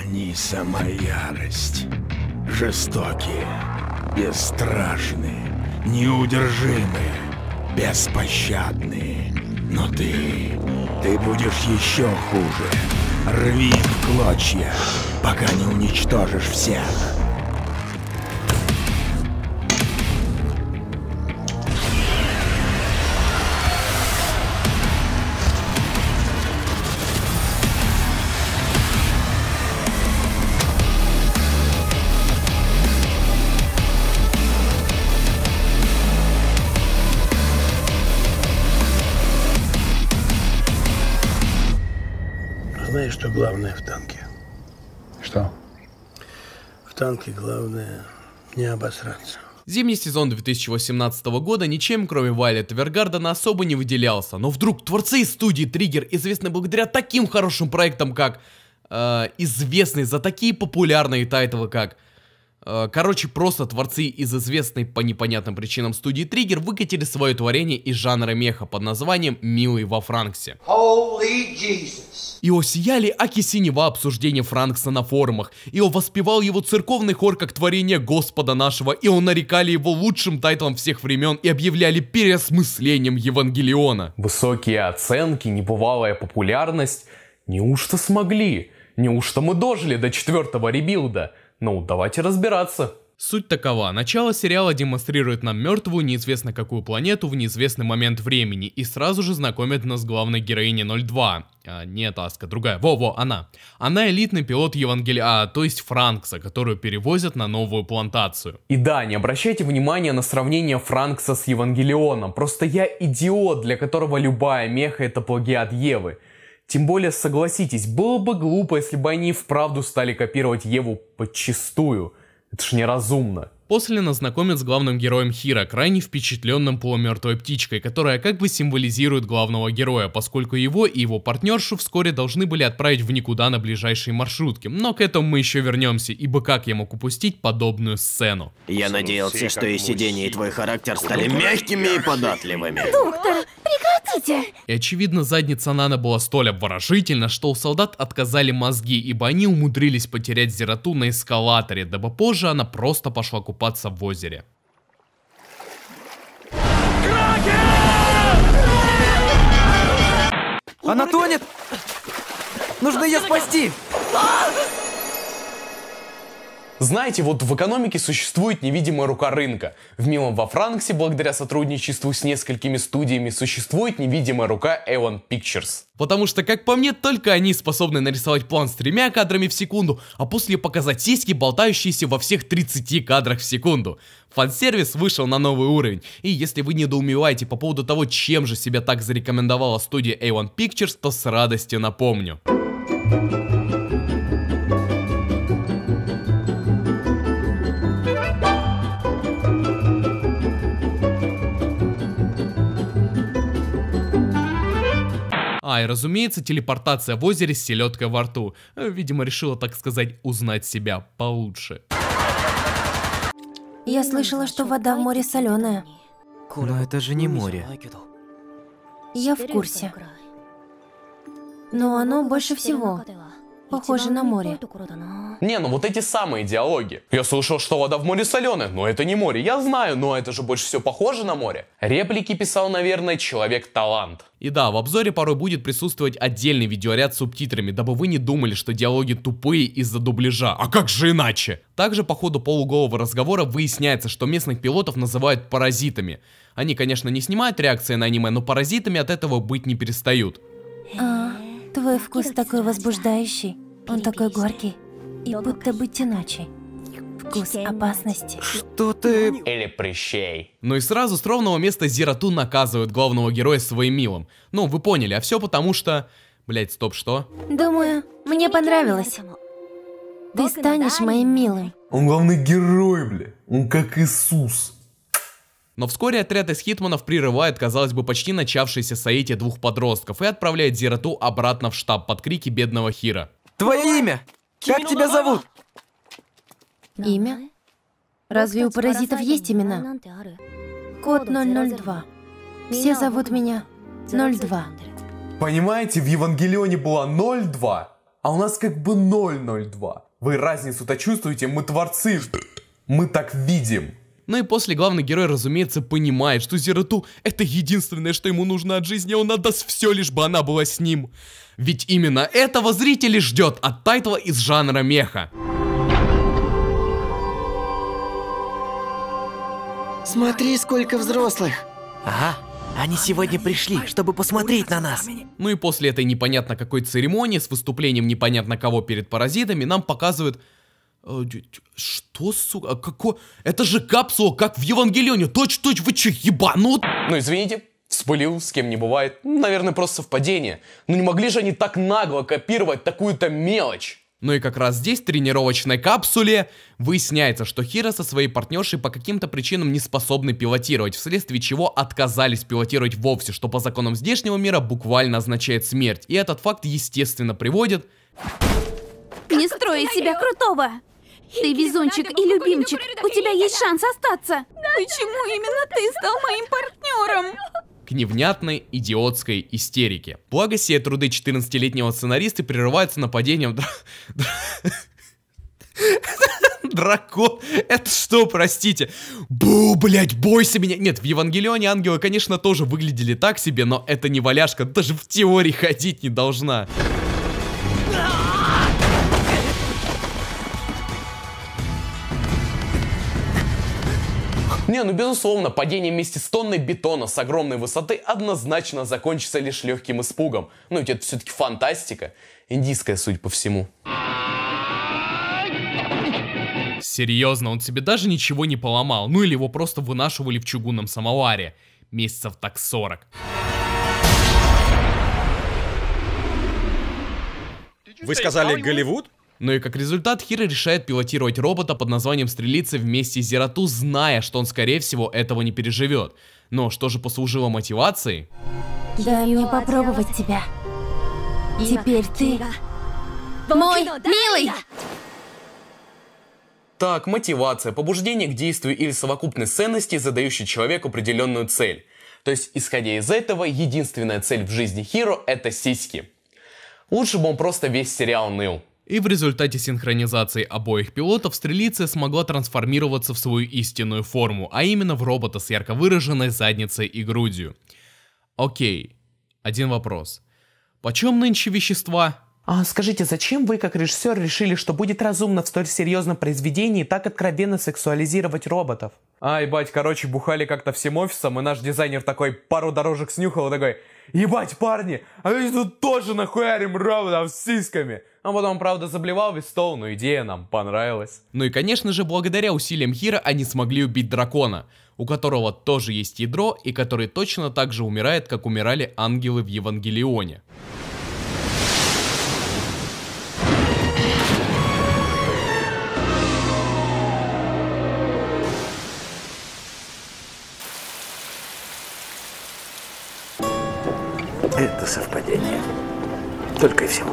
Они сама ярость. Жестокие, бесстрашные, неудержимые, беспощадные. Но ты, ты будешь еще хуже. Рви в клочья, пока не уничтожишь всех. что главное в танке? Что? В танке главное не обосраться. Зимний сезон 2018 года ничем, кроме Вайлет Вергардена, особо не выделялся. Но вдруг творцы студии Триггер известны благодаря таким хорошим проектам, как... Э, известны за такие популярные тайтлы, как... Э, короче, просто творцы из известной по непонятным причинам студии Триггер выкатили свое творение из жанра меха под названием «Милый во Франксе». И осияли Аки Синева обсуждение Франкса на форумах, и он воспевал его церковный хор как творение Господа нашего, и он нарекали его лучшим тайтлом всех времен и объявляли переосмыслением Евангелиона. Высокие оценки, небывалая популярность. Неужто смогли? Неужто мы дожили до четвертого ребилда? Ну, давайте разбираться. Суть такова. Начало сериала демонстрирует нам мертвую, неизвестно какую планету в неизвестный момент времени и сразу же знакомит нас с главной героиней 02. А, нет, Аска, другая. Во-во, она. Она элитный пилот Евангелия, а, то есть Франкса, которую перевозят на новую плантацию. И да, не обращайте внимания на сравнение Франкса с Евангелионом. Просто я идиот, для которого любая меха это плагиат Евы. Тем более, согласитесь, было бы глупо, если бы они вправду стали копировать Еву подчистую. Это ж неразумно. После нас знакомят с главным героем Хира, крайне впечатленным полумертвой птичкой, которая как бы символизирует главного героя, поскольку его и его партнершу вскоре должны были отправить в никуда на ближайшие маршрутки. Но к этому мы еще вернемся, ибо как я мог упустить подобную сцену? Я надеялся, что и сиденье, и твой характер стали мягкими и податливыми. Доктор, прекратите! И очевидно, задница Нана была столь обворожительна, что у солдат отказали мозги, ибо они умудрились потерять Зерату на эскалаторе, дабы позже она просто пошла купаться купаться в озере. Она тонет! Нужно ее спасти! Знаете, вот в экономике существует невидимая рука рынка. В милом во Франксе, благодаря сотрудничеству с несколькими студиями, существует невидимая рука Эван Pictures. Потому что, как по мне, только они способны нарисовать план с тремя кадрами в секунду, а после показать сиськи, болтающиеся во всех 30 кадрах в секунду. Фан-сервис вышел на новый уровень, и если вы недоумеваете по поводу того, чем же себя так зарекомендовала студия A1 Pictures, то с радостью напомню. А, и разумеется, телепортация в озере с селедкой во рту. Э, видимо, решила, так сказать, узнать себя получше. Я слышала, что вода в море соленая. Но это же не море. Я в курсе. Но оно больше всего похоже на море. Не, ну вот эти самые диалоги. Я слышал, что вода в море соленая, но это не море. Я знаю, но это же больше всего похоже на море. Реплики писал, наверное, человек-талант. И да, в обзоре порой будет присутствовать отдельный видеоряд с субтитрами, дабы вы не думали, что диалоги тупые из-за дубляжа. А как же иначе? Также по ходу полуголого разговора выясняется, что местных пилотов называют паразитами. Они, конечно, не снимают реакции на аниме, но паразитами от этого быть не перестают. А, твой вкус такой возбуждающий. Он такой горький и будто быть иначе. Вкус опасности. Что ты... Или прыщей. Ну и сразу с ровного места Зирату наказывают главного героя своим милым. Ну, вы поняли, а все потому что... Блять, стоп, что? Думаю, мне понравилось. Ты станешь моим милым. Он главный герой, бля. Он как Иисус. Но вскоре отряд из хитманов прерывает, казалось бы, почти начавшееся соитие двух подростков и отправляет Зирату обратно в штаб под крики бедного Хира. Твое имя! Как тебя зовут? Имя? Разве у паразитов есть имена? Код 002. Все зовут меня 02. Понимаете, в Евангелионе было 02, а у нас как бы 002. Вы разницу-то чувствуете? Мы творцы. Мы так видим. Ну и после главный герой, разумеется, понимает, что Зирату это единственное, что ему нужно от жизни, он отдаст все, лишь бы она была с ним. Ведь именно этого зрители ждет от тайтла из жанра меха. Смотри, сколько взрослых! Ага, они сегодня пришли, чтобы посмотреть на нас. Ну и после этой непонятно какой церемонии с выступлением непонятно кого перед паразитами нам показывают Э, что, сука? А како... Это же капсула, как в Евангелионе. Точь-точь, вы че, ебанут? Ну, извините, спылил, с кем не бывает. Ну, наверное, просто совпадение. Но ну, не могли же они так нагло копировать такую-то мелочь? Ну и как раз здесь, в тренировочной капсуле, выясняется, что Хира со своей партнершей по каким-то причинам не способны пилотировать, вследствие чего отказались пилотировать вовсе, что по законам здешнего мира буквально означает смерть. И этот факт, естественно, приводит... Не строй из себя крутого! Ты везунчик и любимчик. У тебя есть шанс остаться. Почему именно ты стал моим партнером? к невнятной идиотской истерике. Благо, все труды 14-летнего сценариста прерываются нападением дра... Дракон, это что, простите? Бу, блять, бойся меня. Нет, в Евангелионе ангелы, конечно, тоже выглядели так себе, но это не валяшка, даже в теории ходить не должна. Не, ну безусловно, падение вместе с тонной бетона с огромной высоты однозначно закончится лишь легким испугом. Ну ведь это все-таки фантастика. Индийская, суть по всему. Серьезно, он себе даже ничего не поломал, ну или его просто вынашивали в чугунном самоваре. Месяцев так 40. Вы сказали Голливуд? Но ну и как результат, Хиро решает пилотировать робота под названием «Стрелицы» вместе с Зерату, зная, что он, скорее всего, этого не переживет. Но что же послужило мотивацией? Дай мне попробовать тебя. Теперь ты... Мой милый! Так, мотивация, побуждение к действию или совокупность ценностей, задающий человеку определенную цель. То есть, исходя из этого, единственная цель в жизни Хиро — это сиськи. Лучше бы он просто весь сериал ныл. И в результате синхронизации обоих пилотов стрелица смогла трансформироваться в свою истинную форму, а именно в робота с ярко выраженной задницей и грудью. Окей, один вопрос. Почем нынче вещества? А скажите, зачем вы, как режиссер, решили, что будет разумно в столь серьезном произведении так откровенно сексуализировать роботов? Ай, бать, короче, бухали как-то всем офисом, и наш дизайнер такой пару дорожек снюхал и такой, ебать, парни, а ведь тут тоже нахуярим роботов с сиськами. А он потом, правда, заблевал Вистоу, но идея нам понравилась. Ну и, конечно же, благодаря усилиям Хира они смогли убить дракона, у которого тоже есть ядро и который точно так же умирает, как умирали ангелы в Евангелионе. Это совпадение. Только и всего.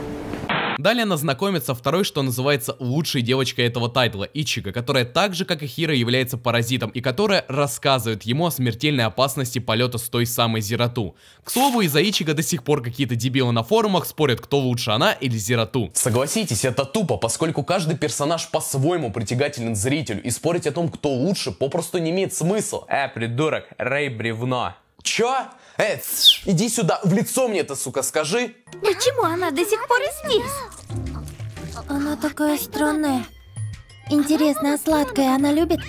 Далее она знакомится второй, что называется лучшей девочкой этого тайтла, Ичика, которая так же, как и Хира, является паразитом и которая рассказывает ему о смертельной опасности полета с той самой Зирату. К слову, из-за Ичика до сих пор какие-то дебилы на форумах спорят, кто лучше, она или Зирату. Согласитесь, это тупо, поскольку каждый персонаж по-своему притягателен зрителю, и спорить о том, кто лучше, попросту не имеет смысла. Э, придурок, Рэй бревно. Чё? Э, иди сюда, в лицо мне это, сука, скажи. Почему она до сих пор здесь? Она такая странная. Интересно, а сладкое она любит?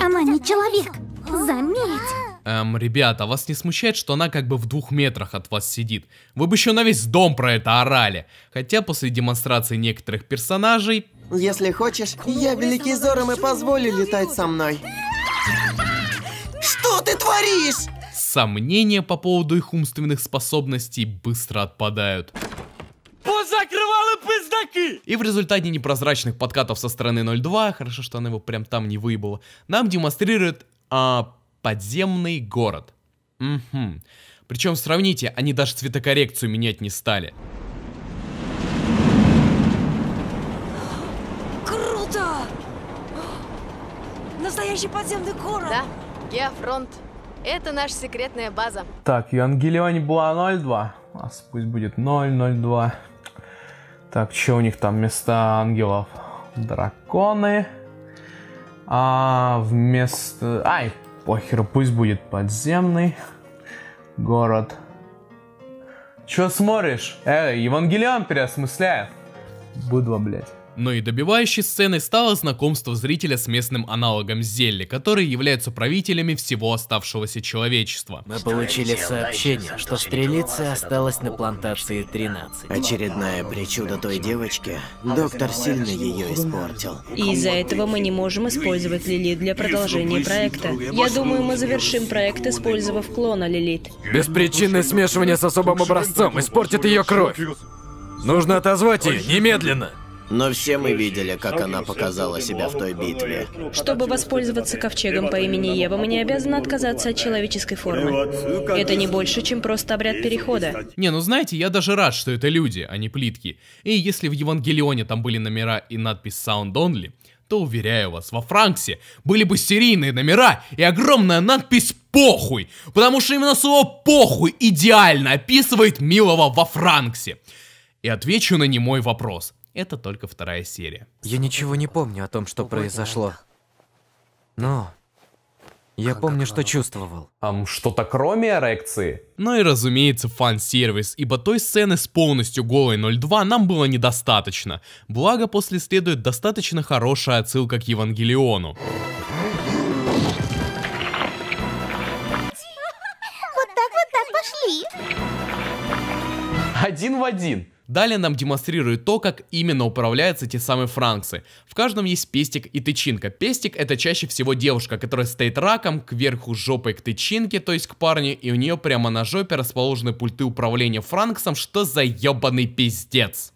Она не человек, заметь. Эм, ребята, вас не смущает, что она как бы в двух метрах от вас сидит? Вы бы еще на весь дом про это орали. Хотя после демонстрации некоторых персонажей... Если хочешь, я Великий Зором и позволю летать со мной. Что ты творишь? сомнения по поводу их умственных способностей быстро отпадают. И в результате непрозрачных подкатов со стороны 02, хорошо, что она его прям там не выебала, нам демонстрирует а, подземный город. Угу. Причем сравните, они даже цветокоррекцию менять не стали. Круто! Настоящий подземный город! Да, геофронт это наша секретная база. Так, Евангелионе была 0,2. А пусть будет 0,02. Так, что у них там места ангелов? Драконы. А вместо... Ай, похер, пусть будет подземный город. Чё смотришь? Эй, Евангелион переосмысляет. Быдло, блядь. Но и добивающей сценой стало знакомство зрителя с местным аналогом Зелли, которые являются правителями всего оставшегося человечества. Мы получили сообщение, что стрелица осталась на плантации 13. Очередная причуда той девочки. Доктор сильно ее испортил. И из-за этого мы не можем использовать Лилит для продолжения проекта. Я думаю, мы завершим проект, использовав клона Лилит. Беспричинное смешивание с особым образцом испортит ее кровь. Нужно отозвать ее немедленно. Но все мы видели, как она показала себя в той битве. Чтобы воспользоваться ковчегом по имени Ева, мы не обязаны отказаться от человеческой формы. Это не больше, чем просто обряд перехода. Не, ну знаете, я даже рад, что это люди, а не плитки. И если в Евангелионе там были номера и надпись «Sound Only», то, уверяю вас, во Франксе были бы серийные номера и огромная надпись «Похуй», потому что именно слово «похуй» идеально описывает милого во Франксе. И отвечу на немой вопрос – это только вторая серия. Я ничего не помню о том, что произошло. Но я помню, что чувствовал. Там что-то кроме эрекции? Ну и разумеется, фан-сервис, ибо той сцены с полностью голой 02 нам было недостаточно. Благо, после следует достаточно хорошая отсылка к Евангелиону. Вот так, вот так, пошли. Один в один. Далее нам демонстрируют то, как именно управляются те самые франксы. В каждом есть пестик и тычинка. Пестик это чаще всего девушка, которая стоит раком, кверху жопой к тычинке, то есть к парню, и у нее прямо на жопе расположены пульты управления франксом, что за ебаный пиздец.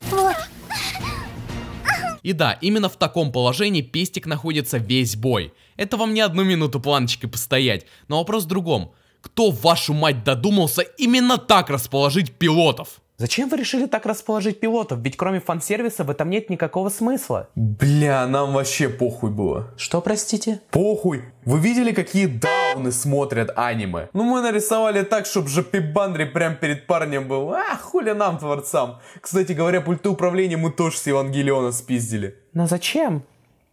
И да, именно в таком положении пестик находится весь бой. Это вам не одну минуту планочкой постоять, но вопрос в другом. Кто, вашу мать, додумался именно так расположить пилотов? Зачем вы решили так расположить пилотов? Ведь кроме фан-сервиса в этом нет никакого смысла. Бля, нам вообще похуй было. Что, простите? Похуй. Вы видели, какие дауны смотрят аниме? Ну мы нарисовали так, чтобы Жапибандри прям перед парнем был. А, хули нам, творцам. Кстати говоря, пульты управления мы тоже с Евангелиона спиздили. Но зачем?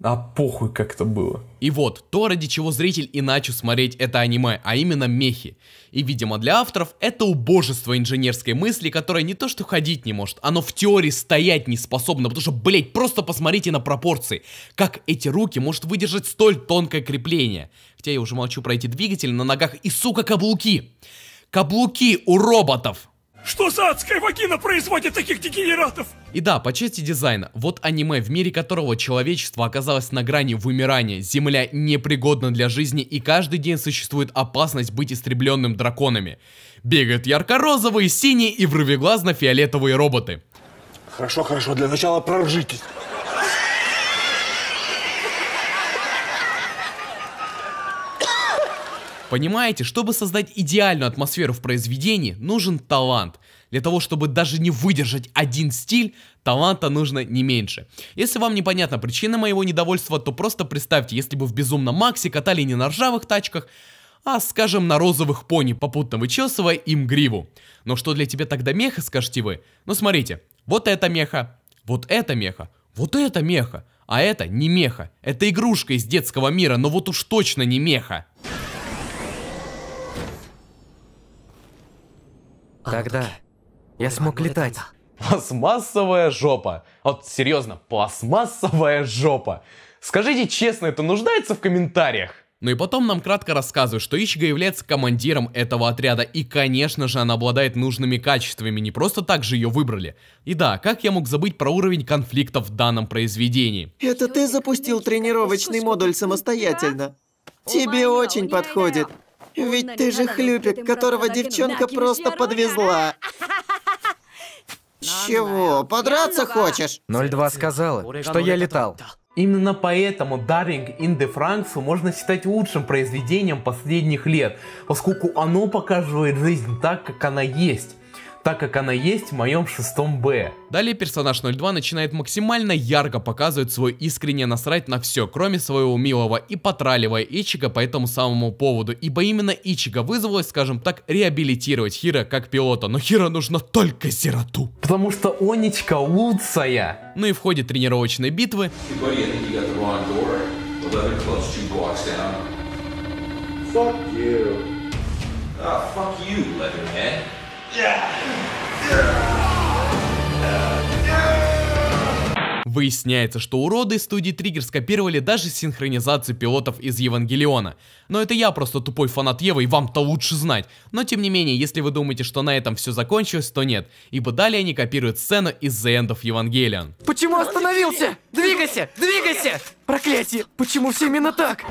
а похуй как это было. И вот, то, ради чего зритель и начал смотреть это аниме, а именно мехи. И, видимо, для авторов это убожество инженерской мысли, которое не то что ходить не может, оно в теории стоять не способно, потому что, блять, просто посмотрите на пропорции. Как эти руки может выдержать столь тонкое крепление? Хотя я уже молчу про эти двигатели на ногах и, сука, каблуки. Каблуки у роботов! Что за адская вагина производит таких дегенератов? И да, по части дизайна, вот аниме, в мире которого человечество оказалось на грани вымирания, земля непригодна для жизни и каждый день существует опасность быть истребленным драконами. Бегают ярко-розовые, синие и вровеглазно-фиолетовые роботы. Хорошо, хорошо, для начала проржитесь. Понимаете, чтобы создать идеальную атмосферу в произведении, нужен талант. Для того, чтобы даже не выдержать один стиль, таланта нужно не меньше. Если вам непонятна причина моего недовольства, то просто представьте, если бы в Безумном Максе катали не на ржавых тачках, а, скажем, на розовых пони, попутно вычесывая им гриву. Но что для тебя тогда меха, скажете вы? Ну смотрите, вот это меха, вот это меха, вот это меха, а это не меха. Это игрушка из детского мира, но вот уж точно не меха. Тогда я смог летать. Пластмассовая жопа. Вот серьезно, пластмассовая жопа. Скажите честно, это нуждается в комментариях? Ну и потом нам кратко рассказывают, что Ичига является командиром этого отряда, и, конечно же, она обладает нужными качествами, не просто так же ее выбрали. И да, как я мог забыть про уровень конфликта в данном произведении? Это ты запустил тренировочный модуль самостоятельно. Тебе очень подходит. Ведь ты же хлюпик, которого девчонка просто подвезла. Чего? Подраться хочешь? 02 сказала, что я летал. Именно поэтому Darling in the Франксу можно считать лучшим произведением последних лет, поскольку оно показывает жизнь так, как она есть так как она есть в моем шестом Б. Далее персонаж 02 начинает максимально ярко показывать свой искренне насрать на все, кроме своего милого, и потраливая Ичига по этому самому поводу, ибо именно Ичига вызвалась, скажем так, реабилитировать Хира как пилота, но Хира нужно только сироту. Потому что Онечка лучшая. Ну и в ходе тренировочной битвы... Fuck fuck you, ah, Leatherhead. Выясняется, что уроды студии Триггер скопировали даже синхронизацию пилотов из Евангелиона. Но это я просто тупой фанат Евы и вам-то лучше знать. Но тем не менее, если вы думаете, что на этом все закончилось, то нет. Ибо далее они копируют сцену из The End of Evangelion. Почему остановился? Двигайся! Двигайся! Проклятие! Почему все именно так?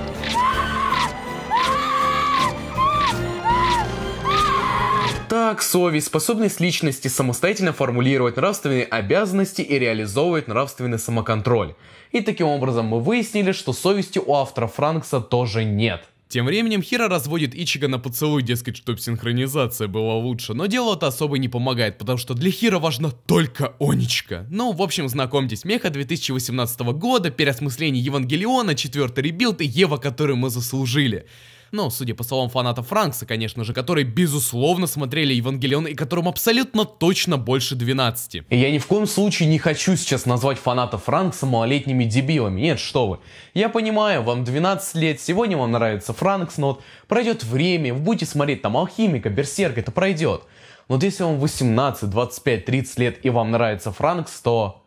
Так, совесть, способность личности самостоятельно формулировать нравственные обязанности и реализовывать нравственный самоконтроль. И таким образом мы выяснили, что совести у автора Франкса тоже нет. Тем временем Хира разводит Ичига на поцелуй, дескать, чтобы синхронизация была лучше, но дело это особо не помогает, потому что для Хира важна только Онечка. Ну, в общем, знакомьтесь, Меха 2018 года, переосмысление Евангелиона, четвертый ребилд и Ева, который мы заслужили. Но, судя по словам фанатов Франкса, конечно же, которые, безусловно, смотрели Евангелион и которым абсолютно точно больше 12. я ни в коем случае не хочу сейчас назвать фанатов Франкса малолетними дебилами. Нет, что вы. Я понимаю, вам 12 лет, сегодня вам нравится Франкс, но вот пройдет время, вы будете смотреть там Алхимика, Берсерк, это пройдет. Но вот если вам 18, 25, 30 лет и вам нравится Франкс, то...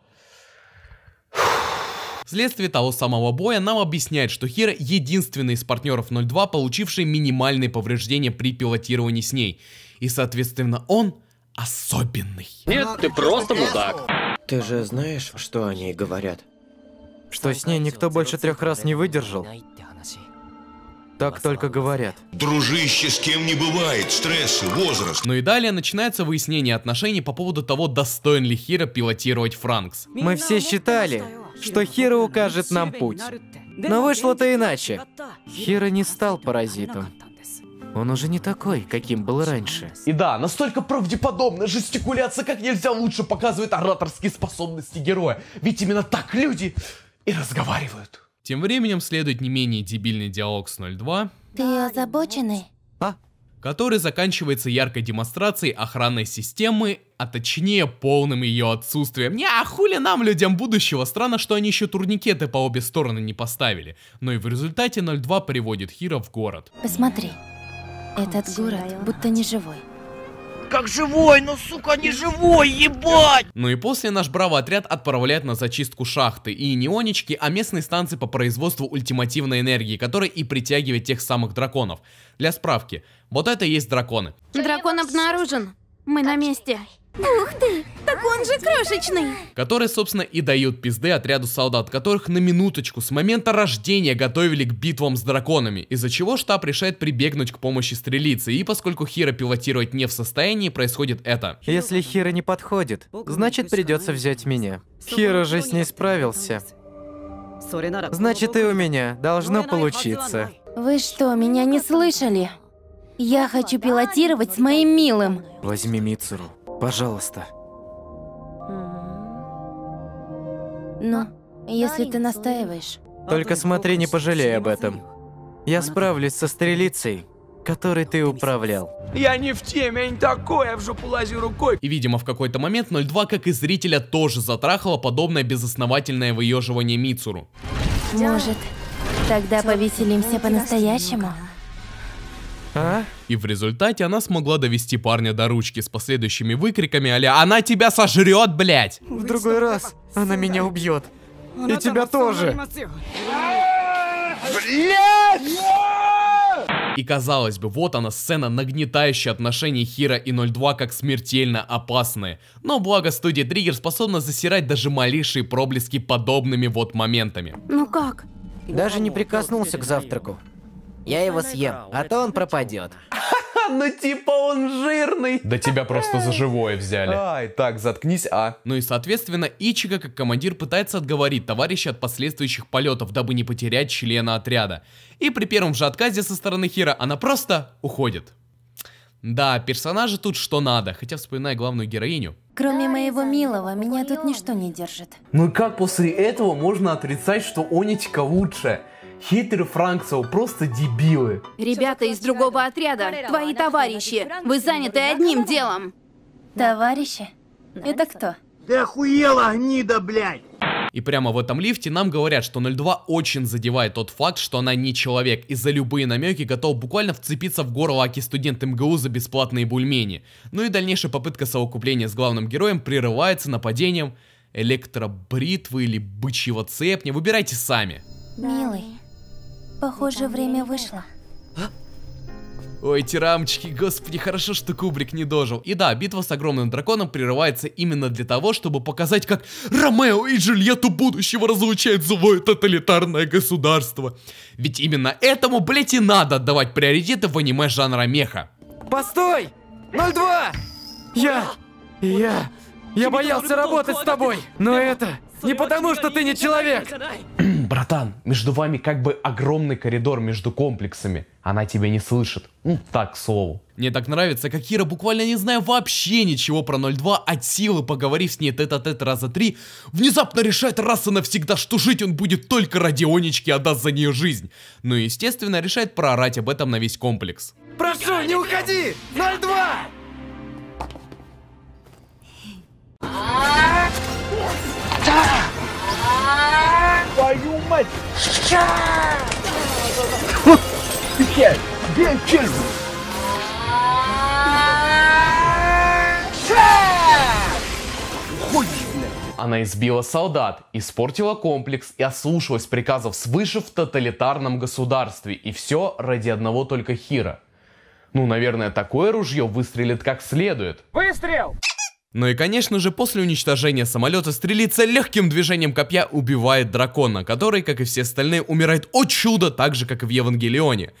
Фух. Вследствие того самого боя нам объясняет, что Хира единственный из партнеров 02, получивший минимальные повреждения при пилотировании с ней. И соответственно он особенный. Нет, ты просто мудак. Ты же знаешь, что они говорят? Что с ней никто больше трех раз не выдержал? Так только говорят. Дружище с кем не бывает, стрессы, возраст. Ну и далее начинается выяснение отношений по поводу того, достоин ли Хира пилотировать Франкс. Мы все считали, что Хиро укажет нам путь. Но вышло-то иначе. Хиро не стал паразитом. Он уже не такой, каким был раньше. И да, настолько правдеподобная жестикуляция как нельзя лучше показывает ораторские способности героя. Ведь именно так люди и разговаривают. Тем временем следует не менее дебильный диалог с 02. Ты озабоченный? который заканчивается яркой демонстрацией охранной системы, а точнее полным ее отсутствием. Не, а хули нам, людям будущего, странно, что они еще турникеты по обе стороны не поставили. Но и в результате 02 приводит Хира в город. Посмотри, этот город будто не живой. Как живой, ну сука, не живой, ебать! Ну и после наш бравый отряд отправляет на зачистку шахты и неонечки, а местные станции по производству ультимативной энергии, которая и притягивает тех самых драконов. Для справки, вот это и есть драконы. Дракон обнаружен. Мы на месте. Ух ты, так он же крошечный! Которые, собственно, и дают пизды отряду солдат, которых на минуточку с момента рождения готовили к битвам с драконами, из-за чего штаб решает прибегнуть к помощи стрелицы, и поскольку Хира пилотировать не в состоянии, происходит это. Если Хира не подходит, значит придется взять меня. Хира же с ней справился. Значит и у меня должно получиться. Вы что, меня не слышали? Я хочу пилотировать с моим милым. Возьми Мицуру. Пожалуйста. Но если ты настаиваешь. Только смотри, не пожалей об этом. Я справлюсь со стрелицей, которой ты управлял. Я не в теме, я не такой, я в жопу лазю рукой. И, видимо, в какой-то момент 02, как и зрителя, тоже затрахала подобное безосновательное выеживание Мицуру. Может, тогда повеселимся по-настоящему? А? И в результате она смогла довести парня до ручки с последующими выкриками а «Она тебя сожрет, блядь!» В другой раз она меня убьет. И тебя тоже. Блядь! И казалось бы, вот она сцена, нагнетающая отношения Хира и 02 как смертельно опасные. Но благо студия Триггер способна засирать даже малейшие проблески подобными вот моментами. Ну как? Даже не прикоснулся к завтраку. Я его съем, а то он пропадет. Ну типа он жирный. Да тебя просто за живое взяли. Ай, так, заткнись, а. Ну и соответственно, Ичига как командир пытается отговорить товарища от последствующих полетов, дабы не потерять члена отряда. И при первом же отказе со стороны Хира она просто уходит. Да, персонажи тут что надо, хотя вспоминая главную героиню. Кроме моего милого, меня тут ничто не держит. Ну и как после этого можно отрицать, что Онечка лучше? Хитры Франксов просто дебилы. Ребята из другого отряда, твои товарищи, вы заняты одним делом. Товарищи? Это кто? Да охуела гнида, блядь! И прямо в этом лифте нам говорят, что 02 очень задевает тот факт, что она не человек, и за любые намеки готов буквально вцепиться в горло Аки студент МГУ за бесплатные бульмени. Ну и дальнейшая попытка совокупления с главным героем прерывается нападением электробритвы или бычьего цепня, выбирайте сами. Милый, Похоже, время вышло. А? Ой, эти рамочки, господи, хорошо, что Кубрик не дожил. И да, битва с огромным драконом прерывается именно для того, чтобы показать, как Ромео и Джульетту будущего разлучает злое тоталитарное государство. Ведь именно этому, блять, и надо отдавать приоритеты в аниме жанра меха. Постой! 02! Я... Я... Я боялся работать с а тобой, но это не потому, что ты не человек! братан, между вами как бы огромный коридор между комплексами. Она тебя не слышит. Ну, так, к слову. Мне так нравится, как Кира, буквально не зная вообще ничего про 02, от силы поговорив с ней тет тет -а -тет раза три, внезапно решает раз и навсегда, что жить он будет только ради Онечки, отдаст за нее жизнь. Ну и, естественно, решает проорать об этом на весь комплекс. Прошу, не уходи! 02! Да! твою мать! Печать! Где червь? Она избила солдат, испортила комплекс и ослушалась приказов свыше в тоталитарном государстве. И все ради одного только Хира. Ну, наверное, такое ружье выстрелит как следует. Выстрел! Ну и конечно же, после уничтожения самолета стрелица легким движением копья убивает дракона, который, как и все остальные, умирает о чудо, так же, как и в Евангелионе.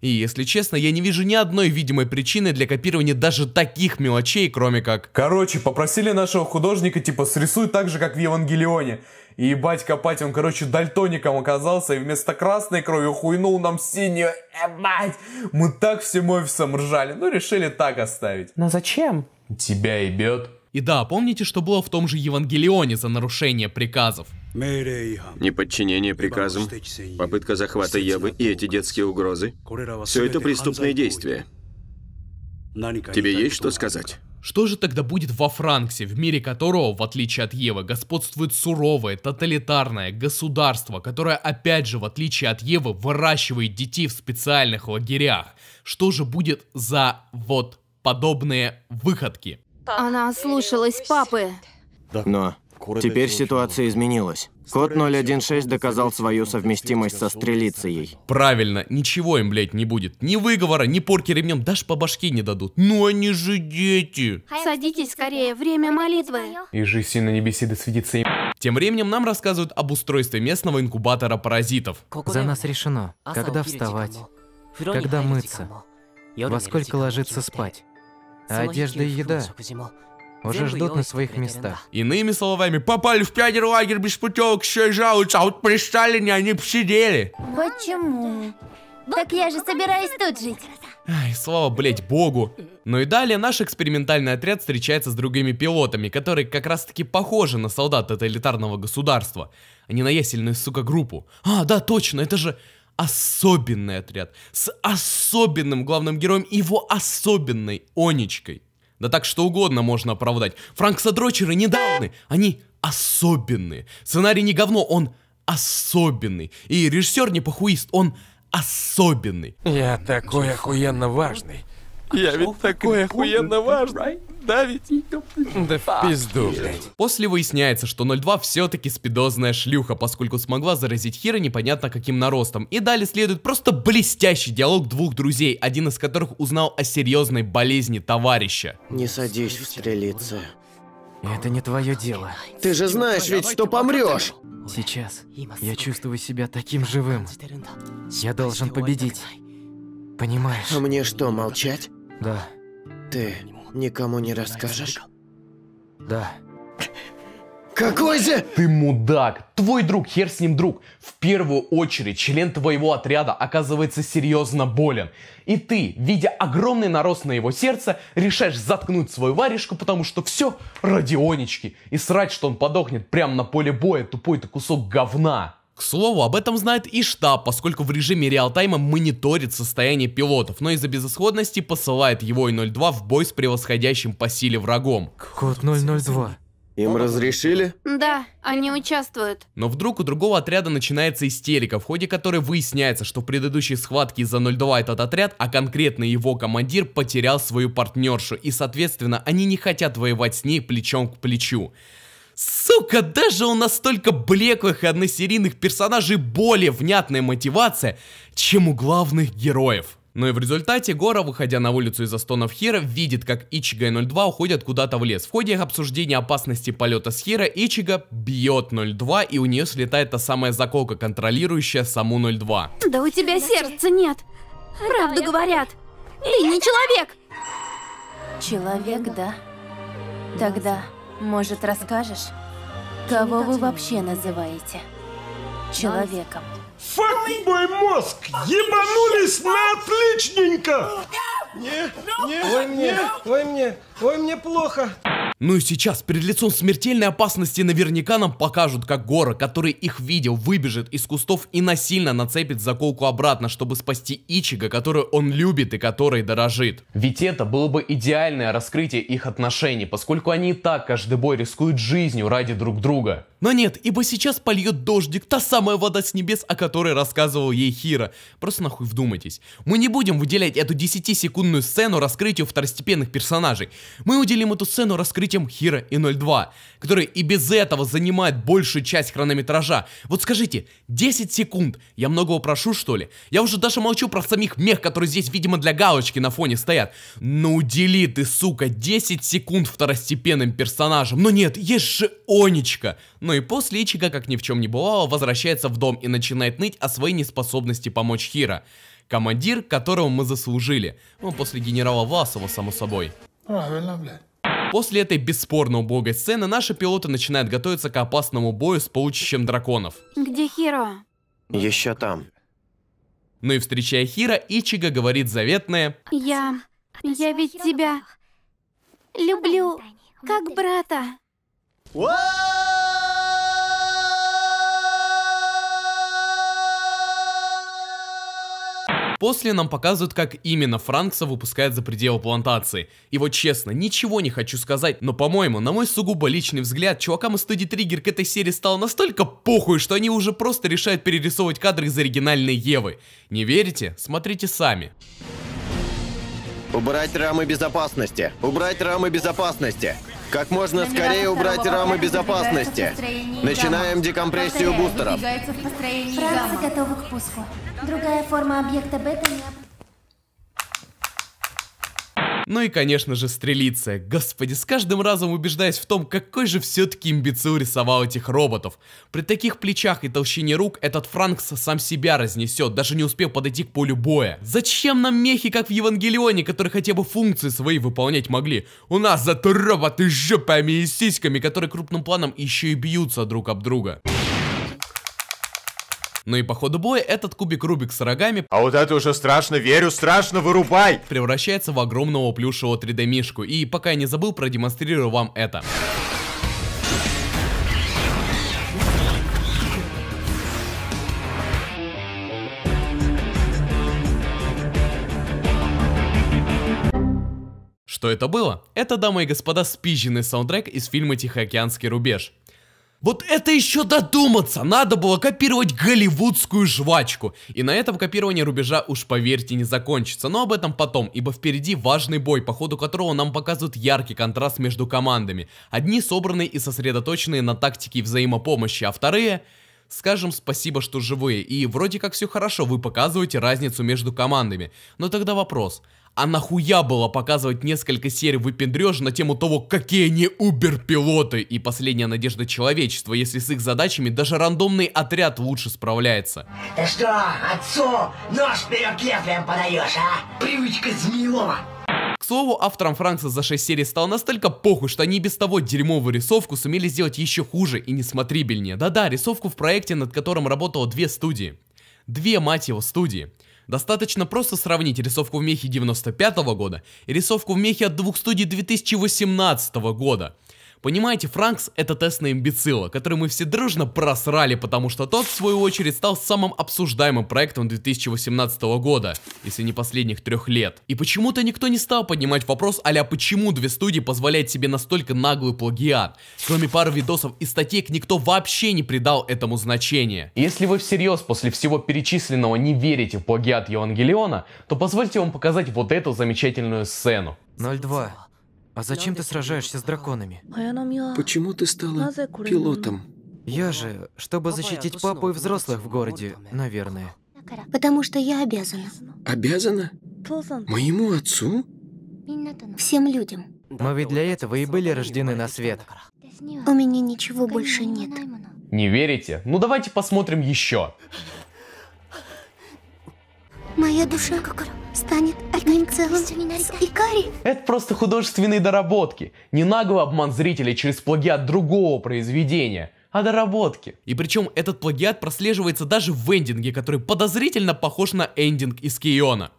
И если честно, я не вижу ни одной видимой причины для копирования даже таких мелочей, кроме как... Короче, попросили нашего художника, типа, срисуй так же, как в Евангелионе. И ебать копать, он, короче, дальтоником оказался, и вместо красной крови хуйнул нам синюю. Ебать! Мы так всем офисом ржали, ну решили так оставить. Но зачем? тебя ебет. И да, помните, что было в том же Евангелионе за нарушение приказов? Неподчинение приказам, попытка захвата Евы и эти детские угрозы – все это преступные действия. Тебе есть что сказать? Что же тогда будет во Франксе, в мире которого, в отличие от Евы, господствует суровое, тоталитарное государство, которое, опять же, в отличие от Евы, выращивает детей в специальных лагерях? Что же будет за вот подобные выходки. Она слушалась папы. Но теперь ситуация изменилась. Код 016 доказал свою совместимость со стрелицей. Правильно, ничего им, блядь, не будет. Ни выговора, ни порки ремнем, даже по башке не дадут. Ну они же дети. Садитесь скорее, время молитвы. И жизнь на небеси до светится им. Тем временем нам рассказывают об устройстве местного инкубатора паразитов. За нас решено, когда вставать, когда мыться, во сколько ложиться спать а одежда и еда уже ждут на своих местах. Иными словами, попали в пионер лагерь без путевок, еще и жалуются, а вот при Сталине они посидели. Почему? Так я же собираюсь тут жить. Ай, слава, блять, богу. Ну и далее наш экспериментальный отряд встречается с другими пилотами, которые как раз таки похожи на солдат тоталитарного государства, а не на ясельную, сука, группу. А, да, точно, это же особенный отряд с особенным главным героем и его особенной Онечкой. Да так что угодно можно оправдать. Франк Садрочеры недавны они особенные. Сценарий не говно, он особенный. И режиссер не похуист, он особенный. Я такой охуенно важный я ведь такой охуенно важный. Да ведь? Да в пизду, После выясняется, что 02 все-таки спидозная шлюха, поскольку смогла заразить Хира непонятно каким наростом. И далее следует просто блестящий диалог двух друзей, один из которых узнал о серьезной болезни товарища. Не садись в встрелиться. Это не твое дело. Ты же знаешь ведь, что помрешь. Сейчас я чувствую себя таким живым. Я должен победить. Понимаешь? А мне что, молчать? Да. Ты никому не расскажешь? Да. Какой же... Ты мудак! Твой друг, хер с ним друг. В первую очередь, член твоего отряда оказывается серьезно болен. И ты, видя огромный нарост на его сердце, решаешь заткнуть свою варежку, потому что все ради Онечки. И срать, что он подохнет прямо на поле боя, тупой ты кусок говна. К слову, об этом знает и штаб, поскольку в режиме реалтайма мониторит состояние пилотов, но из-за безысходности посылает его и 02 в бой с превосходящим по силе врагом. Код 002. Им разрешили? Да, они участвуют. Но вдруг у другого отряда начинается истерика, в ходе которой выясняется, что в предыдущей схватке из-за 02 этот отряд, а конкретно его командир, потерял свою партнершу, и соответственно они не хотят воевать с ней плечом к плечу. Сука, даже у настолько блеклых и односерийных персонажей более внятная мотивация, чем у главных героев. Но ну и в результате Гора, выходя на улицу из за Астонов Хира, видит, как Ичига и 02 уходят куда-то в лес. В ходе их обсуждения опасности полета с Хира, Ичига бьет 02 и у нее слетает та самая заколка, контролирующая саму 02. Да у тебя сердца нет. Правду говорят. Ты не человек. Человек, да. Тогда может, расскажешь, кого вы вообще называете человеком? Фак мой мозг! Ебанулись на отличненько! Не, не, ой мне, ой мне, ой мне плохо. Ну и сейчас, перед лицом смертельной опасности, наверняка нам покажут, как Гора, который их видел, выбежит из кустов и насильно нацепит заколку обратно, чтобы спасти Ичига, которую он любит и которой дорожит. Ведь это было бы идеальное раскрытие их отношений, поскольку они и так каждый бой рискуют жизнью ради друг друга. Но нет, ибо сейчас польет дождик, та самая вода с небес, о которой которые рассказывал ей Хира. Просто нахуй вдумайтесь. Мы не будем выделять эту 10-секундную сцену раскрытию второстепенных персонажей. Мы уделим эту сцену раскрытием Хира и 02, который и без этого занимает большую часть хронометража. Вот скажите, 10 секунд, я многого прошу что ли? Я уже даже молчу про самих мех, которые здесь, видимо, для галочки на фоне стоят. Но ну, удели ты, сука, 10 секунд второстепенным персонажам. Но нет, есть же Онечка но ну и после Ичига, как ни в чем не бывало, возвращается в дом и начинает ныть о своей неспособности помочь Хира. Командир, которого мы заслужили. Ну, после генерала Власова, само собой. Правильно, блядь. После этой бесспорно убогой сцены наши пилоты начинают готовиться к опасному бою с полчищем драконов. Где Хиро? Еще там. Ну и встречая Хира, Ичига говорит заветное. Я... я ведь тебя... люблю, как брата. What? После нам показывают, как именно Франкса выпускает за пределы плантации. И вот честно, ничего не хочу сказать, но по-моему, на мой сугубо личный взгляд, чувакам из студии Триггер к этой серии стало настолько похуй, что они уже просто решают перерисовывать кадры из оригинальной Евы. Не верите? Смотрите сами. Убрать рамы безопасности! Убрать рамы безопасности! Как можно скорее убрать рамы безопасности. Начинаем декомпрессию бустеров. Франция готова к пуску. Другая форма объекта бета не... Ну и, конечно же, стрелиция. Господи, с каждым разом убеждаясь в том, какой же все-таки имбецил рисовал этих роботов. При таких плечах и толщине рук этот Франкс сам себя разнесет, даже не успев подойти к полю боя. Зачем нам мехи, как в Евангелионе, которые хотя бы функции свои выполнять могли? У нас зато роботы с жопами и сиськами, которые крупным планом еще и бьются друг об друга. Но ну и по ходу боя этот кубик Рубик с рогами... А вот это уже страшно, верю, страшно, вырубай! Превращается в огромного плюшевого 3D-мишку. И пока я не забыл, продемонстрирую вам это. Что это было? Это, дамы и господа, спизженный саундтрек из фильма «Тихоокеанский рубеж». Вот это еще додуматься, надо было копировать голливудскую жвачку. И на этом копирование рубежа уж поверьте не закончится, но об этом потом, ибо впереди важный бой, по ходу которого нам показывают яркий контраст между командами. Одни собраны и сосредоточены на тактике взаимопомощи, а вторые скажем спасибо, что живые, и вроде как все хорошо, вы показываете разницу между командами. Но тогда вопрос, а нахуя было показывать несколько серий выпендрёж на тему того, какие они убер-пилоты и последняя надежда человечества, если с их задачами даже рандомный отряд лучше справляется? Ты что, отцу нож вперед лезвием подаешь, а? Привычка змеелова! К слову, авторам Франкса за 6 серий стало настолько похуй, что они без того дерьмовую рисовку сумели сделать еще хуже и несмотрибельнее. Да-да, рисовку в проекте, над которым работало две студии. Две, мать его, студии. Достаточно просто сравнить рисовку в мехе 95 -го года и рисовку в мехе от двух студий 2018 -го года. Понимаете, Франкс это тест на имбецила, который мы все дружно просрали, потому что тот в свою очередь стал самым обсуждаемым проектом 2018 года, если не последних трех лет. И почему-то никто не стал поднимать вопрос а почему две студии позволяют себе настолько наглый плагиат. Кроме пары видосов и статей, никто вообще не придал этому значения. Если вы всерьез после всего перечисленного не верите в плагиат Евангелиона, то позвольте вам показать вот эту замечательную сцену. 02. А зачем ты сражаешься с драконами? Почему ты стала пилотом? Я же, чтобы защитить папу и взрослых в городе, наверное. Потому что я обязана. Обязана? Моему отцу? Всем людям. Мы ведь для этого и были рождены на свет. У меня ничего больше нет. Не верите? Ну давайте посмотрим еще. Моя душа как станет одним целым с Икари. Это просто художественные доработки. Не наглый обман зрителей через плагиат другого произведения а доработки. И причем этот плагиат прослеживается даже в эндинге, который подозрительно похож на эндинг из Кейона.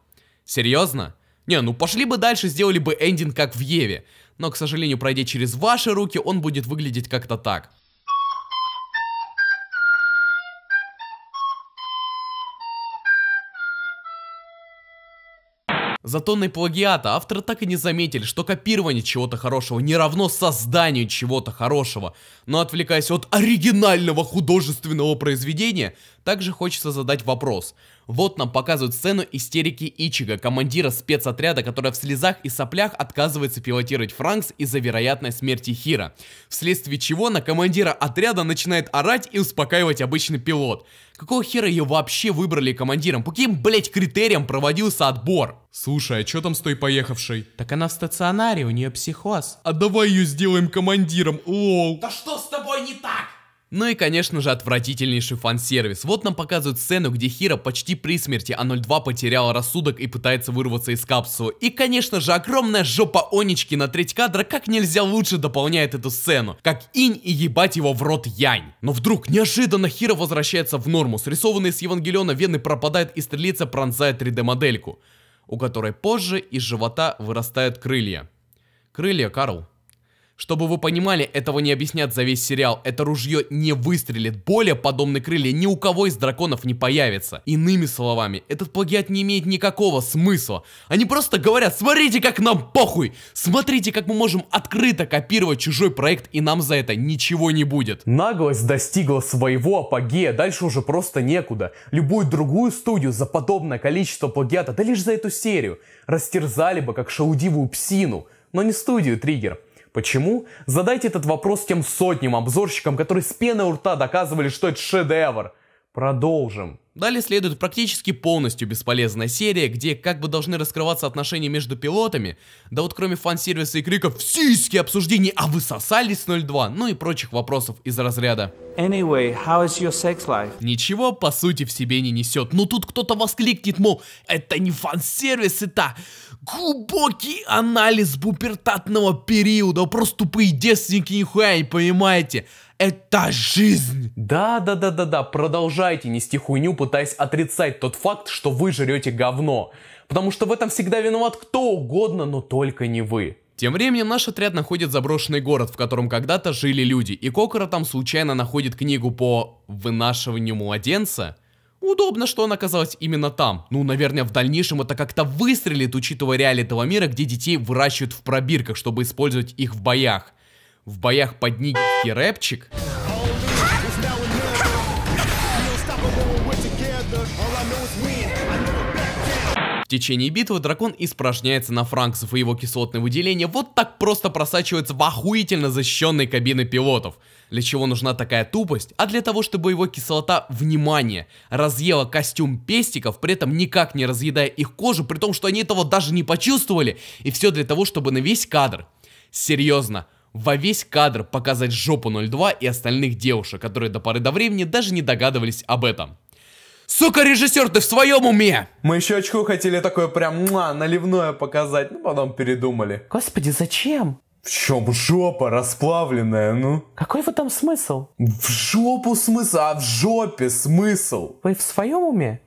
Серьезно? Не, ну пошли бы дальше, сделали бы эндинг как в Еве. Но, к сожалению, пройдя через ваши руки, он будет выглядеть как-то так. Затонный плагиат. плагиата авторы так и не заметили, что копирование чего-то хорошего не равно созданию чего-то хорошего, но отвлекаясь от оригинального художественного произведения, также хочется задать вопрос. Вот нам показывают сцену истерики Ичига, командира спецотряда, которая в слезах и соплях отказывается пилотировать Франкс из-за вероятной смерти Хира. Вследствие чего на командира отряда начинает орать и успокаивать обычный пилот. Какого хера ее вообще выбрали командиром? По каким, блять, критериям проводился отбор? Слушай, а что там с той поехавшей? Так она в стационаре, у нее психоз. А давай ее сделаем командиром, лол. Да что с тобой не так? Ну и конечно же отвратительнейший фан-сервис. Вот нам показывают сцену, где Хира почти при смерти, а 02 потеряла рассудок и пытается вырваться из капсулы. И конечно же огромная жопа Онечки на треть кадра как нельзя лучше дополняет эту сцену. Как инь и ебать его в рот янь. Но вдруг неожиданно Хира возвращается в норму. Срисованные с Евангелиона вены пропадают и стрелица пронзает 3D модельку, у которой позже из живота вырастают крылья. Крылья, Карл. Чтобы вы понимали, этого не объяснят за весь сериал. Это ружье не выстрелит. Более подобные крылья ни у кого из драконов не появится. Иными словами, этот плагиат не имеет никакого смысла. Они просто говорят, смотрите, как нам похуй! Смотрите, как мы можем открыто копировать чужой проект, и нам за это ничего не будет. Наглость достигла своего апогея, дальше уже просто некуда. Любую другую студию за подобное количество плагиата, да лишь за эту серию, растерзали бы как шаудивую псину. Но не студию Триггер, Почему? Задайте этот вопрос тем сотням обзорщикам, которые с пены у рта доказывали, что это шедевр. Продолжим. Далее следует практически полностью бесполезная серия, где как бы должны раскрываться отношения между пилотами, да вот кроме фан-сервиса и криков «Сиськи обсуждений, а вы сосались 02», ну и прочих вопросов из разряда. Anyway, how is your sex life? Ничего по сути в себе не несет, но тут кто-то воскликнет, мол, это не фан-сервис, это глубокий анализ бупертатного периода, просто тупые девственники нихуя не понимаете это жизнь. Да, да, да, да, да, продолжайте нести хуйню, пытаясь отрицать тот факт, что вы жрете говно. Потому что в этом всегда виноват кто угодно, но только не вы. Тем временем наш отряд находит заброшенный город, в котором когда-то жили люди, и Кокора там случайно находит книгу по вынашиванию младенца. Удобно, что она оказалась именно там. Ну, наверное, в дальнейшем это как-то выстрелит, учитывая реалии этого мира, где детей выращивают в пробирках, чтобы использовать их в боях в боях под нигерский рэпчик. В течение битвы дракон испражняется на франксов, и его кислотное выделение вот так просто просачивается в охуительно защищенные кабины пилотов. Для чего нужна такая тупость? А для того, чтобы его кислота, внимание, разъела костюм пестиков, при этом никак не разъедая их кожу, при том, что они этого даже не почувствовали. И все для того, чтобы на весь кадр. Серьезно, во весь кадр показать жопу 02 и остальных девушек, которые до поры до времени даже не догадывались об этом. Сука, режиссер, ты в своем уме! Мы еще очку хотели такое прям муа, наливное показать, но ну, потом передумали. Господи, зачем? В чем жопа расплавленная, ну? Какой в этом смысл? В жопу смысл, а в жопе смысл. Вы в своем уме?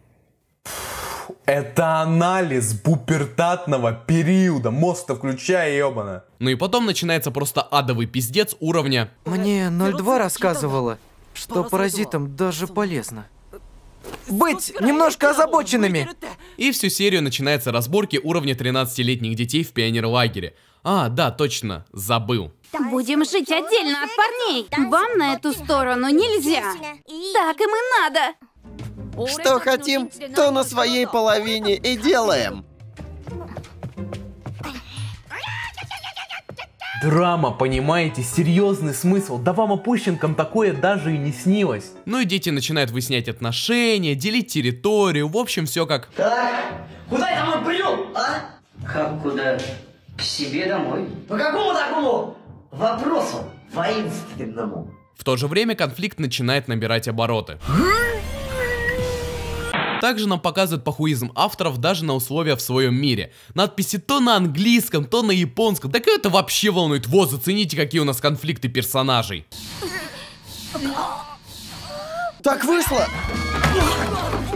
Фу. Это анализ бупертатного периода, мозг-то включая, ебана. Ну и потом начинается просто адовый пиздец уровня. Мне 02 э, рассказывала, что паразитам даже полезно э, быть немножко озабоченными. И всю серию начинается разборки уровня 13-летних детей в пионерлагере. А, да, точно, забыл. Будем жить отдельно от парней. Вам на эту сторону нельзя. Так им и надо. Что хотим, то на своей половине и делаем. Драма, понимаете? Серьезный смысл. Да вам опущенкам такое даже и не снилось. Ну и дети начинают выяснять отношения, делить территорию, в общем, все как... Так, куда я домой приду, а? Как куда? К себе домой. По какому такому вопросу воинственному? В то же время конфликт начинает набирать обороты. Также нам показывают похуизм авторов даже на условия в своем мире. Надписи то на английском, то на японском. Так это вообще волнует? Вот, зацените, какие у нас конфликты персонажей. Так вышло!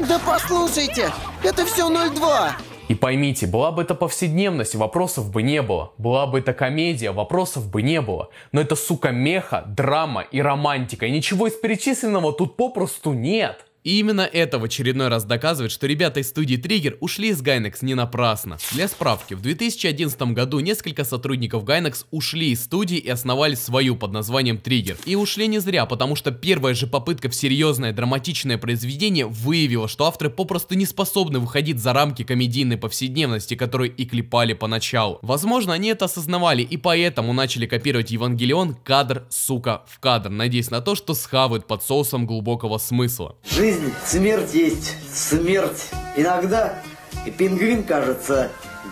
Да послушайте, это все 02. И поймите, была бы это повседневность, вопросов бы не было. Была бы это комедия, вопросов бы не было. Но это, сука, меха, драма и романтика. И ничего из перечисленного тут попросту нет. И именно это в очередной раз доказывает, что ребята из студии Trigger ушли из Gainax не напрасно. Для справки, в 2011 году несколько сотрудников Gainax ушли из студии и основали свою под названием Trigger. И ушли не зря, потому что первая же попытка в серьезное драматичное произведение выявила, что авторы попросту не способны выходить за рамки комедийной повседневности, которую и клепали поначалу. Возможно, они это осознавали и поэтому начали копировать Евангелион кадр, сука, в кадр, надеясь на то, что схавают под соусом глубокого смысла. Жизнь жизнь, смерть есть смерть. Иногда и пингвин кажется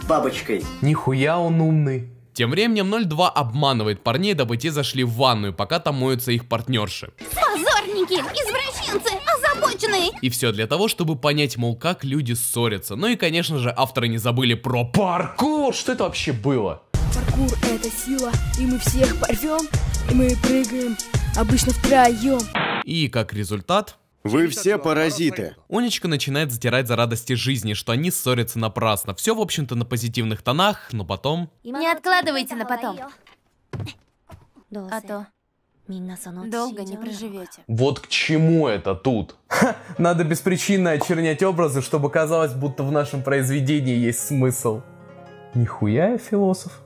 бабочкой. Нихуя он умный. Тем временем 02 обманывает парней, дабы те зашли в ванную, пока там моются их партнерши. Позорники, извращенцы, озабоченные. И все для того, чтобы понять, мол, как люди ссорятся. Ну и, конечно же, авторы не забыли про паркур. Что это вообще было? Паркур — это сила, и мы всех порвем, и мы прыгаем, обычно втроем. И как результат, вы все паразиты. Унечка начинает затирать за радости жизни, что они ссорятся напрасно. Все, в общем-то, на позитивных тонах, но потом... Не откладывайте на потом. А то... Долго не проживете. Вот к чему это тут? Ха, надо беспричинно очернять образы, чтобы казалось, будто в нашем произведении есть смысл. Нихуя я философ.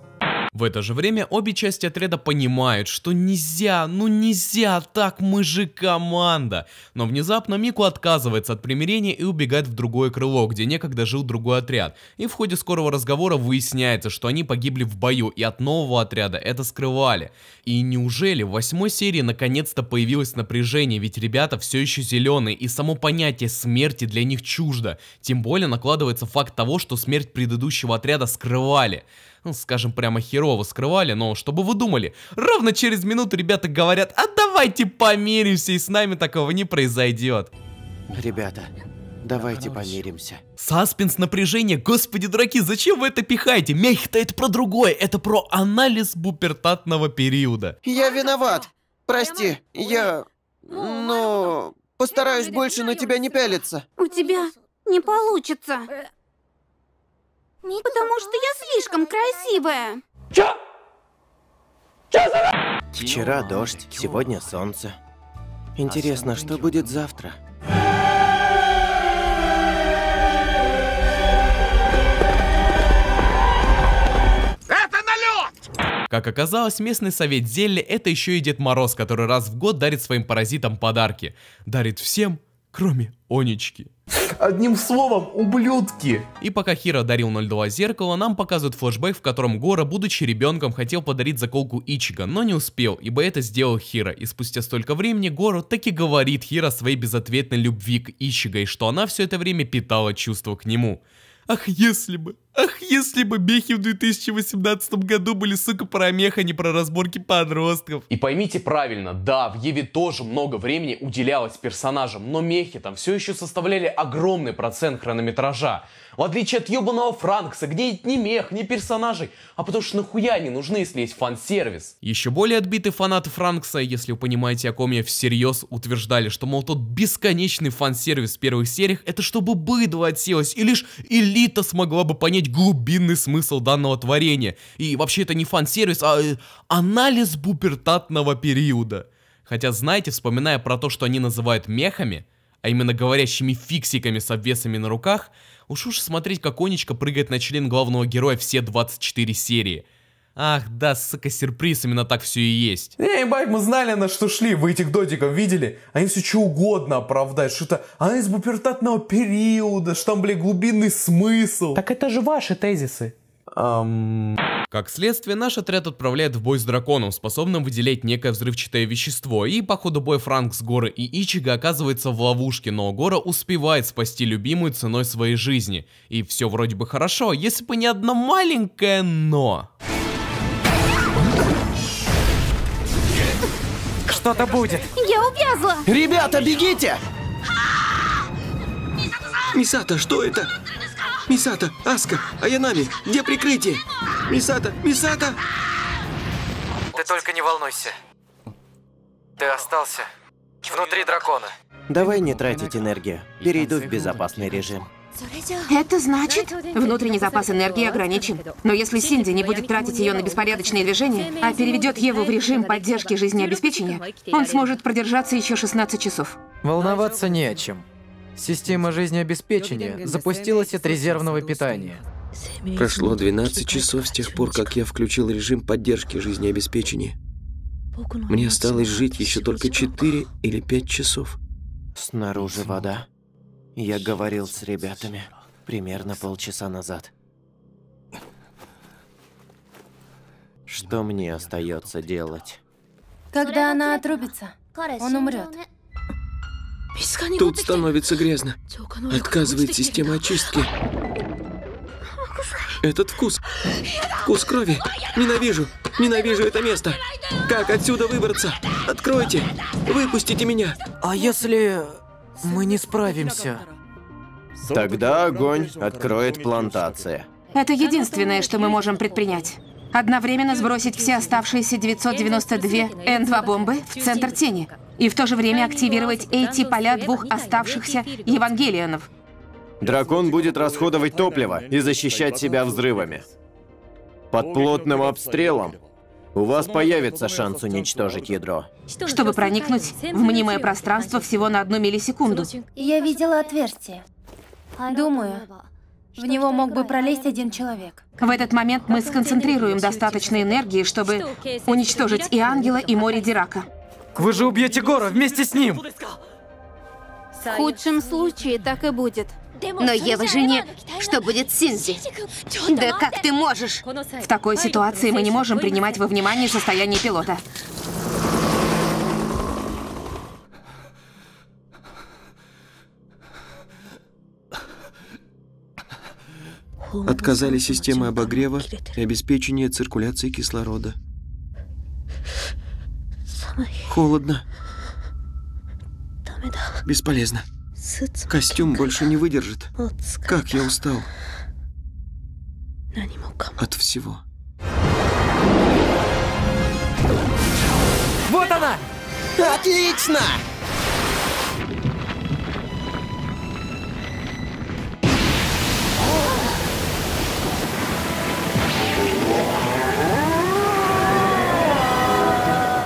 В это же время обе части отряда понимают, что нельзя, ну нельзя, так мы же команда. Но внезапно Мику отказывается от примирения и убегает в другое крыло, где некогда жил другой отряд. И в ходе скорого разговора выясняется, что они погибли в бою и от нового отряда это скрывали. И неужели в восьмой серии наконец-то появилось напряжение, ведь ребята все еще зеленые и само понятие смерти для них чуждо. Тем более накладывается факт того, что смерть предыдущего отряда скрывали скажем прямо херово скрывали, но чтобы вы думали, ровно через минуту ребята говорят, а давайте помиримся, и с нами такого не произойдет. Ребята, Давайте помиримся. Саспенс напряжение. Господи, дураки, зачем вы это пихаете? Мехита это про другое. Это про анализ бупертатного периода. Я виноват. Прости, я... Ну, но... Ну, постараюсь больше на тебя не пялиться. У тебя не получится. Потому что я слишком красивая. Чё? Чё за... Вчера дождь, сегодня солнце. Интересно, а что будет завтра? Как оказалось, местный совет зелья это еще и Дед Мороз, который раз в год дарит своим паразитам подарки. Дарит всем, кроме Онечки. Одним словом, ублюдки. И пока Хира дарил 0.2 зеркало, нам показывают флешбэк, в котором Гора, будучи ребенком, хотел подарить заколку Ичига, но не успел, ибо это сделал Хира. И спустя столько времени Гору таки говорит Хира своей безответной любви к Ичига, и что она все это время питала чувства к нему. Ах, если бы, Ах, если бы бехи в 2018 году были, сука, про мех, а не про разборки подростков. И поймите правильно, да, в Еве тоже много времени уделялось персонажам, но мехи там все еще составляли огромный процент хронометража. В отличие от ебаного Франкса, где нет ни мех, ни персонажей, а потому что нахуя они нужны, если есть фан-сервис. Еще более отбиты фанаты Франкса, если вы понимаете, о ком я всерьез утверждали, что, мол, тот бесконечный фан-сервис в первых сериях, это чтобы быдло отселось, и лишь элита смогла бы понять, понять глубинный смысл данного творения. И вообще это не фан-сервис, а э, анализ бупертатного периода. Хотя, знаете, вспоминая про то, что они называют мехами, а именно говорящими фиксиками с обвесами на руках, уж уж смотреть, как Онечка прыгает на член главного героя все 24 серии – Ах, да, сука, сюрприз, именно так все и есть. Не, ебать, мы знали, на что шли, вы этих додиков видели? Они все что угодно оправдают, что-то, а из бупертатного периода, что там, блин, глубинный смысл. Так это же ваши тезисы. Эм... Как следствие, наш отряд отправляет в бой с драконом, способным выделять некое взрывчатое вещество, и по ходу боя Франк с Горы и Ичига оказывается в ловушке, но Гора успевает спасти любимую ценой своей жизни. И все вроде бы хорошо, если бы не одно маленькое «но». что-то будет. Я увязла. Ребята, бегите! Мисата, что это? Мисата, Аска, Аянами, где прикрытие? Мисата, Мисата! Ты только не волнуйся. Ты остался внутри дракона. Давай не тратить энергию. Перейду в безопасный режим. Это значит, внутренний запас энергии ограничен. Но если Синди не будет тратить ее на беспорядочные движения, а переведет Еву в режим поддержки жизнеобеспечения, он сможет продержаться еще 16 часов. Волноваться не о чем. Система жизнеобеспечения запустилась от резервного питания. Прошло 12 часов с тех пор, как я включил режим поддержки жизнеобеспечения. Мне осталось жить еще только 4 или 5 часов. Снаружи вода. Я говорил с ребятами примерно полчаса назад. Что мне остается делать? Когда она отрубится, он умрет. Тут становится грязно. Отказывает система очистки. Этот вкус. Вкус крови. Ненавижу. Ненавижу это место. Как отсюда выбраться? Откройте. Выпустите меня. А если... Мы не справимся. Тогда огонь откроет плантация. Это единственное, что мы можем предпринять. Одновременно сбросить все оставшиеся 992 Н2-бомбы в центр тени. И в то же время активировать эти поля двух оставшихся евангелионов. Дракон будет расходовать топливо и защищать себя взрывами. Под плотным обстрелом у вас появится шанс уничтожить ядро. Чтобы проникнуть в мнимое пространство всего на одну миллисекунду. Я видела отверстие. Думаю, в него мог бы пролезть один человек. В этот момент мы сконцентрируем достаточно энергии, чтобы уничтожить и Ангела, и море Дирака. Вы же убьете Гора вместе с ним! В худшем случае так и будет. Но Ева же не... Что будет с Синзи? Да как ты можешь? В такой ситуации мы не можем принимать во внимание состояние пилота. Отказали системы обогрева и обеспечения циркуляции кислорода. Холодно. Бесполезно. Костюм больше не выдержит. Как я устал. От всего. Вот она! Отлично!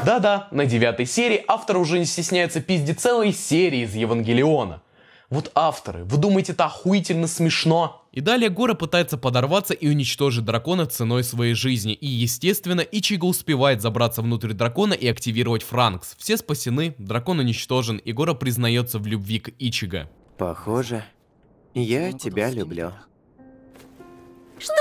Да-да, на девятой серии автор уже не стесняется пиздить целой серии из Евангелиона. Вот авторы, вы думаете, это охуительно смешно? И далее Гора пытается подорваться и уничтожить дракона ценой своей жизни. И естественно, Ичиго успевает забраться внутрь дракона и активировать Франкс. Все спасены, дракон уничтожен, и Гора признается в любви к Ичиго. Похоже, я тебя люблю. Что?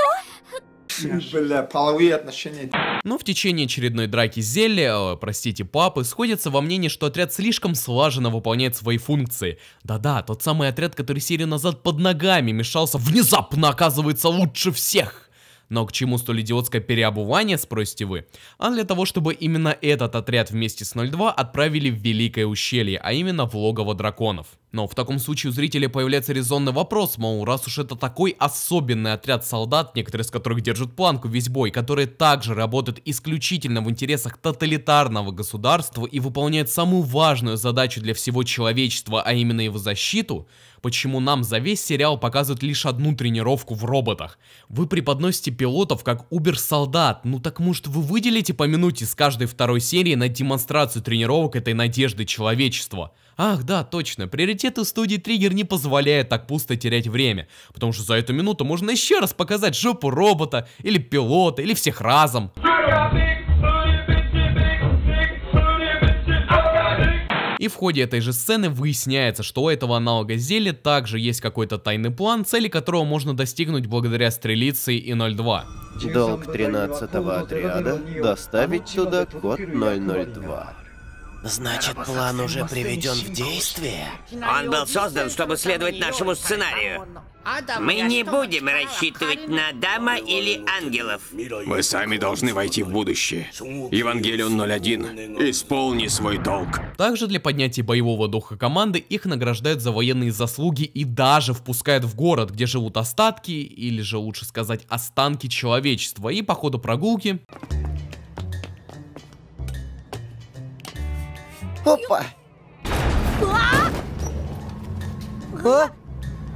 Бля, половые отношения. Но в течение очередной драки Зелли, э, простите, папы, сходятся во мнении, что отряд слишком слаженно выполняет свои функции. Да-да, тот самый отряд, который серию назад под ногами мешался, внезапно оказывается лучше всех. Но к чему столь идиотское переобувание, спросите вы? А для того, чтобы именно этот отряд вместе с 02 отправили в Великое Ущелье, а именно в логово драконов. Но в таком случае у зрителя появляется резонный вопрос, мол, раз уж это такой особенный отряд солдат, некоторые из которых держат планку весь бой, которые также работают исключительно в интересах тоталитарного государства и выполняют самую важную задачу для всего человечества, а именно его защиту, почему нам за весь сериал показывают лишь одну тренировку в роботах? Вы преподносите пилотов как убер-солдат, ну так может вы выделите по минуте с каждой второй серии на демонстрацию тренировок этой надежды человечества? Ах, да, точно, приоритеты студии Триггер не позволяют так пусто терять время, потому что за эту минуту можно еще раз показать жопу робота, или пилота, или всех разом. И в ходе этой же сцены выясняется, что у этого аналога зелья также есть какой-то тайный план, цели которого можно достигнуть благодаря стрелиции и 02. Долг 13-го отряда – доставить туда код 002. Значит, план уже приведен в действие? Он был создан, чтобы следовать нашему сценарию. Мы не будем рассчитывать на дама или ангелов. Вы сами должны войти в будущее. Евангелион 01. Исполни свой долг. Также для поднятия боевого духа команды их награждают за военные заслуги и даже впускают в город, где живут остатки, или же лучше сказать, останки человечества. И по ходу прогулки... Опа! А? а?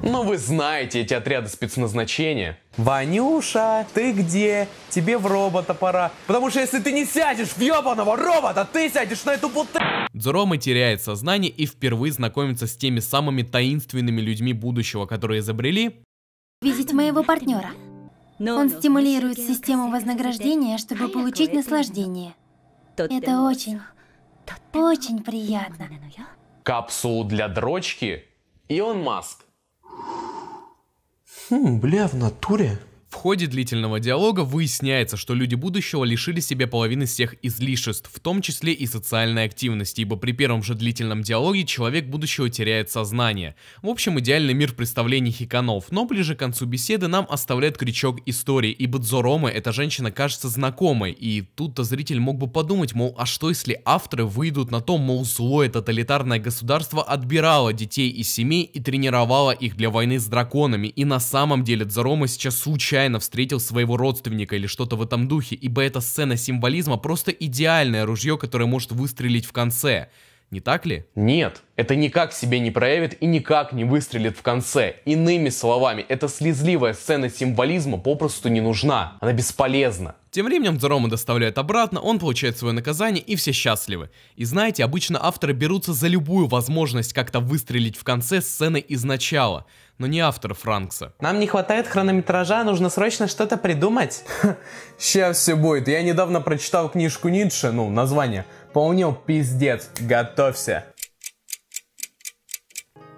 Ну вы знаете эти отряды спецназначения. Ванюша, ты где? Тебе в робота пора. Потому что если ты не сядешь в ебаного робота, ты сядешь на эту бутылку. Дзурома теряет сознание и впервые знакомится с теми самыми таинственными людьми будущего, которые изобрели. Видеть моего партнера. Ну, Он ну, стимулирует систему а вознаграждения, чтобы получить наслаждение. Это очень очень приятно. Капсулу для дрочки Илон Маск. Хм, бля, в натуре. В ходе длительного диалога выясняется, что люди будущего лишили себе половины всех излишеств, в том числе и социальной активности, ибо при первом же длительном диалоге человек будущего теряет сознание. В общем, идеальный мир представлений хиканов, но ближе к концу беседы нам оставляет крючок истории, ибо Дзоромы эта женщина кажется знакомой, и тут-то зритель мог бы подумать, мол, а что если авторы выйдут на то, мол, злое тоталитарное государство отбирало детей из семей и тренировало их для войны с драконами, и на самом деле Дзорома сейчас случайно случайно встретил своего родственника или что-то в этом духе, ибо эта сцена символизма просто идеальное ружье, которое может выстрелить в конце. Не так ли? Нет, это никак себе не проявит и никак не выстрелит в конце. Иными словами, эта слезливая сцена символизма попросту не нужна. Она бесполезна. Тем временем Дзорома доставляет обратно, он получает свое наказание и все счастливы. И знаете, обычно авторы берутся за любую возможность как-то выстрелить в конце сцены из начала – но не автор Франкса. Нам не хватает хронометража, нужно срочно что-то придумать. Сейчас все будет. Я недавно прочитал книжку Ницше, ну, название. Понял, пиздец, готовься.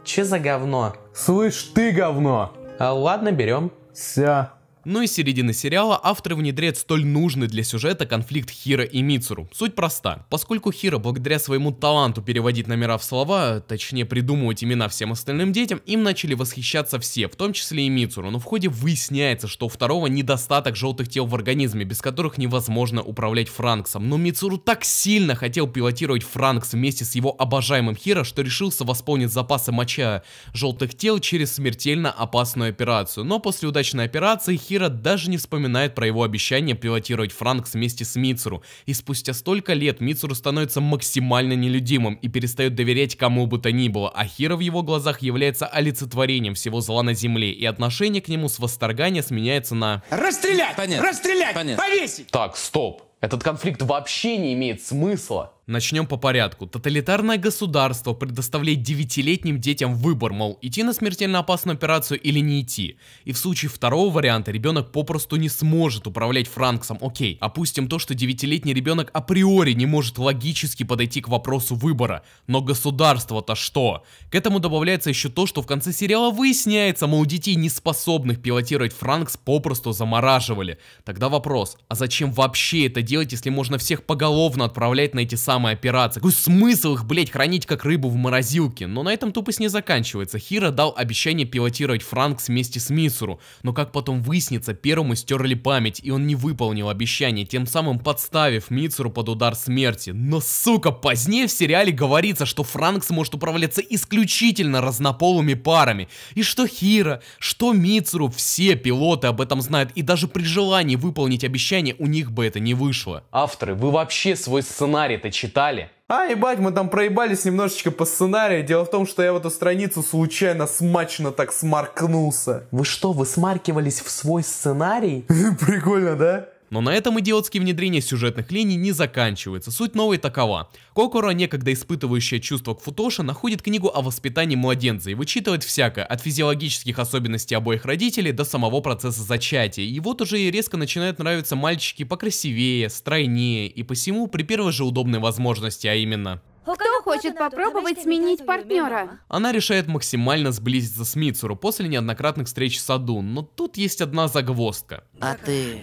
Че за говно? Слышь, ты говно! А, ладно, берем. Вся но ну и с середины сериала авторы внедряют столь нужный для сюжета конфликт Хира и Мицуру. Суть проста. Поскольку Хира благодаря своему таланту переводить номера в слова, точнее придумывать имена всем остальным детям, им начали восхищаться все, в том числе и Мицуру, но в ходе выясняется, что у второго недостаток желтых тел в организме, без которых невозможно управлять Франксом. Но Мицуру так сильно хотел пилотировать Франкс вместе с его обожаемым Хира, что решился восполнить запасы моча желтых тел через смертельно опасную операцию. Но после удачной операции Хира Акира даже не вспоминает про его обещание пилотировать Франкс вместе с Мицуру, и спустя столько лет Мицуру становится максимально нелюдимым и перестает доверять кому бы то ни было. а Хира в его глазах является олицетворением всего зла на земле, и отношение к нему с восторгания сменяется на... Расстрелять! Понятно. Расстрелять! Понятно. Повесить! Так, стоп. Этот конфликт вообще не имеет смысла. Начнем по порядку. Тоталитарное государство предоставляет девятилетним детям выбор, мол, идти на смертельно опасную операцию или не идти. И в случае второго варианта ребенок попросту не сможет управлять Франксом. Окей, опустим то, что девятилетний ребенок априори не может логически подойти к вопросу выбора. Но государство-то что? К этому добавляется еще то, что в конце сериала выясняется, мол, детей, не способных пилотировать Франкс, попросту замораживали. Тогда вопрос, а зачем вообще это делать, если можно всех поголовно отправлять на эти самые самая операция. Какой смысл их, блять, хранить как рыбу в морозилке? Но на этом тупость не заканчивается. Хира дал обещание пилотировать Франкс вместе с Мицуру, но как потом выяснится, первому стерли память, и он не выполнил обещание, тем самым подставив Мицуру под удар смерти. Но, сука, позднее в сериале говорится, что Франкс может управляться исключительно разнополыми парами. И что Хира, что Мицуру, все пилоты об этом знают, и даже при желании выполнить обещание у них бы это не вышло. Авторы, вы вообще свой сценарий-то считали. А, ебать, мы там проебались немножечко по сценарию. Дело в том, что я в эту страницу случайно смачно так смаркнулся. Вы что, вы смаркивались в свой сценарий? Прикольно, да? Но на этом идиотские внедрения сюжетных линий не заканчиваются. Суть новой такова. Кокоро, некогда испытывающая чувство к Футоше, находит книгу о воспитании младенца и вычитывает всякое, от физиологических особенностей обоих родителей до самого процесса зачатия. И вот уже и резко начинают нравиться мальчики покрасивее, стройнее, и посему при первой же удобной возможности, а именно... Кто хочет попробовать сменить партнера? Она решает максимально сблизиться с Мицуру после неоднократных встреч в саду, но тут есть одна загвоздка. А ты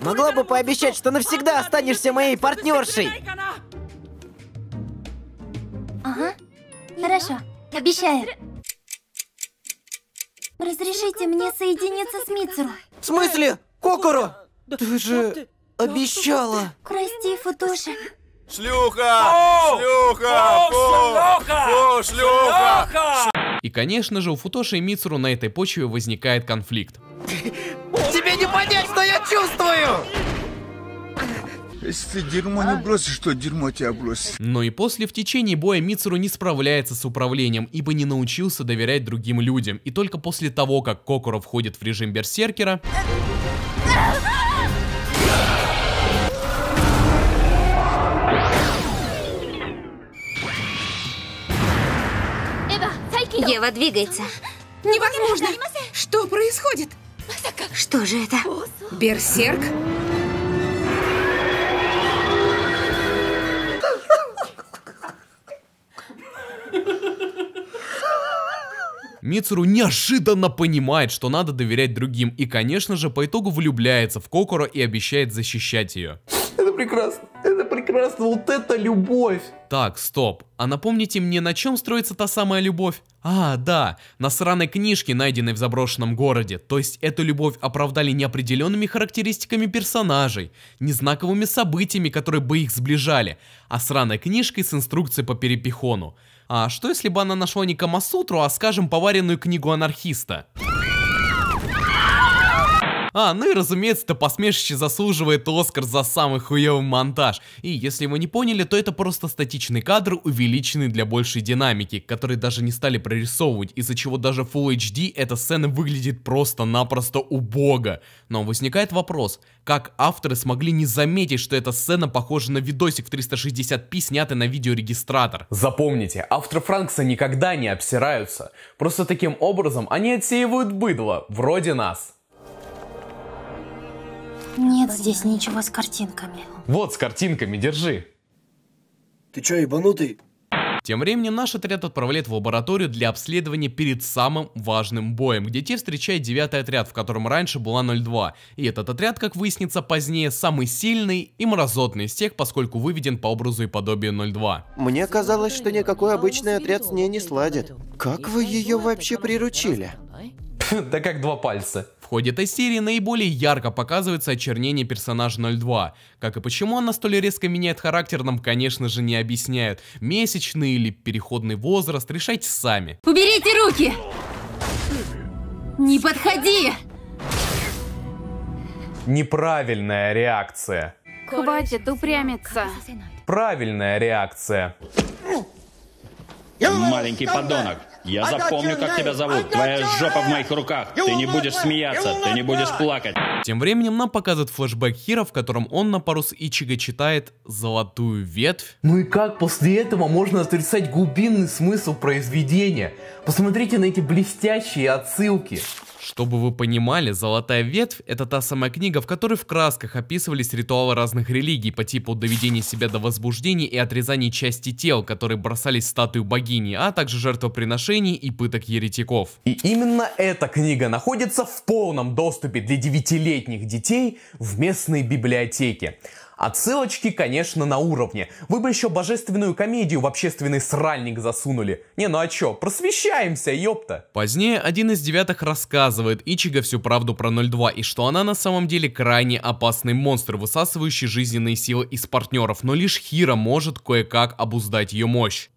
Могла бы пообещать, что навсегда останешься моей партнершей. Ага. Хорошо. Обещаю. Разрешите мне соединиться с Мицуру. В смысле? Кокоро? Ты же обещала. Прости, Футуши. Шлюха! Шлюха! шлюха! шлюха! И, конечно же, у Футоши и Мицуру на этой почве возникает конфликт. понять, что я чувствую! Если ты дерьмо не бросишь, что дерьмо тебя бросит. Но и после в течение боя Мицуру не справляется с управлением, ибо не научился доверять другим людям. И только после того, как Кокуро входит в режим берсеркера... Ева двигается. Невозможно! Что происходит? Что же это? Берсерк? Мицуру неожиданно понимает, что надо доверять другим и, конечно же, по итогу влюбляется в Кокоро и обещает защищать ее прекрасно. Это прекрасно. Вот это любовь. Так, стоп. А напомните мне, на чем строится та самая любовь? А, да, на сраной книжке, найденной в заброшенном городе. То есть эту любовь оправдали неопределенными характеристиками персонажей, незнаковыми событиями, которые бы их сближали, а сраной книжкой с инструкцией по перепихону. А что если бы она нашла не Камасутру, а скажем поваренную книгу анархиста? А, ну и разумеется, это посмешище заслуживает Оскар за самый хуевый монтаж. И если вы не поняли, то это просто статичный кадр, увеличенный для большей динамики, который даже не стали прорисовывать, из-за чего даже Full HD эта сцена выглядит просто-напросто убого. Но возникает вопрос, как авторы смогли не заметить, что эта сцена похожа на видосик в 360p, снятый на видеорегистратор? Запомните, авторы Франкса никогда не обсираются. Просто таким образом они отсеивают быдло, вроде нас. Нет здесь ничего с картинками. Вот, с картинками, держи. Ты чё, ебанутый? Тем временем наш отряд отправляет в лабораторию для обследования перед самым важным боем, где те встречает девятый отряд, в котором раньше была 02. И этот отряд, как выяснится позднее, самый сильный и мразотный из тех, поскольку выведен по образу и подобию 02. Мне казалось, что никакой обычный отряд с ней не сладит. Как вы ее вообще приручили? да как два пальца. В ходе этой серии наиболее ярко показывается очернение персонажа 02. Как и почему она столь резко меняет характер, нам, конечно же, не объясняют. Месячный или переходный возраст, решайте сами. Уберите руки! Не подходи! Неправильная реакция. Хватит упрямиться. Правильная реакция. Маленький подонок. Я запомню, как тебя зовут. Твоя жопа в моих руках. Ты не будешь смеяться, ты не будешь плакать. Тем временем нам показывают флешбэк Хира, в котором он на парус с Ичига читает «Золотую ветвь». Ну и как после этого можно отрицать глубинный смысл произведения? Посмотрите на эти блестящие отсылки. Чтобы вы понимали, «Золотая ветвь» — это та самая книга, в которой в красках описывались ритуалы разных религий по типу доведения себя до возбуждений и отрезания части тел, которые бросались в статую богини, а также жертвоприношений и пыток еретиков. И именно эта книга находится в полном доступе для девятилетних детей в местной библиотеке. Отсылочки, а конечно, на уровне. Вы бы еще божественную комедию в общественный сральник засунули. Не, ну а чё, просвещаемся, ёпта. Позднее один из девятых рассказывает Ичига всю правду про 02 и что она на самом деле крайне опасный монстр, высасывающий жизненные силы из партнеров, но лишь Хира может кое-как обуздать ее мощь.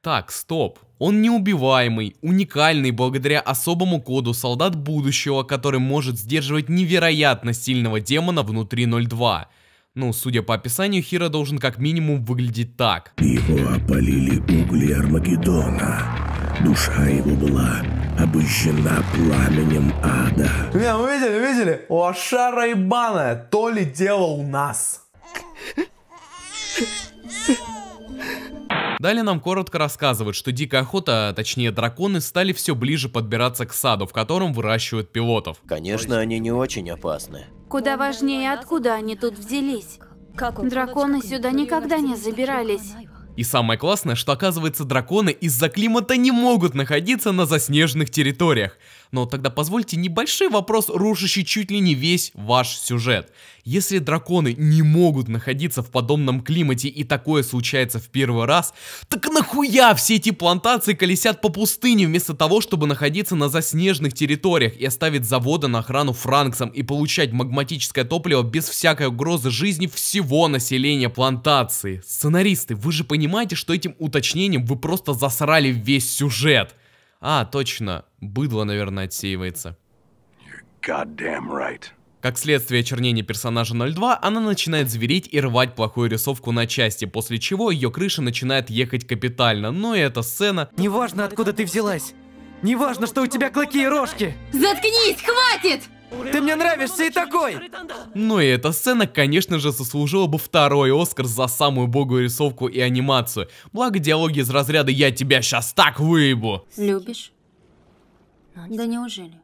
Так, стоп. Он неубиваемый, уникальный благодаря особому коду солдат будущего, который может сдерживать невероятно сильного демона внутри 02. Ну, судя по описанию, Хира должен как минимум выглядеть так. Его опалили угли Армагеддона. Душа его была обыщена пламенем ада. Не, вы видели, видели? У Ашара Ибана то ли дело у нас. Далее нам коротко рассказывают, что дикая охота, а точнее драконы, стали все ближе подбираться к саду, в котором выращивают пилотов. Конечно, они не очень опасны. Куда важнее, откуда они тут взялись. Драконы сюда никогда не забирались. И самое классное, что оказывается драконы из-за климата не могут находиться на заснеженных территориях. Но тогда позвольте небольшой вопрос, рушащий чуть ли не весь ваш сюжет. Если драконы не могут находиться в подобном климате и такое случается в первый раз, так нахуя все эти плантации колесят по пустыне вместо того, чтобы находиться на заснеженных территориях и оставить заводы на охрану франксам и получать магматическое топливо без всякой угрозы жизни всего населения плантации? Сценаристы, вы же понимаете, что этим уточнением вы просто засрали весь сюжет. А, точно, быдло, наверное, отсеивается. Right. Как следствие чернения персонажа 02, она начинает звереть и рвать плохую рисовку на части, после чего ее крыша начинает ехать капитально, но и эта сцена... Неважно, откуда ты взялась! Неважно, что у тебя клыки и рожки! Заткнись, хватит! Ты мне нравишься и такой! Ну и эта сцена, конечно же, заслужила бы второй Оскар за самую богую рисовку и анимацию. Благо диалоги из разряда «Я тебя сейчас так выебу!» Любишь? Да неужели?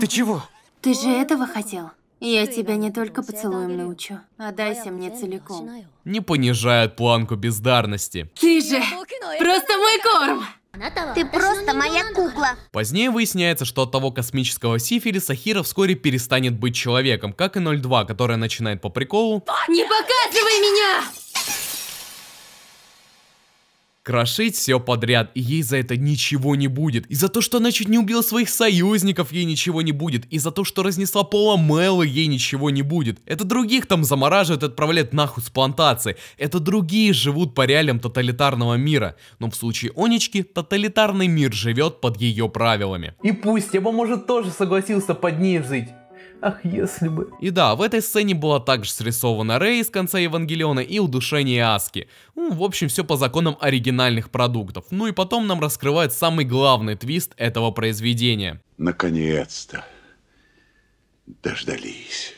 Ты чего? Ты же этого хотел? Я тебя не только поцелуем научу, отдайся а мне целиком. Не понижают планку бездарности. Ты же просто мой корм! Ты просто моя кукла. Позднее выясняется, что от того космического сифилиса Хира вскоре перестанет быть человеком, как и 02, которая начинает по приколу. Не показывай меня! крошить все подряд, и ей за это ничего не будет. И за то, что она чуть не убила своих союзников, ей ничего не будет. И за то, что разнесла Пола Мэлла, ей ничего не будет. Это других там замораживают отправляют нахуй с плантации. Это другие живут по реалиям тоталитарного мира. Но в случае Онечки, тоталитарный мир живет под ее правилами. И пусть, я бы, может, тоже согласился под ней жить. Ах, если бы. И да, в этой сцене была также срисована Рэй с конца Евангелиона и удушение Аски. Ну, в общем, все по законам оригинальных продуктов. Ну и потом нам раскрывает самый главный твист этого произведения. Наконец-то. Дождались.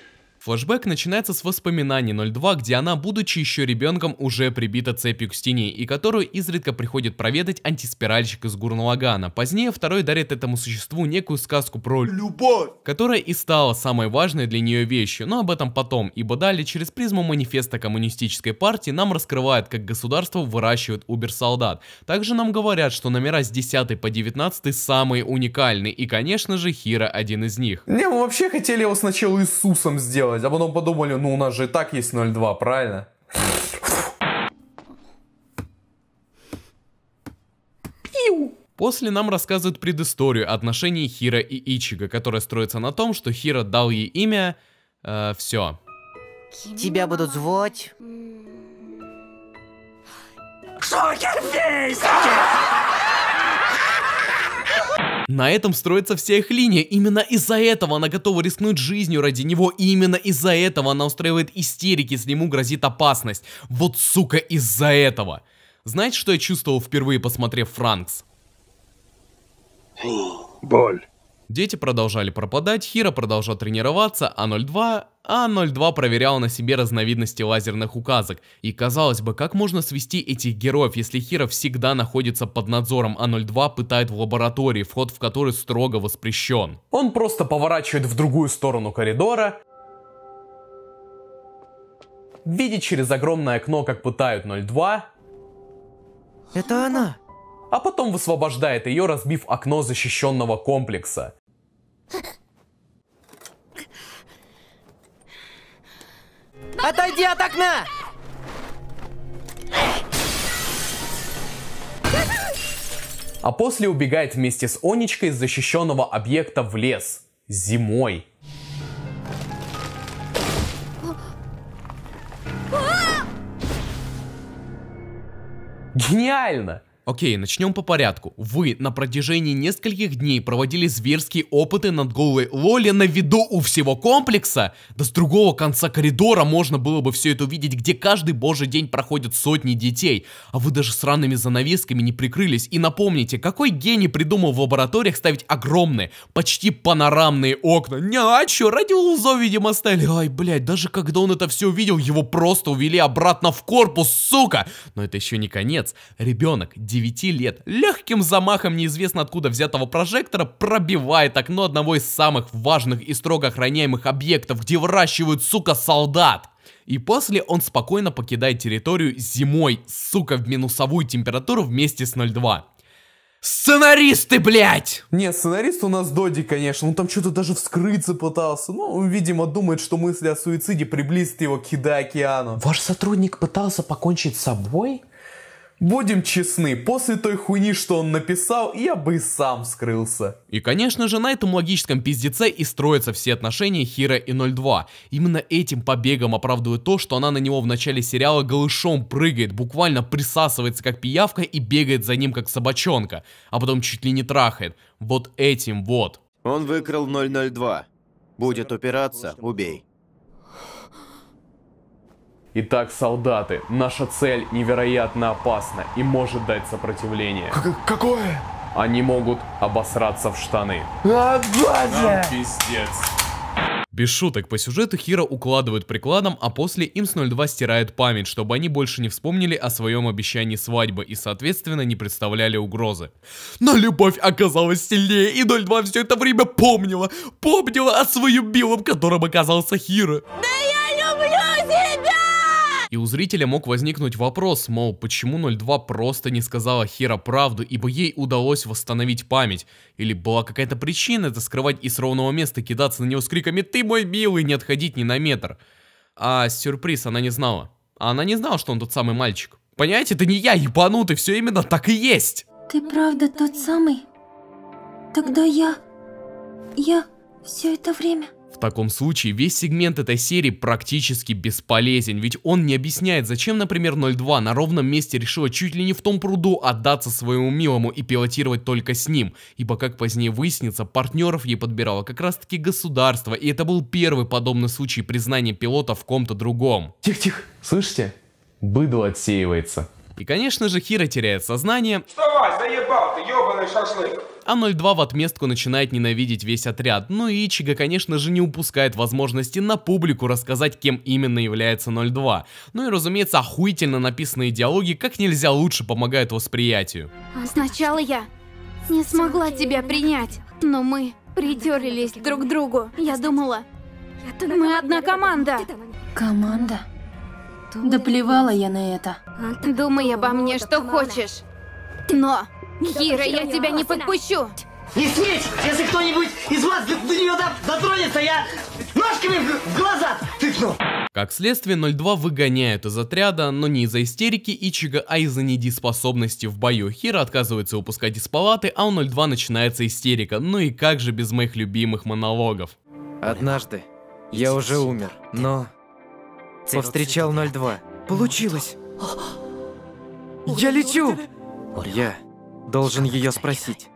Флэшбэк начинается с воспоминаний 02, где она, будучи еще ребенком, уже прибита цепью к стене, и которую изредка приходит проведать антиспиральщик из Гурнлагана. Позднее второй дарит этому существу некую сказку про любовь, которая и стала самой важной для нее вещью, но об этом потом, ибо далее через призму манифеста коммунистической партии нам раскрывают, как государство выращивает убер-солдат. Также нам говорят, что номера с 10 по 19 самые уникальные, и, конечно же, Хира один из них. Не, мы вообще хотели его сначала Иисусом сделать, делать. А потом подумали, ну у нас же и так есть 0,2, правильно? После нам рассказывают предысторию отношений Хира и Ичига, которая строится на том, что Хира дал ей имя... Э, все. Тебя будут звать... Шокер Шокерфейс! На этом строится вся их линия. Именно из-за этого она готова рискнуть жизнью ради него. И именно из-за этого она устраивает истерики, с ему грозит опасность. Вот сука из-за этого. Знаете, что я чувствовал впервые, посмотрев Франкс? Боль. Дети продолжали пропадать, Хира продолжал тренироваться, а 02 а 02 проверял на себе разновидности лазерных указок. И казалось бы, как можно свести этих героев, если Хира всегда находится под надзором, а 02 пытает в лаборатории, вход в который строго воспрещен. Он просто поворачивает в другую сторону коридора, видит через огромное окно, как пытают 02. Это она! а потом высвобождает ее, разбив окно защищенного комплекса. Отойди от окна! А после убегает вместе с Онечкой из защищенного объекта в лес. Зимой. Гениально! Окей, начнем по порядку. Вы на протяжении нескольких дней проводили зверские опыты над голой Лоли на виду у всего комплекса. Да с другого конца коридора можно было бы все это увидеть, где каждый божий день проходят сотни детей. А вы даже сраными занавесками не прикрылись. И напомните, какой гений придумал в лабораториях ставить огромные, почти панорамные окна? Не, а чё, ради лузо, видимо, стали. Ай, блядь, даже когда он это все увидел, его просто увели обратно в корпус, сука! Но это еще не конец. Ребенок, 9 лет, легким замахом неизвестно откуда взятого прожектора пробивает окно одного из самых важных и строго охраняемых объектов, где выращивают, сука, солдат. И после он спокойно покидает территорию зимой, сука, в минусовую температуру вместе с 0,2. Сценаристы, блядь! Не, сценарист у нас Доди, конечно. Он там что-то даже вскрыться пытался. Ну, он, видимо, думает, что мысли о суициде приблизят его к Хида Ваш сотрудник пытался покончить с собой? Будем честны, после той хуйни, что он написал, я бы и сам скрылся. И, конечно же, на этом логическом пиздеце и строятся все отношения Хира и 02. Именно этим побегом оправдывают то, что она на него в начале сериала голышом прыгает, буквально присасывается как пиявка и бегает за ним как собачонка, а потом чуть ли не трахает. Вот этим вот. Он выкрал 002. Будет упираться, убей. Итак, солдаты, наша цель невероятно опасна и может дать сопротивление. К какое? Они могут обосраться в штаны. А, Нам пиздец. Без шуток, по сюжету Хира укладывают прикладом, а после им с 02 стирает память, чтобы они больше не вспомнили о своем обещании свадьбы и, соответственно, не представляли угрозы. Но любовь оказалась сильнее, и 02 все это время помнила, помнила о своем белом, которым оказался Хира. Да и у зрителя мог возникнуть вопрос, мол, почему 02 просто не сказала Хера правду, ибо ей удалось восстановить память? Или была какая-то причина это скрывать и с ровного места кидаться на него с криками «Ты мой милый, не отходить ни на метр!» А сюрприз она не знала. А она не знала, что он тот самый мальчик. Понимаете, это не я, ебанутый, все именно так и есть. Ты правда тот самый? Тогда я... Я все это время... В таком случае весь сегмент этой серии практически бесполезен, ведь он не объясняет, зачем, например, 02 на ровном месте решила чуть ли не в том пруду отдаться своему милому и пилотировать только с ним, ибо, как позднее выяснится, партнеров ей подбирало как раз-таки государство, и это был первый подобный случай признания пилота в ком-то другом. Тихо-тихо, слышите? Быдло отсеивается. И, конечно же, Хира теряет сознание. Вставай, заебал ты, ебаный шашлык! а 02 в отместку начинает ненавидеть весь отряд. Но ну Ичига, конечно же, не упускает возможности на публику рассказать, кем именно является 02. Ну и, разумеется, охуительно написанные диалоги как нельзя лучше помогают восприятию. Сначала я не смогла тебя принять, но мы притерлись друг к другу. Я думала, мы одна команда. Команда? Да плевала я на это. Думай обо мне, что хочешь. Но Кира, я тебя не подпущу. Не сметь! Если кто-нибудь из вас до, до нее дотронется, я ножками в глаза тыкну! Как следствие, 02 выгоняют из отряда, но не из-за истерики Ичига, а из-за недиспособности в бою. Хира отказывается выпускать из палаты, а у 02 начинается истерика. Ну и как же без моих любимых монологов? Однажды я уже умер, но повстречал 02. Получилось! Я лечу! Я должен ее спросить.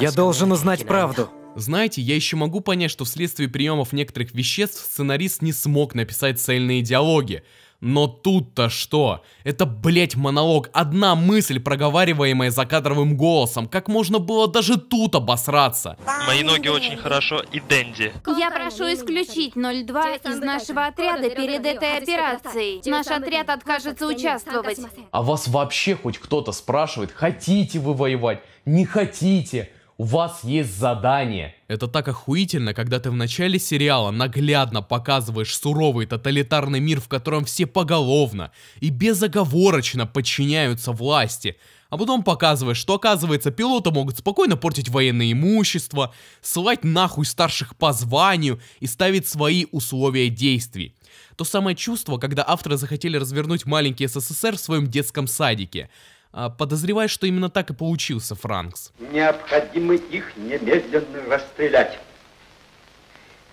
Я должен узнать правду. Знаете, я еще могу понять, что вследствие приемов некоторых веществ сценарист не смог написать цельные диалоги. Но тут-то что? Это, блять, монолог. Одна мысль, проговариваемая за кадровым голосом. Как можно было даже тут обосраться? Мои ноги очень хорошо и Дэнди. Я прошу исключить 02 из нашего отряда перед этой операцией. Наш отряд откажется участвовать. А вас вообще хоть кто-то спрашивает, хотите вы воевать, не хотите? У вас есть задание. Это так охуительно, когда ты в начале сериала наглядно показываешь суровый тоталитарный мир, в котором все поголовно и безоговорочно подчиняются власти, а потом показываешь, что оказывается пилоты могут спокойно портить военное имущество, ссылать нахуй старших по званию и ставить свои условия действий. То самое чувство, когда авторы захотели развернуть маленький СССР в своем детском садике – а, подозревая, что именно так и получился Франкс. Необходимо их немедленно расстрелять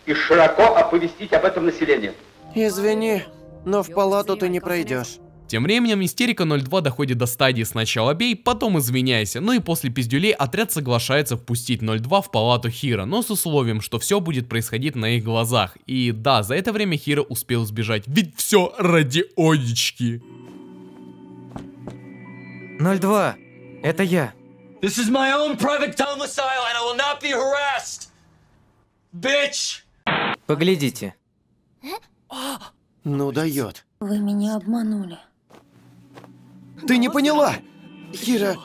и широко оповестить об этом население. Извини, но в палату ты не пройдешь. Тем временем истерика 02 доходит до стадии сначала бей, потом извиняйся, ну и после пиздюлей отряд соглашается впустить 02 в палату Хира, но с условием, что все будет происходить на их глазах. И да, за это время Хира успел сбежать, ведь все ради Одички. 02. Это я. This is my own private domicile, and I will not be harassed! Bitch! Поглядите. Ну дает. Вы меня обманули. Ты не поняла! Хира,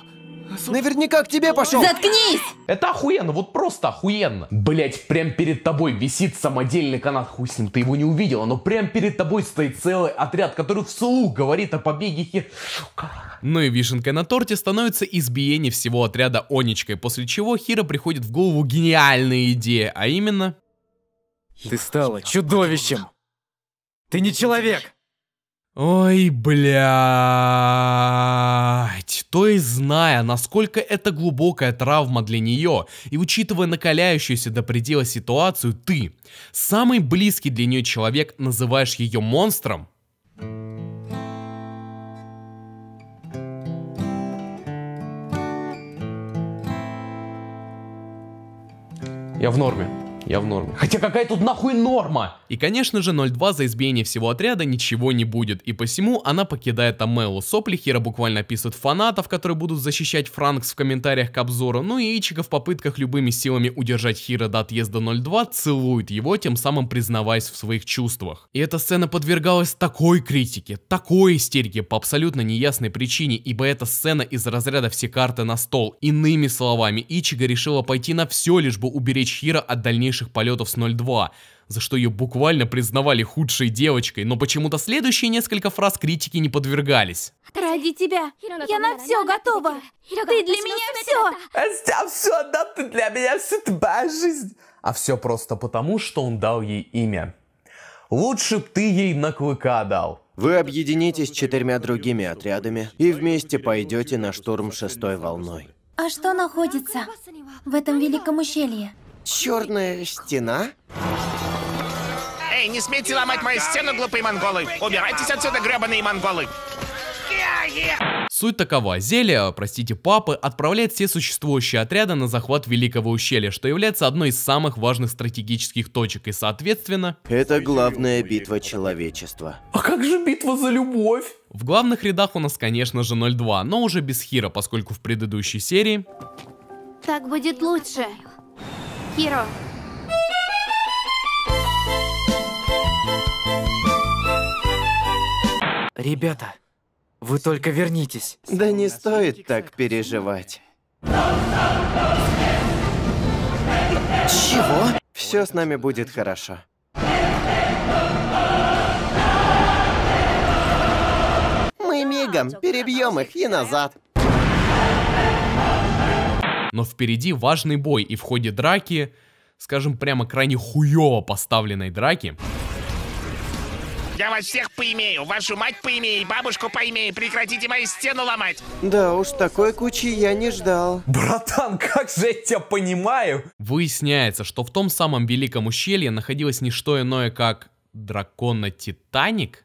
Наверняка к тебе пошел. Заткнись! Это охуенно, вот просто охуенно. Блять, прям перед тобой висит самодельный канат, хуй с ним, ты его не увидела, но прям перед тобой стоит целый отряд, который вслух говорит о побеге хи... Ну и вишенкой на торте становится избиение всего отряда Онечкой, после чего Хира приходит в голову гениальная идея, а именно... Ты стала чудовищем! Ты не человек! Ой, блядь. То есть, зная, насколько это глубокая травма для нее, и учитывая накаляющуюся до предела ситуацию, ты, самый близкий для нее человек, называешь ее монстром? Я в норме. Я в норме. Хотя какая тут нахуй норма? И конечно же 0-2 за избиение всего отряда ничего не будет, и посему она покидает Амелу. Сопли Хира буквально писают фанатов, которые будут защищать Франкс в комментариях к обзору, ну и Ичика в попытках любыми силами удержать Хира до отъезда 0-2 целует его, тем самым признаваясь в своих чувствах. И эта сцена подвергалась такой критике, такой истерике по абсолютно неясной причине, ибо эта сцена из разряда «все карты на стол». Иными словами, Ичига решила пойти на все, лишь бы уберечь Хира от дальнейших дальнейших полетов с 02, за что ее буквально признавали худшей девочкой, но почему-то следующие несколько фраз критики не подвергались. Ради тебя, я на все готова, ты для меня все. А а все, да, ты для меня все, твоя жизнь. А все просто потому, что он дал ей имя. Лучше б ты ей на клыка дал. Вы объединитесь с четырьмя другими отрядами и вместе пойдете на штурм шестой волной. А что находится в этом великом ущелье? Черная стена? Эй, не смейте ломать мою стену, глупые монголы! Убирайтесь отсюда, гребаные монголы! Суть такова. Зелия, простите, папы, отправляет все существующие отряды на захват Великого ущелья, что является одной из самых важных стратегических точек и, соответственно... Это главная битва человечества. А как же битва за любовь? В главных рядах у нас, конечно же, 0-2, но уже без Хира, поскольку в предыдущей серии... Так будет лучше. Hero. Ребята, вы только вернитесь. Да не стоит так переживать. Чего? Все с нами будет хорошо. Мы мигом перебьем их и назад. Но впереди важный бой, и в ходе драки, скажем прямо крайне хуево поставленной драки... Я вас всех поимею, вашу мать поимею, бабушку поимею, прекратите мою стену ломать. Да уж, такой кучи я не ждал. Братан, как же я тебя понимаю? Выясняется, что в том самом великом ущелье находилось не что иное, как дракона Титаник.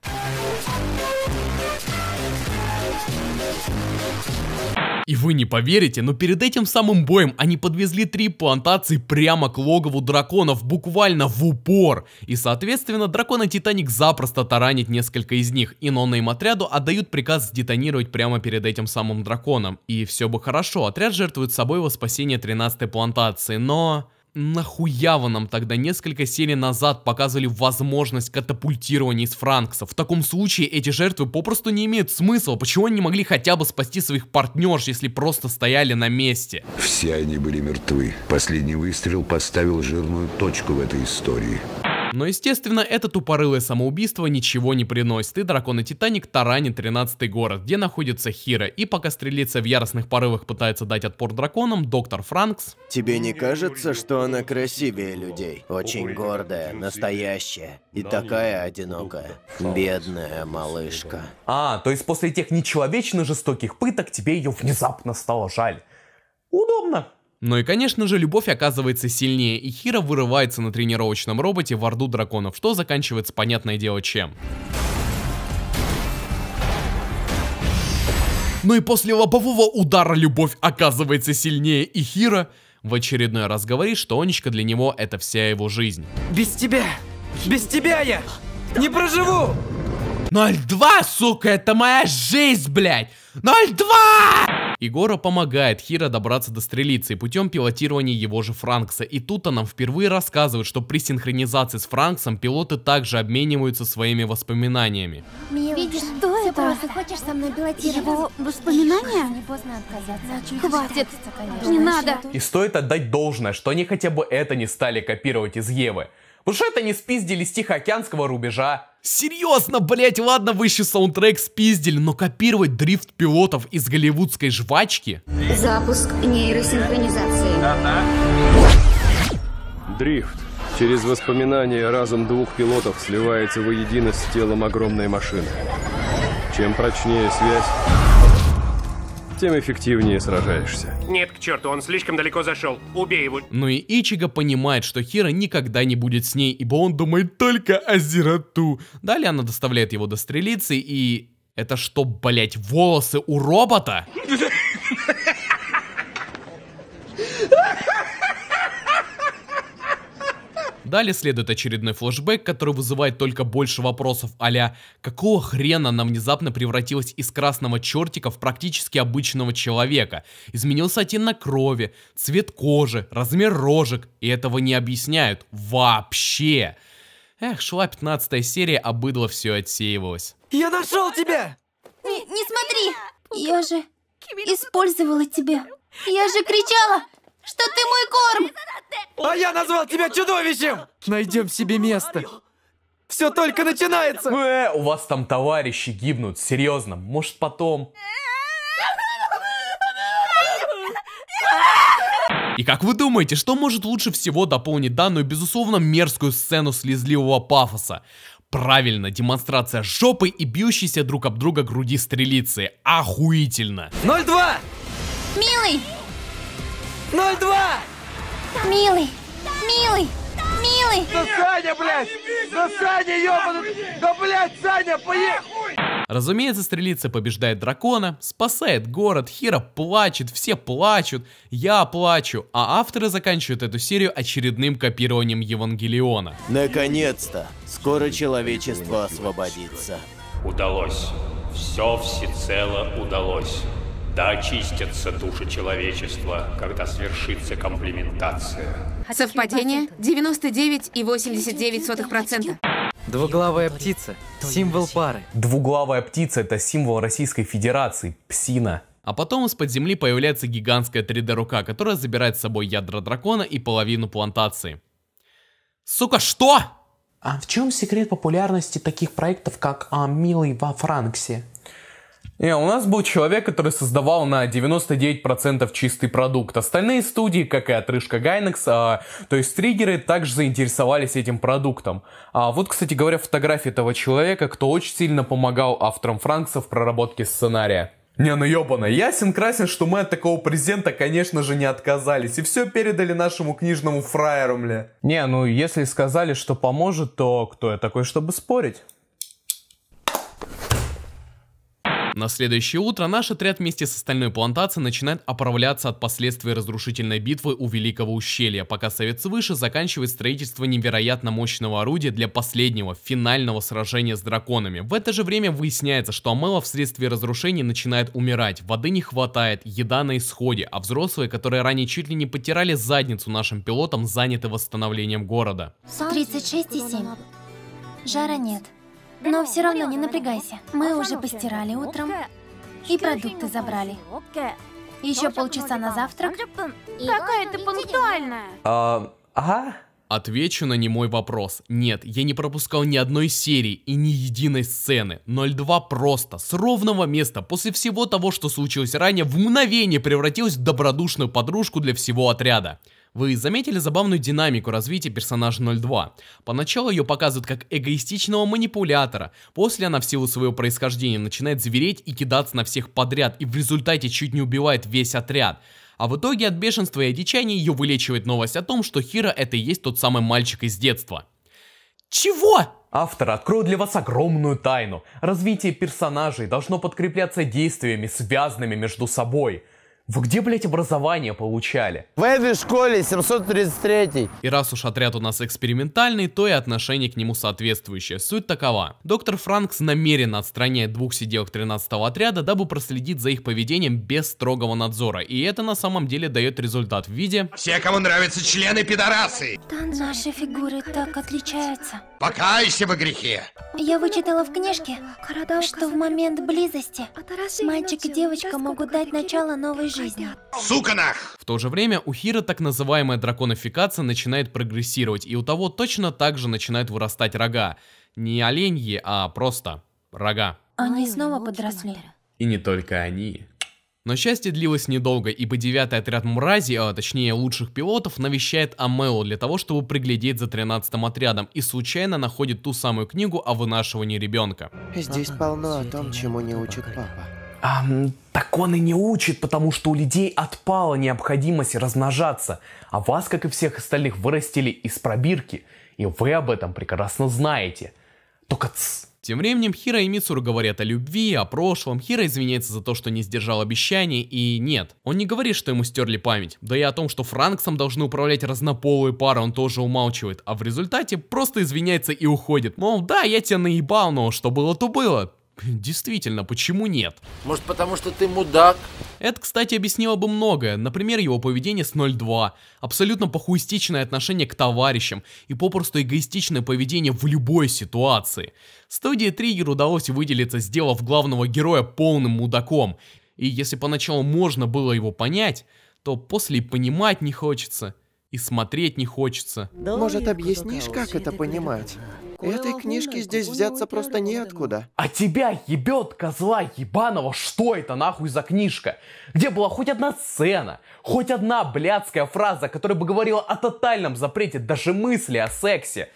И вы не поверите, но перед этим самым боем они подвезли три плантации прямо к логову драконов, буквально в упор. И соответственно, дракона Титаник запросто таранит несколько из них, и нонным отряду отдают приказ сдетонировать прямо перед этим самым драконом. И все бы хорошо, отряд жертвует собой во спасение 13-й плантации, но нахуя вы нам тогда несколько серий назад показывали возможность катапультирования из Франкса? В таком случае эти жертвы попросту не имеют смысла. Почему они не могли хотя бы спасти своих партнерш, если просто стояли на месте? Все они были мертвы. Последний выстрел поставил жирную точку в этой истории. Но естественно, это тупорылое самоубийство ничего не приносит, и дракон и Титаник таранит 13 город, где находится Хира, и пока стрелица в яростных порывах пытается дать отпор драконам, доктор Франкс... Тебе не кажется, что она красивее людей? Очень гордая, настоящая и такая одинокая. Бедная малышка. А, то есть после тех нечеловечно жестоких пыток тебе ее внезапно стало жаль. Удобно. Ну и конечно же, любовь оказывается сильнее, и Хира вырывается на тренировочном роботе в Орду Драконов, что заканчивается понятное дело чем. Ну и после лобового удара любовь оказывается сильнее, и Хира в очередной раз говорит, что Онечка для него это вся его жизнь. Без тебя! Без тебя я не проживу! 02, сука, это моя жизнь, блядь! 02! Игора помогает Хира добраться до стрелицы путем пилотирования его же Франкса. И тут нам впервые рассказывает, что при синхронизации с Франксом пилоты также обмениваются своими воспоминаниями. Милый, Видишь, что это? Просто хочешь со мной пилотировать? Его воспоминания? Хватит, не надо. И стоит отдать должное, что они хотя бы это не стали копировать из Евы. Потому что это не спиздили с Тихоокеанского рубежа. Серьезно, блять, ладно, вы еще саундтрек спиздили, но копировать дрифт пилотов из голливудской жвачки? Запуск нейросинхронизации. Дрифт. Через воспоминания разум двух пилотов сливается воедино с телом огромной машины. Чем прочнее связь, тем эффективнее сражаешься. Нет, к черту, он слишком далеко зашел. Убей его. Ну и Ичига понимает, что Хира никогда не будет с ней, ибо он думает только о Зирату. Далее она доставляет его до стрелицы и... Это что, блять, волосы у робота? Далее следует очередной флешбэк, который вызывает только больше вопросов а «Какого хрена она внезапно превратилась из красного чертика в практически обычного человека? Изменился оттенок крови, цвет кожи, размер рожек, и этого не объясняют вообще!» Эх, шла 15 серия, а быдло все отсеивалось. Я нашел тебя! Не, не смотри! Я же использовала тебя! Я же кричала! что ты мой корм! А я назвал тебя чудовищем! Найдем себе место. Все только начинается! Э, у вас там товарищи гибнут, серьезно. Может потом... И как вы думаете, что может лучше всего дополнить данную, безусловно, мерзкую сцену слезливого пафоса? Правильно, демонстрация жопы и бьющейся друг об друга груди стрелицы. Охуительно! 02, Милый, 0-2! Милый! Милый! Милый! Да Саня, блядь! Да Саня, ёбаный! Да, блядь, Саня, поехали! Разумеется, стрелица побеждает дракона, спасает город, Хира плачет, все плачут, я плачу, а авторы заканчивают эту серию очередным копированием Евангелиона. Наконец-то! Скоро человечество освободится. Удалось. Все всецело удалось. Да очистятся души человечества, когда свершится комплементация. Совпадение 99,89%. Двуглавая птица – символ пары. Двуглавая птица – это символ Российской Федерации, псина. А потом из-под земли появляется гигантская 3D-рука, которая забирает с собой ядра дракона и половину плантации. Сука, что? А в чем секрет популярности таких проектов, как а, «Милый во Франксе»? И э, у нас был человек, который создавал на 99% чистый продукт. Остальные студии, как и отрыжка Gainax, а, то есть триггеры, также заинтересовались этим продуктом. А вот, кстати говоря, фотографии этого человека, кто очень сильно помогал авторам Франкса в проработке сценария. Не, ну ёбана, ясен красен, что мы от такого презента, конечно же, не отказались. И все передали нашему книжному фраеру, мля. Не, ну если сказали, что поможет, то кто я такой, чтобы спорить? На следующее утро наш отряд вместе с остальной плантацией начинает оправляться от последствий разрушительной битвы у Великого ущелья, пока Совет Свыше заканчивает строительство невероятно мощного орудия для последнего, финального сражения с драконами. В это же время выясняется, что Амела вследствие разрушений начинает умирать, воды не хватает, еда на исходе, а взрослые, которые ранее чуть ли не потирали задницу нашим пилотам, заняты восстановлением города. 36,7. Жара нет. Но ну, все равно не напрягайся. Мы уже постирали утром и продукты забрали. Еще полчаса на завтрак. Какая ты ну, пунктуальная. ага. Отвечу на немой вопрос. Нет, я не пропускал ни одной серии и ни единой сцены. 02 просто, с ровного места, после всего того, что случилось ранее, в мгновение превратилась в добродушную подружку для всего отряда. Вы заметили забавную динамику развития персонажа 02? Поначалу ее показывают как эгоистичного манипулятора, после она в силу своего происхождения начинает звереть и кидаться на всех подряд, и в результате чуть не убивает весь отряд. А в итоге от бешенства и одичания ее вылечивает новость о том, что Хира это и есть тот самый мальчик из детства. Чего? Автор открою для вас огромную тайну. Развитие персонажей должно подкрепляться действиями, связанными между собой – вы где, блядь, образование получали? В этой школе 733. И раз уж отряд у нас экспериментальный, то и отношение к нему соответствующее. Суть такова. Доктор Франкс намеренно отстраняет двух сиделок 13 отряда, дабы проследить за их поведением без строгого надзора. И это на самом деле дает результат в виде... Все, кому нравятся члены пидорасы! Да наши фигуры так отличаются. Покайся в грехе! Я вычитала в книжке, что в момент близости а мальчик и девочка могут дать начало новой жизни. нах! В то же время у Хира так называемая драконификация начинает прогрессировать, и у того точно так же начинают вырастать рога. Не оленьи, а просто рога. Они снова подросли. И не только они. Но счастье длилось недолго, ибо девятый отряд Мурази, а точнее лучших пилотов, навещает Амео для того, чтобы приглядеть за тринадцатым отрядом и случайно находит ту самую книгу о вынашивании ребенка. Здесь полно о том, чему не учит папа так он и не учит, потому что у людей отпала необходимость размножаться, а вас, как и всех остальных, вырастили из пробирки, и вы об этом прекрасно знаете. Только ц. Тем временем Хира и Мицуру говорят о любви, о прошлом. Хира извиняется за то, что не сдержал обещаний, и нет. Он не говорит, что ему стерли память. Да и о том, что Франксом должны управлять разнополые пары, он тоже умалчивает. А в результате просто извиняется и уходит. Мол, да, я тебя наебал, но что было, то было. Действительно, почему нет? Может потому что ты мудак? Это, кстати, объяснило бы многое, например, его поведение с 0.2, абсолютно похуистичное отношение к товарищам и попросту эгоистичное поведение в любой ситуации. Студии Триггер удалось выделиться, сделав главного героя полным мудаком, и если поначалу можно было его понять, то после и понимать не хочется, и смотреть не хочется. Может, объяснишь, как это понимать? Этой книжки здесь взяться просто неоткуда. А тебя ебет, козла ебаного, что это нахуй за книжка? Где была хоть одна сцена, хоть одна блядская фраза, которая бы говорила о тотальном запрете даже мысли о сексе?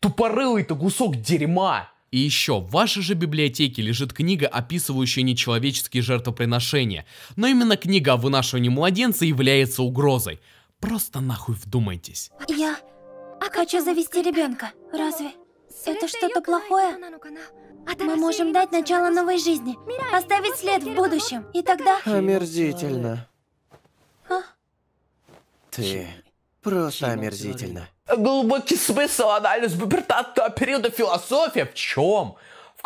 Тупорылый ты кусок дерьма! И еще, в вашей же библиотеке лежит книга, описывающая нечеловеческие жертвоприношения. Но именно книга о вынашивании младенца является угрозой. Просто нахуй вдумайтесь. Я... А хочу завести ребенка. Разве это что-то плохое? Мы можем дать начало новой жизни, оставить след в будущем, и тогда... Омерзительно. А? Ты просто омерзительно. Глубокий смысл, анализ пубертатного периода, философия в чем?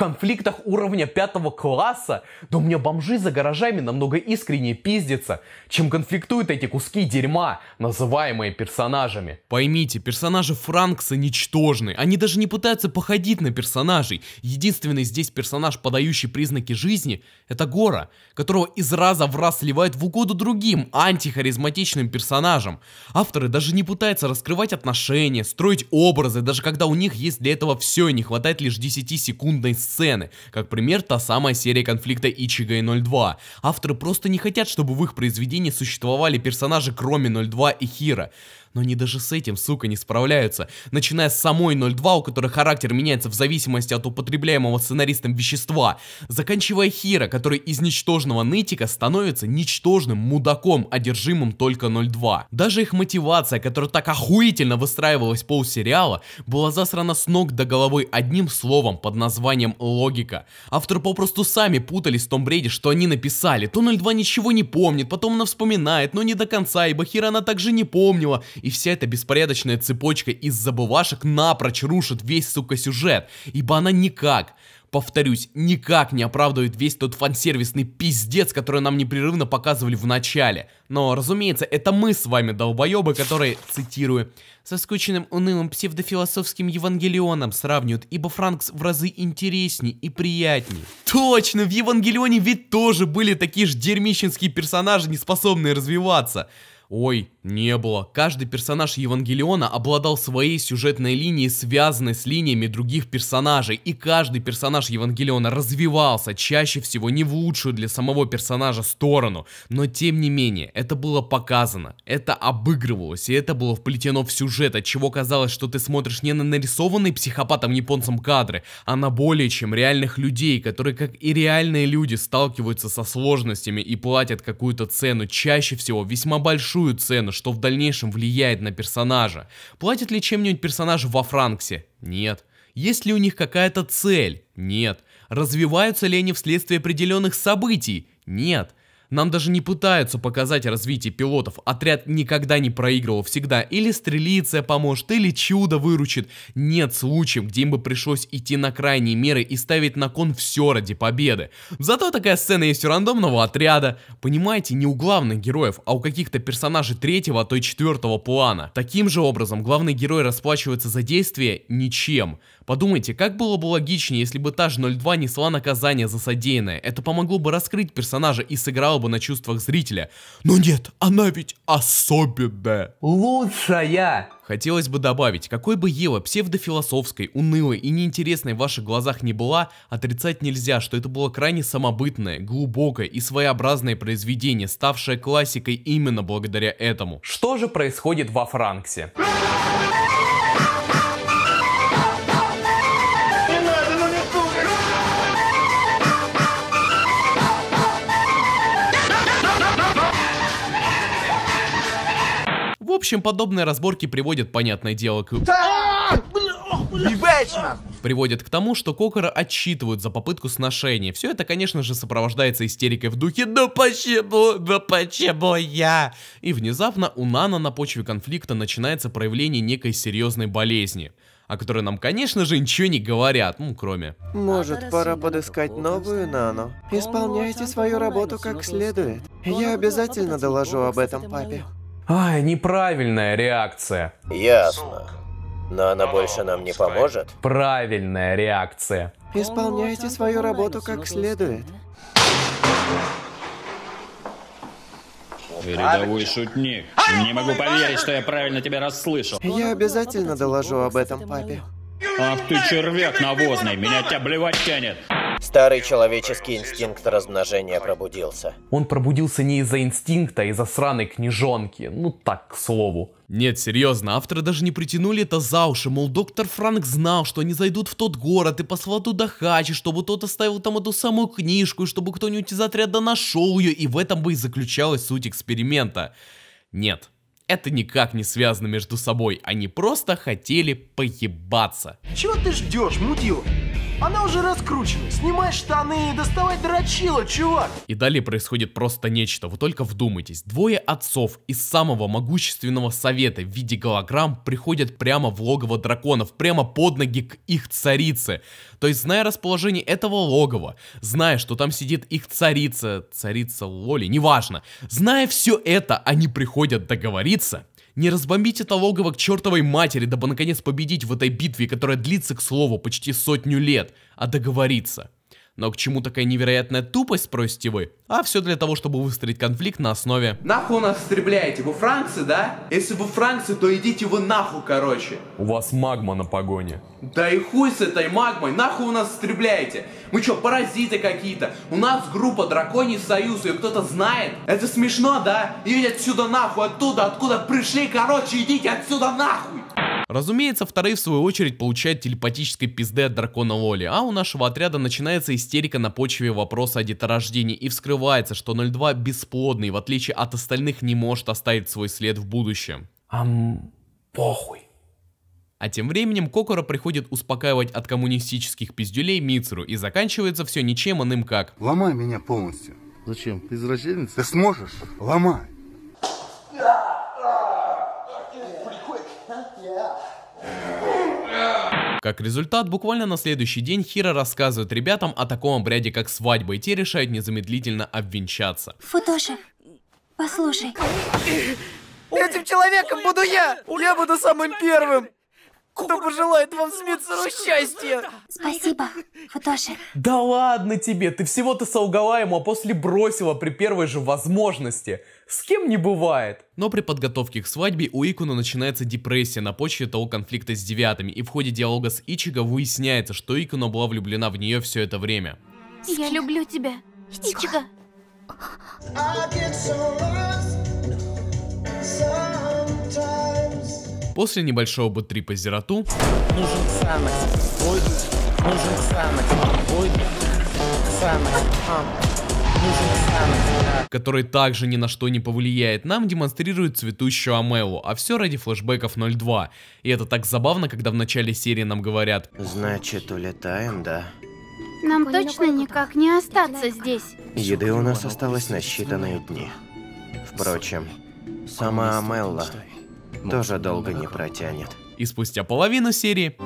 конфликтах уровня пятого класса, да у меня бомжи за гаражами намного искреннее пиздятся, чем конфликтуют эти куски дерьма, называемые персонажами. Поймите, персонажи Франкса ничтожны, они даже не пытаются походить на персонажей. Единственный здесь персонаж, подающий признаки жизни, это Гора, которого из раза в раз сливают в угоду другим, антихаризматичным персонажам. Авторы даже не пытаются раскрывать отношения, строить образы, даже когда у них есть для этого все и не хватает лишь 10-секундной сцены сцены, как пример та самая серия конфликта Ичига и 02. Авторы просто не хотят, чтобы в их произведении существовали персонажи кроме 02 и Хира. Но они даже с этим, сука, не справляются. Начиная с самой 0.2, у которой характер меняется в зависимости от употребляемого сценаристом вещества, заканчивая Хира, который из ничтожного нытика становится ничтожным мудаком, одержимым только 0.2. Даже их мотивация, которая так охуительно выстраивалась сериала, была засрана с ног до головы одним словом под названием логика. Авторы попросту сами путались в том бреде, что они написали. То 0.2 ничего не помнит, потом она вспоминает, но не до конца, ибо Хира она также не помнила, и вся эта беспорядочная цепочка из забывашек напрочь рушит весь, сука, сюжет, ибо она никак повторюсь, никак не оправдывает весь тот фансервисный пиздец, который нам непрерывно показывали в начале. Но, разумеется, это мы с вами, долбоебы, которые, цитирую, со скученным унылым псевдофилософским Евангелионом сравнивают, ибо Франкс в разы интересней и приятней. Точно, в Евангелионе ведь тоже были такие же дерьмищенские персонажи, не способные развиваться. Ой, не было. Каждый персонаж Евангелиона обладал своей сюжетной линией, связанной с линиями других персонажей, и каждый персонаж Евангелиона развивался, чаще всего не в лучшую для самого персонажа сторону, но тем не менее, это было показано, это обыгрывалось, и это было вплетено в сюжет, от чего казалось, что ты смотришь не на нарисованные психопатом-японцем кадры, а на более чем реальных людей, которые, как и реальные люди, сталкиваются со сложностями и платят какую-то цену, чаще всего весьма большую, большую цену, что в дальнейшем влияет на персонажа. Платит ли чем-нибудь персонаж во Франксе? Нет. Есть ли у них какая-то цель? Нет. Развиваются ли они вследствие определенных событий? Нет. Нам даже не пытаются показать развитие пилотов. Отряд никогда не проигрывал всегда. Или стрелиция поможет, или чудо выручит. Нет случаев, где им бы пришлось идти на крайние меры и ставить на кон все ради победы. Зато такая сцена есть у рандомного отряда. Понимаете, не у главных героев, а у каких-то персонажей третьего, а то и четвертого плана. Таким же образом, главный герой расплачивается за действие ничем. Подумайте, как было бы логичнее, если бы та же 02 несла наказание за содеянное. Это помогло бы раскрыть персонажа и сыграло бы на чувствах зрителя. Но нет, она ведь особенная. Лучшая! Хотелось бы добавить, какой бы Ева псевдофилософской, унылой и неинтересной в ваших глазах не была, отрицать нельзя, что это было крайне самобытное, глубокое и своеобразное произведение, ставшее классикой именно благодаря этому. Что же происходит во Франксе? общем, подобные разборки приводят, понятное дело, к... А, Приводит к тому, что Кокора отчитывают за попытку сношения. Все это, конечно же, сопровождается истерикой в духе «Да почему? Да почему я?» И внезапно у Нана на почве конфликта начинается проявление некой серьезной болезни о которой нам, конечно же, ничего не говорят, ну, кроме... Может, пора подыскать новую Нану? Исполняйте свою работу как следует. Я обязательно доложу об этом папе. Ай, неправильная реакция. Ясно. Но она больше нам не поможет? Правильная реакция. Исполняйте свою работу как следует. Рядовой шутник. Не могу поверить, что я правильно тебя расслышал. Я обязательно доложу об этом папе. Ах ты червяк навозный, меня тебя блевать тянет. Старый человеческий инстинкт размножения пробудился. Он пробудился не из-за инстинкта, а из-за сраной книжонки. Ну так, к слову. Нет, серьезно, авторы даже не притянули это за уши, мол, доктор Франк знал, что они зайдут в тот город и послал туда Хачи, чтобы тот оставил там эту самую книжку, и чтобы кто-нибудь из отряда нашел ее, и в этом бы и заключалась суть эксперимента. Нет, это никак не связано между собой, они просто хотели поебаться. Чего ты ждешь, мудила? Она уже раскручена. Снимай штаны и доставай дрочила, чувак. И далее происходит просто нечто. Вы только вдумайтесь. Двое отцов из самого могущественного совета в виде голограмм приходят прямо в логово драконов, прямо под ноги к их царице. То есть, зная расположение этого логова, зная, что там сидит их царица, царица Лоли, неважно, зная все это, они приходят договориться не разбомбить это логово к чертовой матери, дабы наконец победить в этой битве, которая длится, к слову, почти сотню лет, а договориться. Но к чему такая невероятная тупость, спросите вы? А все для того, чтобы выстроить конфликт на основе. Нахуй у нас стребляете? Вы францы, да? Если вы францы, то идите вы нахуй, короче. У вас магма на погоне. Да и хуй с этой магмой, нахуй у нас стребляете? Мы что, паразиты какие-то? У нас группа Драконий Союз, ее кто-то знает? Это смешно, да? Идите отсюда нахуй, оттуда, откуда пришли, короче, идите отсюда нахуй! Разумеется, вторые в свою очередь получают телепатической пизды от дракона Оли, а у нашего отряда начинается истерика истерика на почве вопроса о деторождении и вскрывается, что 02 бесплодный, в отличие от остальных, не может оставить свой след в будущем. Ам, похуй. А тем временем Кокора приходит успокаивать от коммунистических пиздюлей Мицеру и заканчивается все ничем иным как. Ломай меня полностью. Зачем? Ты извращенец? Ты сможешь? Ломай. Как результат, буквально на следующий день Хира рассказывает ребятам о таком обряде, как свадьба, и те решают незамедлительно обвенчаться. Футоши, послушай. Этим человеком буду я! Я буду самым первым! Кто пожелает вам с Мицуру счастья? Спасибо, Футоши. Да ладно тебе, ты всего-то солгала ему, а после бросила при первой же возможности. С кем не бывает. Но при подготовке к свадьбе у Икуна начинается депрессия на почве того конфликта с девятыми, и в ходе диалога с Ичиго выясняется, что Икуна была влюблена в нее все это время. Я люблю тебя, Ичиго. I get so lost sometimes. После небольшого бутрипа зерату нужен самок, ой, нужен самок, ой, самок, а. который также ни на что не повлияет, нам демонстрирует цветущую Амелу, а все ради флешбеков 02. И это так забавно, когда в начале серии нам говорят «Значит, улетаем, да?» Нам точно никак не остаться здесь. Еды у нас осталось на считанные дни. Впрочем, сама Амелла тоже долго не протянет. И спустя половину серии...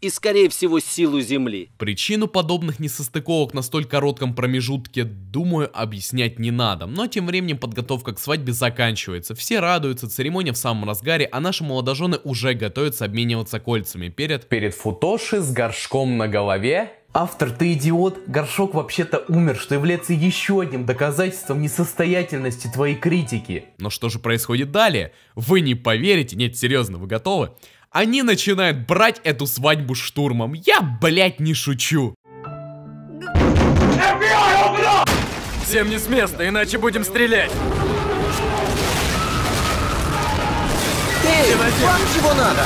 и, скорее всего, силу Земли. Причину подобных несостыковок на столь коротком промежутке, думаю, объяснять не надо. Но тем временем подготовка к свадьбе заканчивается. Все радуются, церемония в самом разгаре, а наши молодожены уже готовятся обмениваться кольцами перед... Перед футоши с горшком на голове Автор, ты идиот, горшок вообще-то умер, что является еще одним доказательством несостоятельности твоей критики. Но что же происходит далее? Вы не поверите, нет, серьезно, вы готовы? Они начинают брать эту свадьбу штурмом. Я, блядь, не шучу. FBI, Всем не с места, иначе будем стрелять. Эй, вам чего надо?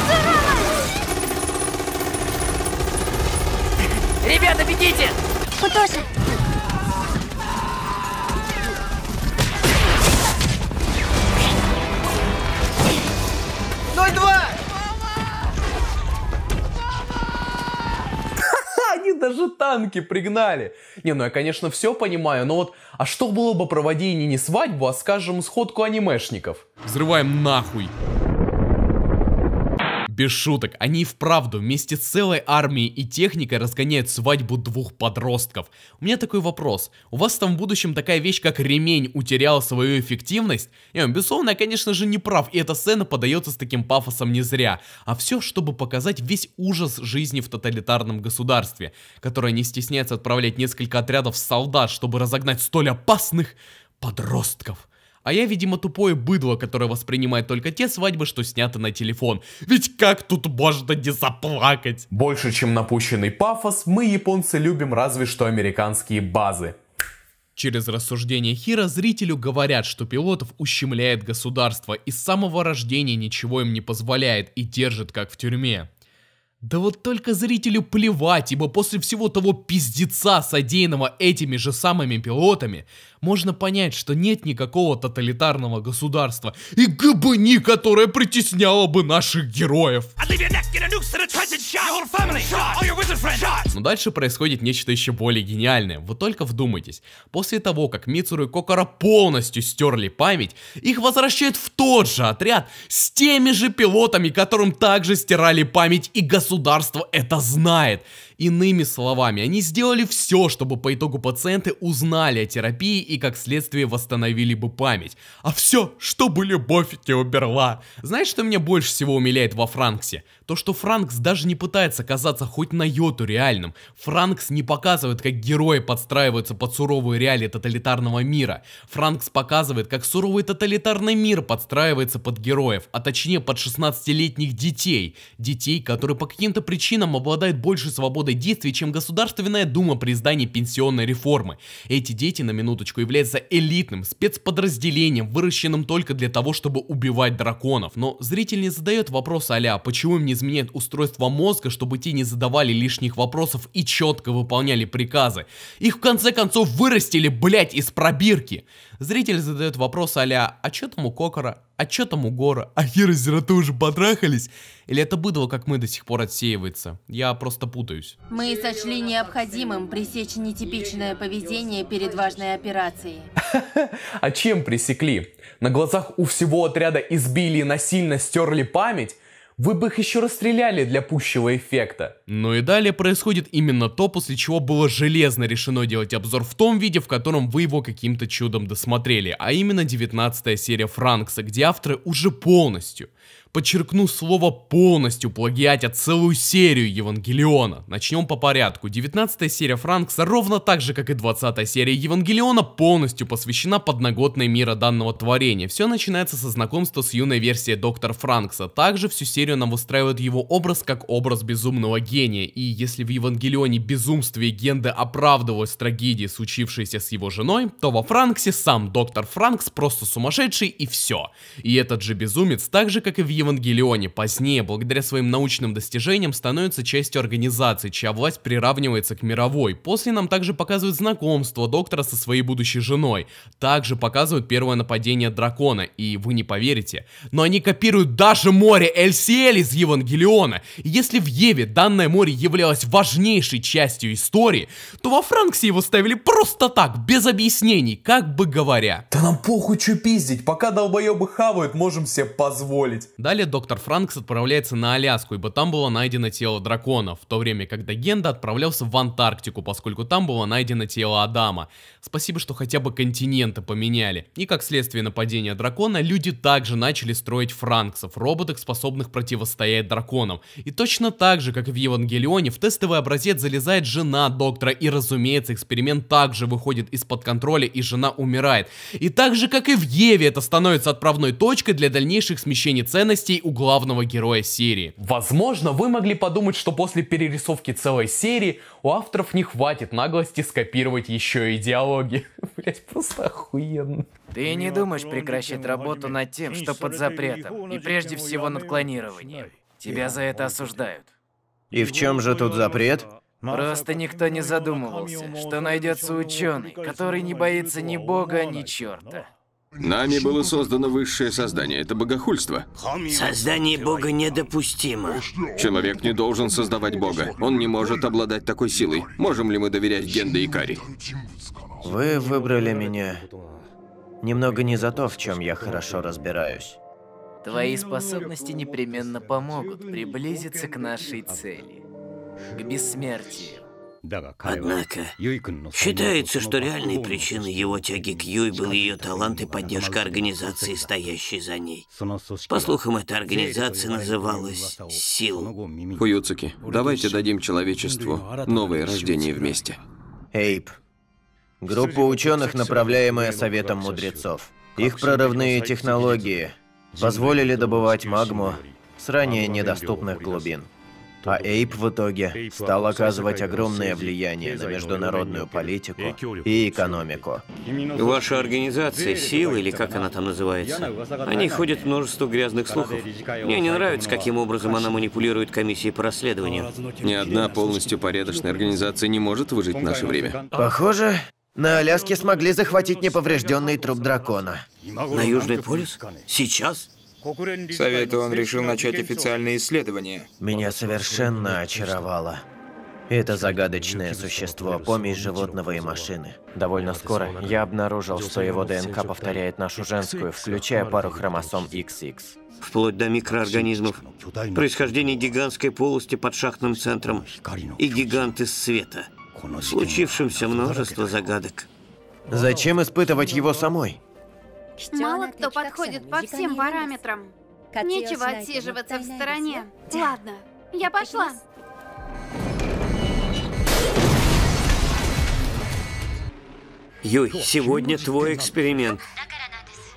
Ребята, бегите! Футоша! Ноль два! Они даже танки пригнали. Не, ну я, конечно, все понимаю, но вот, а что было бы проводи не свадьбу, а, скажем, сходку анимешников? Взрываем нахуй без шуток, они вправду вместе с целой армией и техникой разгоняют свадьбу двух подростков. У меня такой вопрос, у вас там в будущем такая вещь, как ремень, утеряла свою эффективность? Не, безусловно, я, конечно же, не прав, и эта сцена подается с таким пафосом не зря, а все, чтобы показать весь ужас жизни в тоталитарном государстве, которое не стесняется отправлять несколько отрядов солдат, чтобы разогнать столь опасных подростков. А я, видимо, тупое быдло, которое воспринимает только те свадьбы, что сняты на телефон. Ведь как тут можно не заплакать? Больше, чем напущенный пафос, мы, японцы, любим разве что американские базы. Через рассуждение Хира зрителю говорят, что пилотов ущемляет государство и с самого рождения ничего им не позволяет и держит как в тюрьме. Да вот только зрителю плевать, ибо после всего того пиздеца, содеянного этими же самыми пилотами, можно понять, что нет никакого тоталитарного государства и ГБНИ, которое притесняло бы наших героев. А ты меня но дальше происходит нечто еще более гениальное. Вы только вдумайтесь. После того, как Мицуру и Кокора полностью стерли память, их возвращают в тот же отряд с теми же пилотами, которым также стирали память, и государство это знает. Иными словами, они сделали все, чтобы по итогу пациенты узнали о терапии и как следствие восстановили бы память. А все, чтобы любовь не умерла. Знаешь, что меня больше всего умиляет во Франксе? То, что Франкс даже не пытается казаться хоть на йоту реальным. Франкс не показывает, как герои подстраиваются под суровые реалии тоталитарного мира. Франкс показывает, как суровый тоталитарный мир подстраивается под героев, а точнее под 16-летних детей. Детей, которые по каким-то причинам обладают большей свободой действий, чем Государственная Дума при издании пенсионной реформы. Эти дети, на минуточку, являются элитным спецподразделением, выращенным только для того, чтобы убивать драконов. Но зритель не задает вопрос а почему им не изменяет устройство мозга, чтобы те не задавали лишних вопросов и четко выполняли приказы. Их в конце концов вырастили, блять, из пробирки. Зритель задает вопрос а «А чё там у Кокора? А чё там у Гора? А Херозероты уже потрахались?» Или это быдло, как мы, до сих пор отсеивается? Я просто путаюсь. Мы сочли необходимым пресечь нетипичное поведение перед важной операцией. А чем пресекли? На глазах у всего отряда избили и насильно стерли память? Вы бы их еще расстреляли для пущего эффекта. Ну и далее происходит именно то, после чего было железно решено делать обзор в том виде, в котором вы его каким-то чудом досмотрели, а именно 19 серия Франкса, где авторы уже полностью подчеркну слово полностью плагиатя целую серию Евангелиона. Начнем по порядку. 19 серия Франкса ровно так же, как и 20 серия Евангелиона полностью посвящена подноготной мира данного творения. Все начинается со знакомства с юной версией доктора Франкса. Также всю серию нам выстраивают его образ как образ безумного гения. И если в Евангелионе безумствие Генды оправдывалось трагедии, случившейся с его женой, то во Франксе сам Доктор Франкс просто сумасшедший и все. И этот же безумец, так же как и в Евангелионе, Евангелионе позднее, благодаря своим научным достижениям, становится частью организации, чья власть приравнивается к мировой. После нам также показывают знакомство доктора со своей будущей женой. Также показывают первое нападение дракона, и вы не поверите. Но они копируют даже море Эльсиэль из Евангелиона. И если в Еве данное море являлось важнейшей частью истории, то во Франксе его ставили просто так, без объяснений, как бы говоря. Да нам похуй что пиздить, пока долбоебы хавают, можем себе позволить. Далее доктор Франкс отправляется на Аляску, ибо там было найдено тело дракона, в то время как Дагенда отправлялся в Антарктику, поскольку там было найдено тело Адама. Спасибо, что хотя бы континенты поменяли. И как следствие нападения дракона, люди также начали строить франксов, роботов, способных противостоять драконам. И точно так же, как и в Евангелионе, в тестовый образец залезает жена доктора, и разумеется, эксперимент также выходит из-под контроля, и жена умирает. И так же, как и в Еве, это становится отправной точкой для дальнейших смещений ценностей частей у главного героя серии. Возможно, вы могли подумать, что после перерисовки целой серии у авторов не хватит наглости скопировать еще и диалоги. Блять, просто охуенно. Ты не думаешь прекращать работу над тем, что под запретом, и прежде всего над клонированием. Тебя за это осуждают. И в чем же тут запрет? Просто никто не задумывался, что найдется ученый, который не боится ни бога, ни черта. Нами было создано высшее создание. Это богохульство. Создание Бога недопустимо. Человек не должен создавать Бога. Он не может обладать такой силой. Можем ли мы доверять Генде и Кари? Вы выбрали меня немного не за то, в чем я хорошо разбираюсь. Твои способности непременно помогут приблизиться к нашей цели, к бессмертию. Однако, считается, что реальной причиной его тяги к Юй был ее талант и поддержка организации, стоящей за ней. По слухам, эта организация называлась «Сил». Хуюцуки, давайте дадим человечеству новое рождение вместе. Эйп. Группа ученых, направляемая Советом мудрецов. Их прорывные технологии позволили добывать магму с ранее недоступных глубин. А Эйп в итоге стал оказывать огромное влияние на международную политику и экономику. Ваша организация «Сил» или как она там называется, Они ходят множество грязных слухов. Мне не нравится, каким образом она манипулирует комиссией по расследованию. Ни одна полностью порядочная организация не может выжить в наше время. Похоже, на Аляске смогли захватить неповрежденный труп дракона. На Южный полюс? Сейчас? Совету он решил начать официальные исследования. Меня совершенно очаровало. Это загадочное существо, помесь животного и машины. Довольно скоро я обнаружил, что его ДНК повторяет нашу женскую, включая пару хромосом XX. Вплоть до микроорганизмов, происхождение гигантской полости под шахтным центром и гиганты света. Случившимся множество загадок. Зачем испытывать его самой? Мало кто подходит по всем параметрам. Нечего отсиживаться в стороне. Ладно, я пошла. Юй, сегодня твой эксперимент.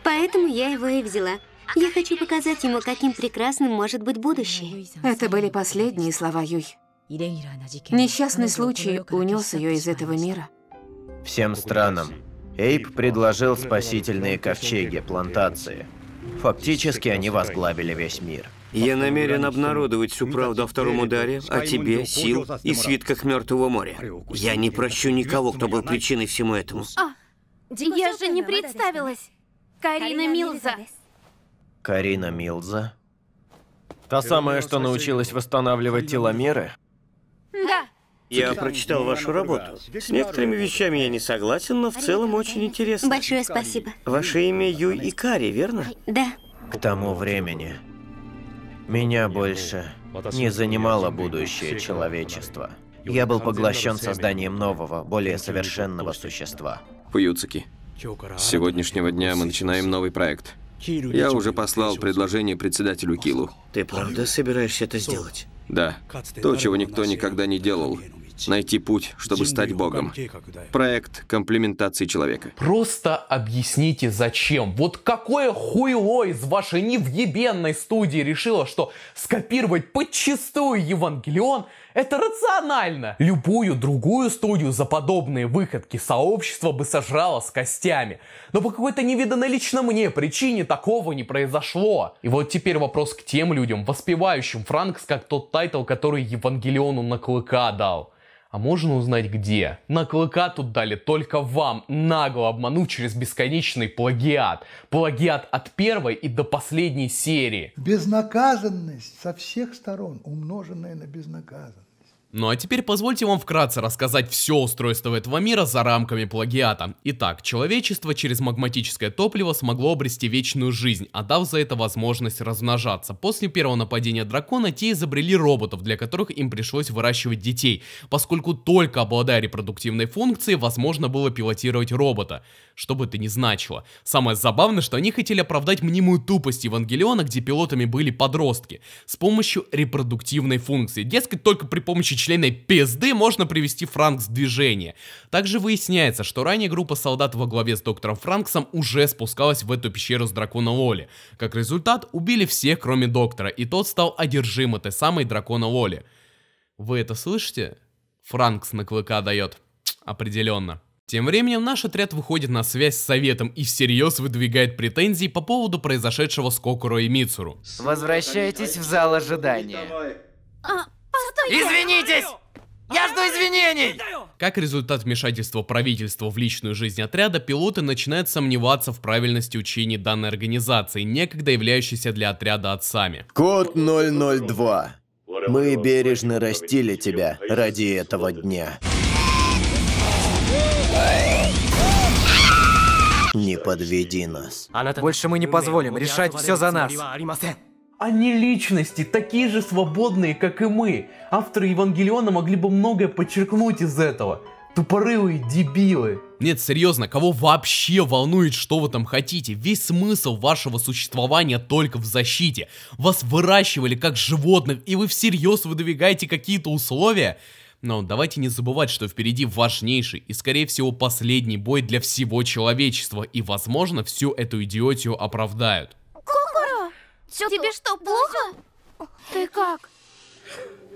Поэтому я его и взяла. Я хочу показать ему, каким прекрасным может быть будущее. Это были последние слова Юй. Несчастный случай унес ее из этого мира. Всем странам Эйп предложил спасительные ковчеги, плантации. Фактически они возглавили весь мир. Я намерен обнародовать всю правду о втором ударе, о тебе, сил и свитках Мертвого моря. Я не прощу никого, кто был причиной всему этому. А, я же не представилась. Карина Милза. Карина Милза? Та самая, что научилась восстанавливать теломеры? Да. Я прочитал вашу работу. С некоторыми вещами я не согласен, но в целом очень интересно. Большое спасибо. Ваше имя Ю Икари, верно? Да. К тому времени меня больше не занимало будущее человечества. Я был поглощен созданием нового, более совершенного существа. Пуюцики, с сегодняшнего дня мы начинаем новый проект. Я уже послал предложение председателю Килу. Ты правда собираешься это сделать? Да, то, чего никто никогда не делал. Найти путь, чтобы стать Богом. Проект комплиментации человека. Просто объясните, зачем. Вот какое хуйло из вашей невъебенной студии решило, что скопировать подчистую Евангелион – это рационально. Любую другую студию за подобные выходки сообщество бы сожрало с костями. Но по какой-то невиданной лично мне причине такого не произошло. И вот теперь вопрос к тем людям, воспевающим Франкс как тот тайтл, который Евангелиону на клыка дал. А можно узнать где? На клыка тут дали только вам, нагло обманув через бесконечный плагиат. Плагиат от первой и до последней серии. Безнаказанность со всех сторон, умноженная на безнаказанность. Ну а теперь позвольте вам вкратце рассказать все устройство этого мира за рамками плагиата. Итак, человечество через магматическое топливо смогло обрести вечную жизнь, отдав за это возможность размножаться. После первого нападения дракона те изобрели роботов, для которых им пришлось выращивать детей, поскольку только обладая репродуктивной функцией, возможно было пилотировать робота. Что бы это ни значило. Самое забавное, что они хотели оправдать мнимую тупость Евангелиона, где пилотами были подростки, с помощью репродуктивной функции. Дескать, только при помощи впечатленной пизды можно привести Франкс в движение. Также выясняется, что ранее группа солдат во главе с доктором Франксом уже спускалась в эту пещеру с дракона Лоли. Как результат, убили всех, кроме доктора, и тот стал одержим этой самой дракона Лоли. Вы это слышите? Франкс на клыка дает. Определенно. Тем временем наш отряд выходит на связь с Советом и всерьез выдвигает претензии по поводу произошедшего с Кокуро и Мицуру. Возвращайтесь в зал ожидания. А, Постойте! Извинитесь! Я жду извинений! Как результат вмешательства правительства в личную жизнь отряда, пилоты начинают сомневаться в правильности учений данной организации, некогда являющейся для отряда отцами. Код 002. Мы бережно растили тебя ради этого дня. Не подведи нас. Больше мы не позволим решать все за нас. Они личности, такие же свободные, как и мы. Авторы Евангелиона могли бы многое подчеркнуть из этого. Тупорылые дебилы. Нет, серьезно, кого вообще волнует, что вы там хотите? Весь смысл вашего существования только в защите. Вас выращивали как животных, и вы всерьез выдвигаете какие-то условия? Но давайте не забывать, что впереди важнейший и, скорее всего, последний бой для всего человечества, и, возможно, всю эту идиотию оправдают. Тебе что, плохо? Ты как?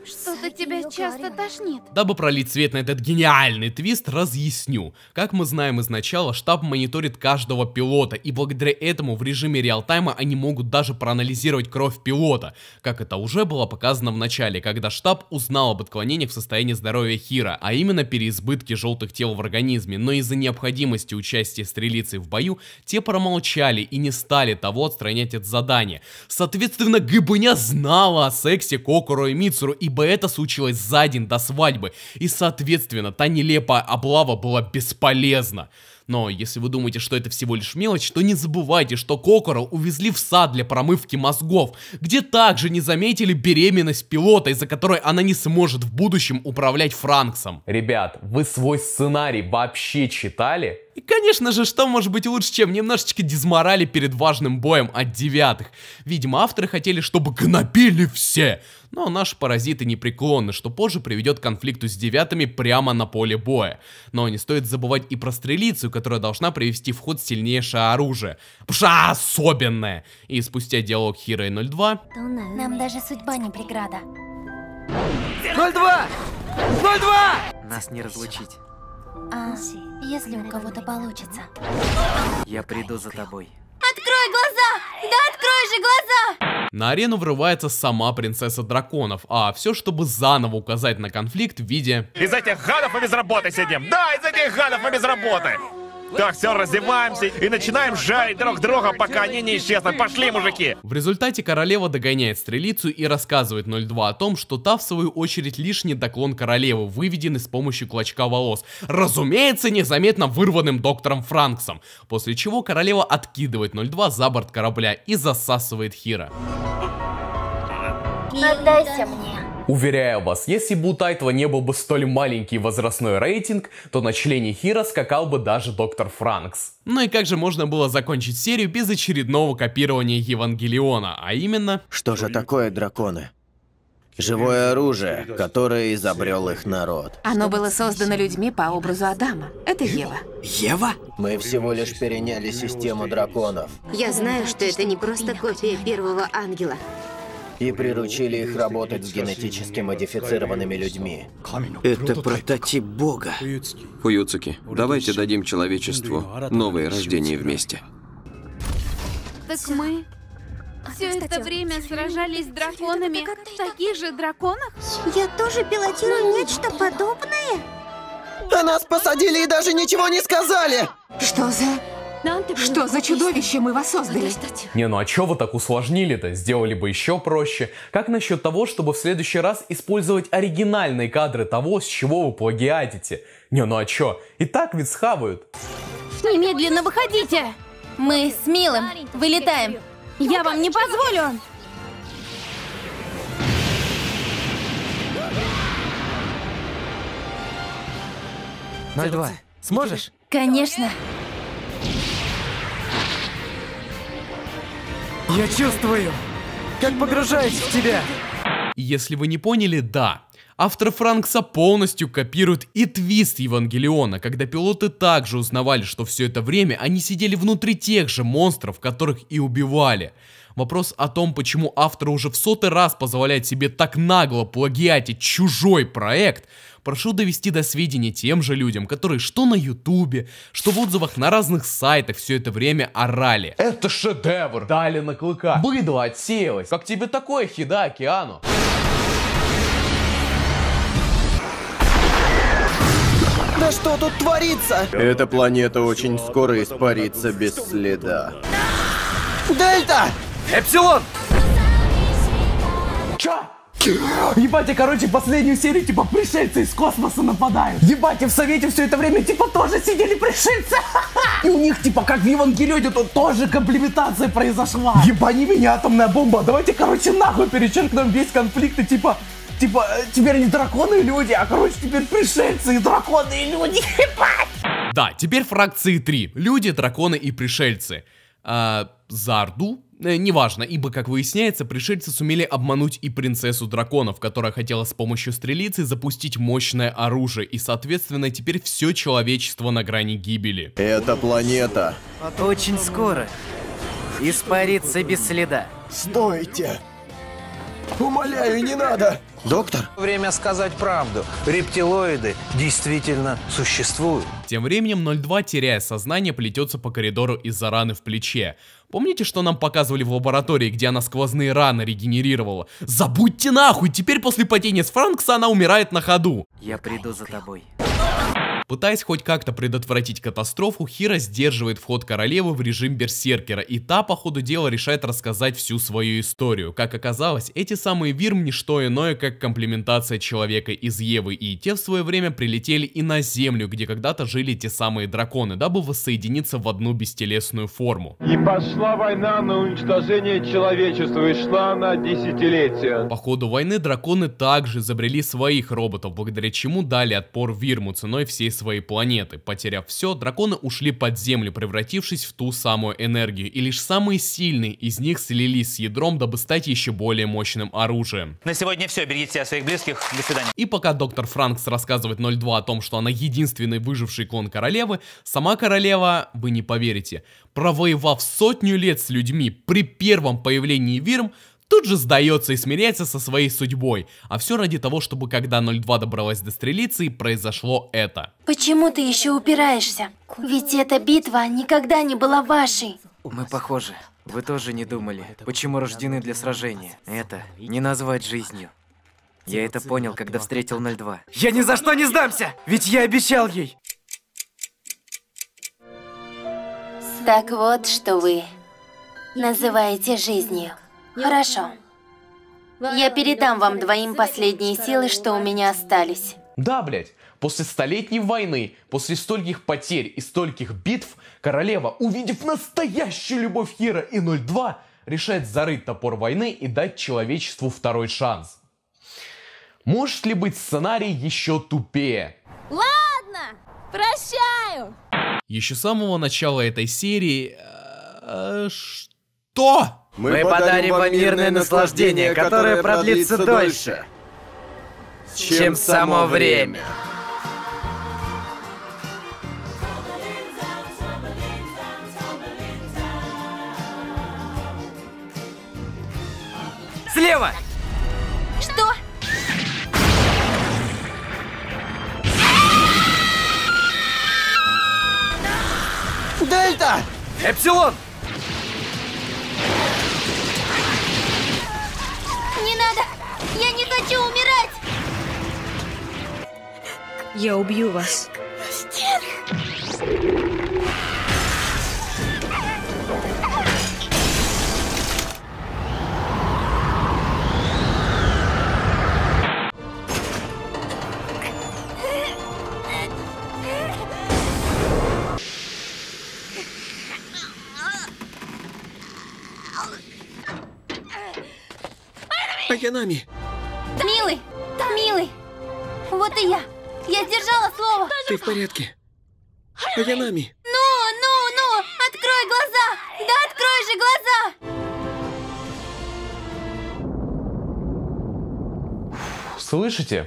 Что-то тебя часто тошнит. Дабы пролить свет на этот гениальный твист, разъясню. Как мы знаем изначала, штаб мониторит каждого пилота, и благодаря этому в режиме реалтайма они могут даже проанализировать кровь пилота, как это уже было показано в начале, когда штаб узнал об отклонениях в состоянии здоровья Хира, а именно переизбытке желтых тел в организме, но из-за необходимости участия стрелицы в бою, те промолчали и не стали того отстранять от задания. Соответственно, Гыбыня знала о сексе Кокоро и Мицуру и бы это случилось за день до свадьбы, и, соответственно, та нелепая облава была бесполезна. Но если вы думаете, что это всего лишь мелочь, то не забывайте, что Кокора увезли в сад для промывки мозгов, где также не заметили беременность пилота, из-за которой она не сможет в будущем управлять Франксом. Ребят, вы свой сценарий вообще читали? И, конечно же, что может быть лучше, чем немножечко дезморали перед важным боем от девятых? Видимо, авторы хотели, чтобы гнобили все но ну, а наши паразиты непреклонны, что позже приведет к конфликту с девятыми прямо на поле боя. Но не стоит забывать и про стрелицу, которая должна привести в ход сильнейшее оружие. Пша, особенное! И спустя диалог Хирой 02... Нам даже судьба не преграда. 02! 02! Нас не разлучить. А если у кого-то получится? Я приду за тобой открой глаза! Да открой же глаза! На арену врывается сама принцесса драконов, а все, чтобы заново указать на конфликт в виде... Из этих гадов мы без работы сидим! Да, из этих гадов мы без работы! Так, все, раздеваемся и начинаем жарить друг друга, пока они не исчезнут. Пошли, мужики! В результате королева догоняет стрелицу и рассказывает 02 о том, что та, в свою очередь, лишний доклон королевы, выведенный с помощью клочка волос. Разумеется, незаметно вырванным доктором Франксом. После чего королева откидывает 02 за борт корабля и засасывает Хира. Отдайся мне. Уверяю вас, если бы у Тайтва не был бы столь маленький возрастной рейтинг, то на члене Хира скакал бы даже доктор Франкс. Ну и как же можно было закончить серию без очередного копирования Евангелиона, а именно... Что же такое драконы? Живое оружие, которое изобрел их народ. Оно было создано людьми по образу Адама. Это Ева. Ева? Мы всего лишь переняли систему драконов. Я знаю, что это не просто копия первого ангела и приручили их работать с генетически модифицированными людьми. Это прототип Бога. Фуюцики, давайте дадим человечеству новое рождение вместе. Так мы все это время сражались с драконами. В таких же драконах? Я тоже пилотирую ну, нечто ну. подобное? Да нас посадили и даже ничего не сказали! Что за... Что за чудовище мы вас создали? Не, ну а чё вы так усложнили-то? Сделали бы еще проще. Как насчет того, чтобы в следующий раз использовать оригинальные кадры того, с чего вы плагиатите? Не, ну а чё? И так ведь схавают. Немедленно выходите! Мы с Милым вылетаем. Я вам не позволю! На два. Сможешь? Конечно. Я чувствую, как погружаюсь в тебя. Если вы не поняли, да, Автор Франкса полностью копирует и твист Евангелиона, когда пилоты также узнавали, что все это время они сидели внутри тех же монстров, которых и убивали. Вопрос о том, почему автор уже в сотый раз позволяет себе так нагло плагиатить чужой проект, прошу довести до сведения тем же людям, которые что на ютубе, что в отзывах на разных сайтах все это время орали. Это шедевр! Дали на клыка. Быдло отсеялось. Как тебе такое, Хида Океану? Да что тут творится? Эта планета очень скоро испарится без следа. Дельта! Эпсилон! Чё? Ебать, я, короче, последнюю серию, типа, пришельцы из космоса нападают. Ебать, и в Совете все это время, типа, тоже сидели пришельцы. И у них, типа, как в Евангелионе, тут тоже комплиментация произошла. Ебани меня, атомная бомба. Давайте, короче, нахуй перечеркнем весь конфликт и, типа, типа, э, теперь не драконы и люди, а, короче, теперь пришельцы и драконы и люди, Да, теперь фракции три: Люди, драконы и пришельцы. А, Зарду? Э, неважно, ибо, как выясняется, пришельцы сумели обмануть и принцессу драконов, которая хотела с помощью стрелицы запустить мощное оружие, и, соответственно, теперь все человечество на грани гибели. Это планета. А очень скоро. Испарится без следа. Стойте! Умоляю, не надо! Доктор? Время сказать правду. Рептилоиды действительно существуют. Тем временем 02, теряя сознание, плетется по коридору из-за раны в плече. Помните, что нам показывали в лаборатории, где она сквозные раны регенерировала? Забудьте нахуй! Теперь после падения с Франкса она умирает на ходу. Я приду за тобой. Пытаясь хоть как-то предотвратить катастрофу, Хира сдерживает вход королевы в режим берсеркера, и та по ходу дела решает рассказать всю свою историю. Как оказалось, эти самые Вирм не что иное, как комплементация человека из Евы, и те в свое время прилетели и на Землю, где когда-то жили те самые драконы, дабы воссоединиться в одну бестелесную форму. И пошла война на уничтожение человечества, и шла она десятилетия. По ходу войны драконы также изобрели своих роботов, благодаря чему дали отпор Вирму ценой всей своей планеты. Потеряв все, драконы ушли под землю, превратившись в ту самую энергию, и лишь самые сильные из них слились с ядром, дабы стать еще более мощным оружием. На сегодня все, берегите себя своих близких, до свидания. И пока доктор Франкс рассказывает 02 о том, что она единственный выживший клон королевы, сама королева, вы не поверите, провоевав сотню лет с людьми при первом появлении Вирм, Тут же сдается и смиряется со своей судьбой, а все ради того, чтобы когда 02 добралась до стрелицы, произошло это. Почему ты еще упираешься? Ведь эта битва никогда не была вашей. Мы похожи. Вы тоже не думали, почему рождены для сражения. Это не назвать жизнью. Я это понял, когда встретил 02. Я ни за что не сдамся! Ведь я обещал ей! Так вот, что вы называете жизнью. Хорошо. Я передам вам двоим последние силы, что у меня остались. Да, блядь. После столетней войны, после стольких потерь и стольких битв, королева, увидев настоящую любовь Хира и 02, решает зарыть топор войны и дать человечеству второй шанс. Может ли быть сценарий еще тупее? Ладно, прощаю. Еще с самого начала этой серии... Э, э что? Мы, Мы подарим вам мирное наслаждение, которое продлится дольше, чем само время. Слева! Что? Дельта! Эпсилон! Не надо! Я не хочу умирать! Я убью вас. Стена! нами. Милый, да милый, вот и я. Я держала слово. Ты в порядке? Я нами. Ну, ну, ну, открой глаза. Да открой же глаза. Слышите?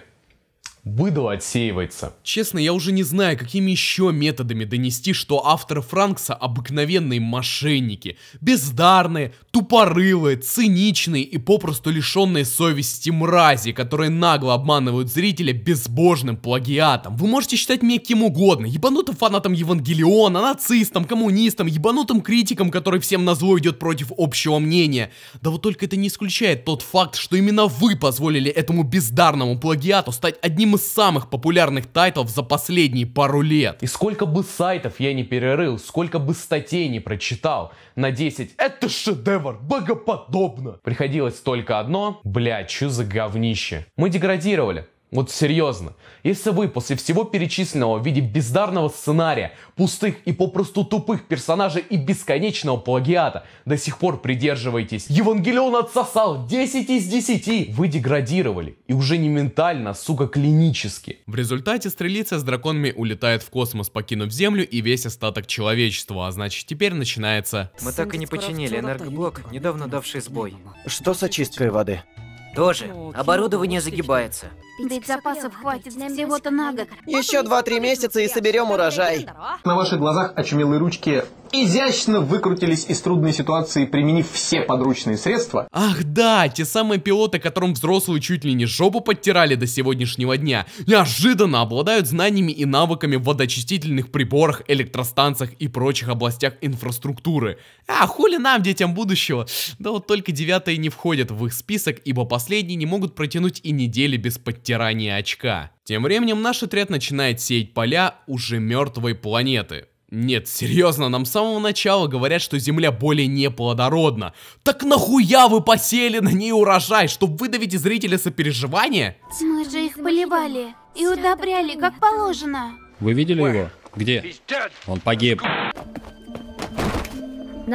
быдло отсеивается. Честно, я уже не знаю, какими еще методами донести, что автор Франкса обыкновенные мошенники, бездарные, тупорылые, циничные и попросту лишенные совести мрази, которые нагло обманывают зрителя безбожным плагиатом. Вы можете считать меня кем угодно, ебанутым фанатом Евангелиона, нацистом, коммунистом, ебанутым критиком, который всем на зло идет против общего мнения. Да вот только это не исключает тот факт, что именно вы позволили этому бездарному плагиату стать одним из из самых популярных тайтлов за последние пару лет. И сколько бы сайтов я не перерыл, сколько бы статей не прочитал, на 10 это шедевр, богоподобно. Приходилось только одно, бля, чё за говнище. Мы деградировали. Вот серьезно. Если вы после всего перечисленного в виде бездарного сценария, пустых и попросту тупых персонажей и бесконечного плагиата до сих пор придерживаетесь, Евангелион отсосал 10 из 10, вы деградировали. И уже не ментально, сука, клинически. В результате стрелица с драконами улетает в космос, покинув Землю и весь остаток человечества, а значит теперь начинается... Мы так и не починили энергоблок, недавно давший сбой. Что с очисткой воды? Тоже. Оборудование загибается. Ведь запасов хватит всего-то на год. Еще 2-3 месяца и соберем урожай. На ваших глазах очумелые ручки изящно выкрутились из трудной ситуации, применив все подручные средства. Ах да, те самые пилоты, которым взрослые чуть ли не жопу подтирали до сегодняшнего дня, неожиданно обладают знаниями и навыками в водоочистительных приборах, электростанциях и прочих областях инфраструктуры. А хули нам, детям будущего? Да вот только девятые не входят в их список, ибо последние не могут протянуть и недели без подтирания стирание очка. Тем временем наш отряд начинает сеять поля уже мертвой планеты. Нет, серьезно, нам с самого начала говорят, что земля более неплодородна. Так нахуя вы посели на ней урожай, чтобы выдавить из зрителя сопереживание? Мы же их поливали и удобряли, как положено. Вы видели его? Где? Он погиб.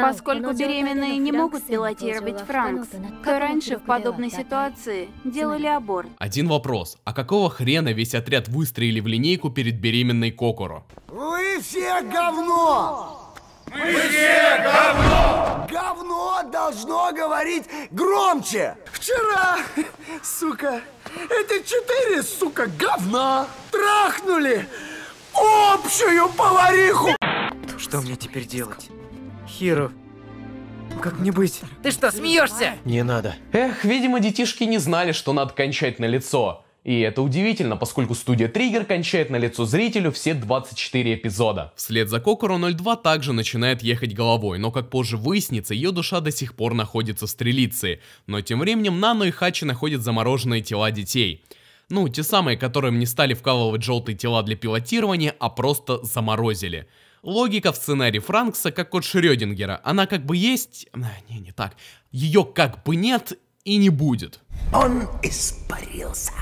Поскольку беременные не могут пилотировать Франкс, то раньше в подобной ситуации делали аборт. Один вопрос. А какого хрена весь отряд выстроили в линейку перед беременной Кокоро? Вы все говно! Мы все говно! Говно должно говорить громче! Вчера, сука, эти четыре, сука, говна трахнули общую повариху! Что мне теперь делать? Хиру. Как мне быть? Ты что, смеешься? Не надо. Эх, видимо, детишки не знали, что надо кончать на лицо. И это удивительно, поскольку студия Триггер кончает на лицо зрителю все 24 эпизода. Вслед за Кокоро 02 также начинает ехать головой, но как позже выяснится, ее душа до сих пор находится в стрелице. Но тем временем Нано и Хачи находят замороженные тела детей. Ну, те самые, которым не стали вкалывать желтые тела для пилотирования, а просто заморозили. Логика в сценарии Франкса как от Шрёдингера. Она как бы есть... А, не, не так. Ее как бы нет и не будет. Он испарился.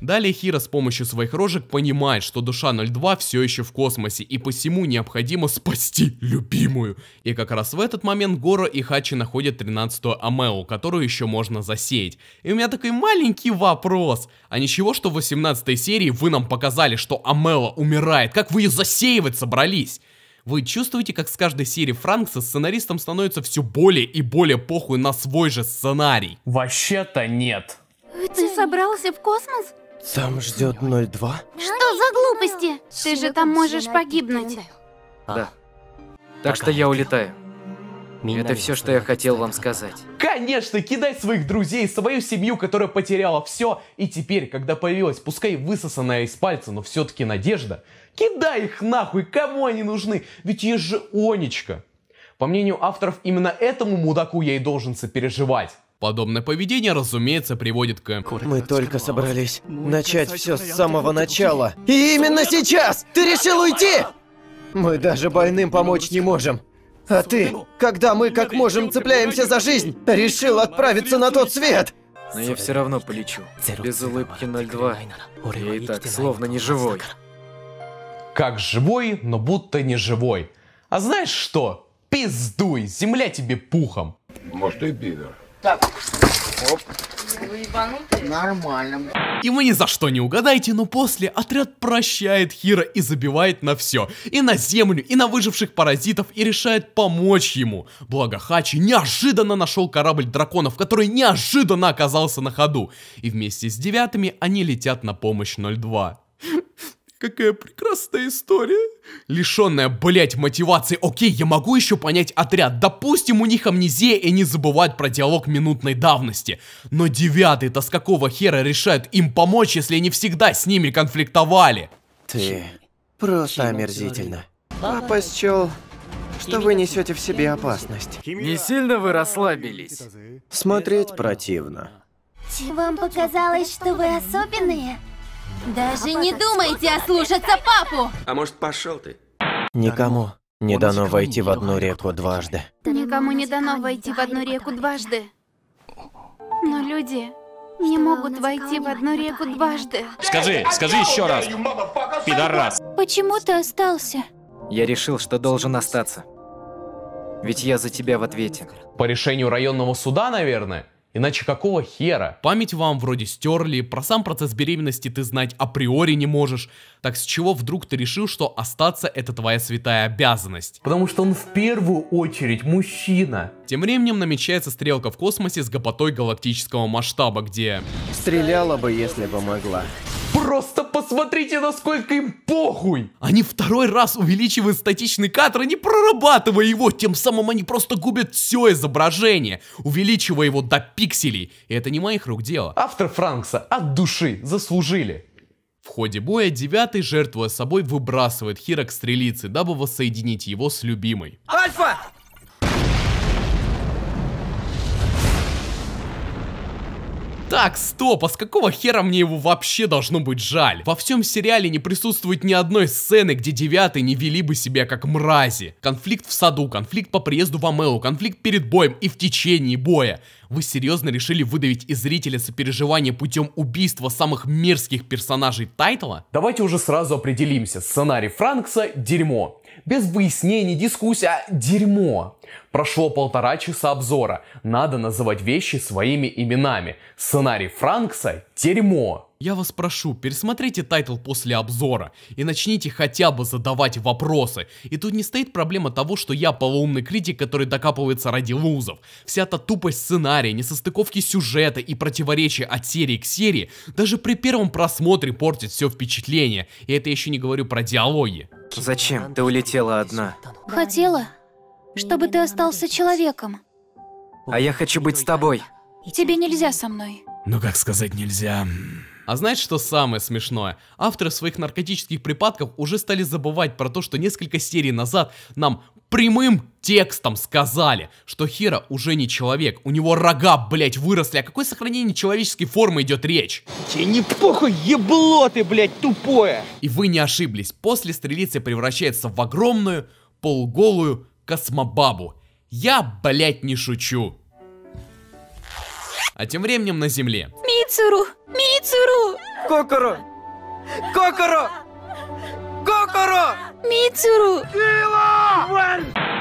Далее Хира с помощью своих рожек понимает, что душа 02 все еще в космосе, и посему необходимо спасти любимую. И как раз в этот момент Горо и Хачи находят 13-ю Амео, которую еще можно засеять. И у меня такой маленький вопрос. А ничего, что в 18 серии вы нам показали, что Амела умирает? Как вы ее засеивать собрались? Вы чувствуете, как с каждой серии Франкса сценаристом становится все более и более похуй на свой же сценарий? Вообще-то нет. Ты собрался в космос? Там ждет 02? Что за глупости? Ты же там можешь погибнуть. А. Да. Так что я улетаю. Это все, что я хотел вам сказать. Конечно, кидай своих друзей, свою семью, которая потеряла все, и теперь, когда появилась, пускай высосанная из пальца, но все-таки надежда, Кидай их нахуй, кому они нужны? Ведь есть же Онечка. По мнению авторов, именно этому мудаку я и должен сопереживать. Подобное поведение, разумеется, приводит к... Мы только собрались начать все с самого начала. И именно сейчас! Ты решил уйти! Мы даже больным помочь не можем. А ты, когда мы как можем цепляемся за жизнь, решил отправиться на тот свет! Но я все равно полечу. Без улыбки 02. Я и так словно не живой. Как живой, но будто не живой. А знаешь что? Пиздуй, земля тебе пухом. Может и пидор. Так, оп. Вы ебанутые? Нормально. И вы ни за что не угадайте, но после отряд прощает Хира и забивает на все. И на землю, и на выживших паразитов, и решает помочь ему. Благо Хачи неожиданно нашел корабль драконов, который неожиданно оказался на ходу. И вместе с девятыми они летят на помощь 02. Какая прекрасная история. Лишенная, блять, мотивации. Окей, я могу еще понять отряд. Допустим, у них амнезия и не забывают про диалог минутной давности. Но девятый-то с какого хера решают им помочь, если они всегда с ними конфликтовали? Ты просто омерзительно. Папа счел, что вы несете в себе опасность. Не сильно вы расслабились? Смотреть противно. Вам показалось, что вы особенные? Даже не думайте ослушаться папу! А может, пошел ты? Никому не дано войти в одну реку дважды. Никому ну, не дано войти в одну реку дважды. Но люди не могут войти в одну реку дважды. Скажи, скажи еще раз, пидорас. Почему ты остался? Я решил, что должен остаться. Ведь я за тебя в ответе. По решению районного суда, наверное? Иначе какого хера? Память вам вроде стерли, про сам процесс беременности ты знать априори не можешь. Так с чего вдруг ты решил, что остаться это твоя святая обязанность? Потому что он в первую очередь мужчина. Тем временем намечается стрелка в космосе с гопотой галактического масштаба, где... Стреляла бы, если бы могла. Просто посмотрите, насколько им похуй! Они второй раз увеличивают статичный кадр, не прорабатывая его, тем самым они просто губят все изображение, увеличивая его до пикселей. И это не моих рук дело. Автор Франкса от души заслужили. В ходе боя девятый, жертвуя собой, выбрасывает Хирок стрелицы, дабы воссоединить его с любимой. Альфа! Так, стоп, а с какого хера мне его вообще должно быть жаль? Во всем сериале не присутствует ни одной сцены, где девятые не вели бы себя как мрази. Конфликт в саду, конфликт по приезду в Амелу, конфликт перед боем и в течение боя. Вы серьезно решили выдавить из зрителя сопереживание путем убийства самых мерзких персонажей тайтла? Давайте уже сразу определимся. Сценарий Франкса – дерьмо. Без выяснений, дискуссия а дерьмо. Прошло полтора часа обзора. Надо называть вещи своими именами. Сценарий Франкса – дерьмо. Я вас прошу, пересмотрите тайтл после обзора и начните хотя бы задавать вопросы. И тут не стоит проблема того, что я полоумный критик, который докапывается ради лузов. Вся эта тупость сценария, несостыковки сюжета и противоречия от серии к серии даже при первом просмотре портит все впечатление. И это еще не говорю про диалоги. Зачем? Ты улетела одна. Хотела чтобы ты остался человеком. А я хочу быть с тобой. Тебе нельзя со мной. Ну как сказать нельзя? А знаешь, что самое смешное? Авторы своих наркотических припадков уже стали забывать про то, что несколько серий назад нам прямым текстом сказали, что Хира уже не человек, у него рога, блять, выросли, о какой сохранении человеческой формы идет речь? Тебе не похуй, ебло ты, блять, тупое! И вы не ошиблись, после стрелицы превращается в огромную, полуголую, Космобабу. Я, блять, не шучу. А тем временем на земле. Мицуру! Мицуру! Кокоро! Кокоро! Кокоро! Мицуру!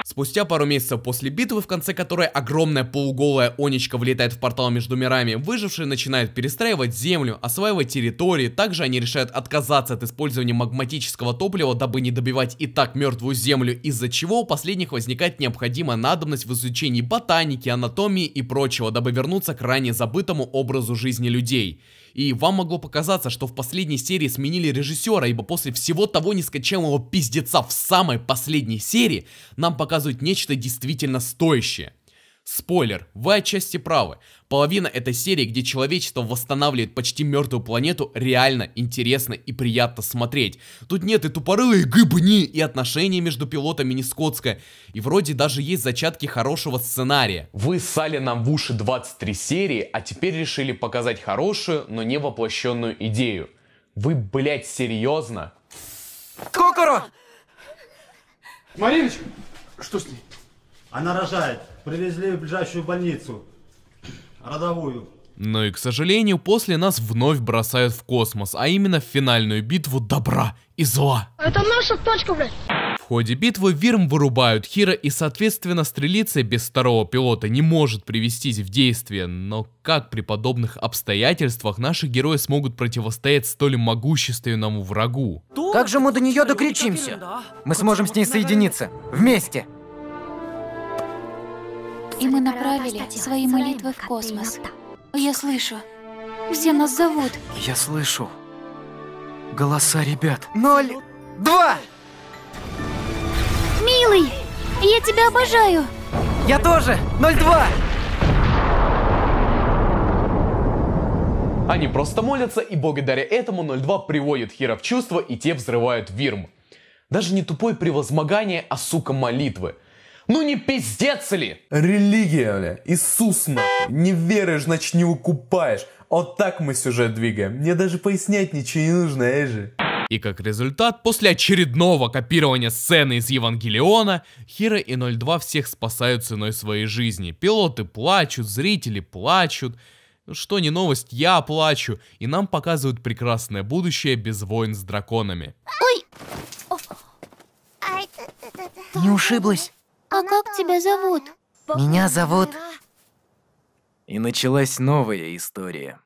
Спустя пару месяцев после битвы, в конце которой огромная полуголая Онечка влетает в портал между мирами, выжившие начинают перестраивать землю, осваивать территории, также они решают отказаться от использования магматического топлива, дабы не добивать и так мертвую землю, из-за чего у последних возникает необходимая надобность в изучении ботаники, анатомии и прочего, дабы вернуться к ранее забытому образу жизни людей. И вам могло показаться, что в последней серии сменили режиссера, ибо после всего того нескончаемого пиздеца в самой последней серии нам показывают нечто действительно стоящее. Спойлер, вы отчасти правы. Половина этой серии, где человечество восстанавливает почти мертвую планету, реально интересно и приятно смотреть. Тут нет и тупорылые гыбни, и отношения между пилотами не скотское, и вроде даже есть зачатки хорошего сценария. Вы ссали нам в уши 23 серии, а теперь решили показать хорошую, но не воплощенную идею. Вы, блять, серьезно? Кокоро! Мариночка! Что с ней? Она рожает. Привезли в ближайшую больницу. Родовую. Но и, к сожалению, после нас вновь бросают в космос, а именно в финальную битву добра и зла. Это наша точка, блядь. В ходе битвы Вирм вырубают Хира и, соответственно, стрелица без второго пилота не может привестись в действие. Но как при подобных обстоятельствах наши герои смогут противостоять столь могущественному врагу? Как же мы до нее докричимся? Мы сможем с ней соединиться. Вместе. И мы направили свои молитвы в космос. Я слышу. Все нас зовут. Я слышу. Голоса ребят. Ноль, два! Милый, я тебя обожаю. Я тоже. Ноль, два! Они просто молятся, и благодаря этому 02 приводит Хира в чувство, и те взрывают Вирм. Даже не тупое превозмогание, а сука молитвы – ну не пиздец ли? Религия, бля. Иисус, нахуй. Не веришь, значит не укупаешь. Вот так мы сюжет двигаем. Мне даже пояснять ничего не нужно, эй же. И как результат, после очередного копирования сцены из Евангелиона, Хира и 02 всех спасают ценой своей жизни. Пилоты плачут, зрители плачут. Ну что не новость, я плачу. И нам показывают прекрасное будущее без войн с драконами. Ой! Не ушиблась? А как тебя зовут? Меня зовут... И началась новая история.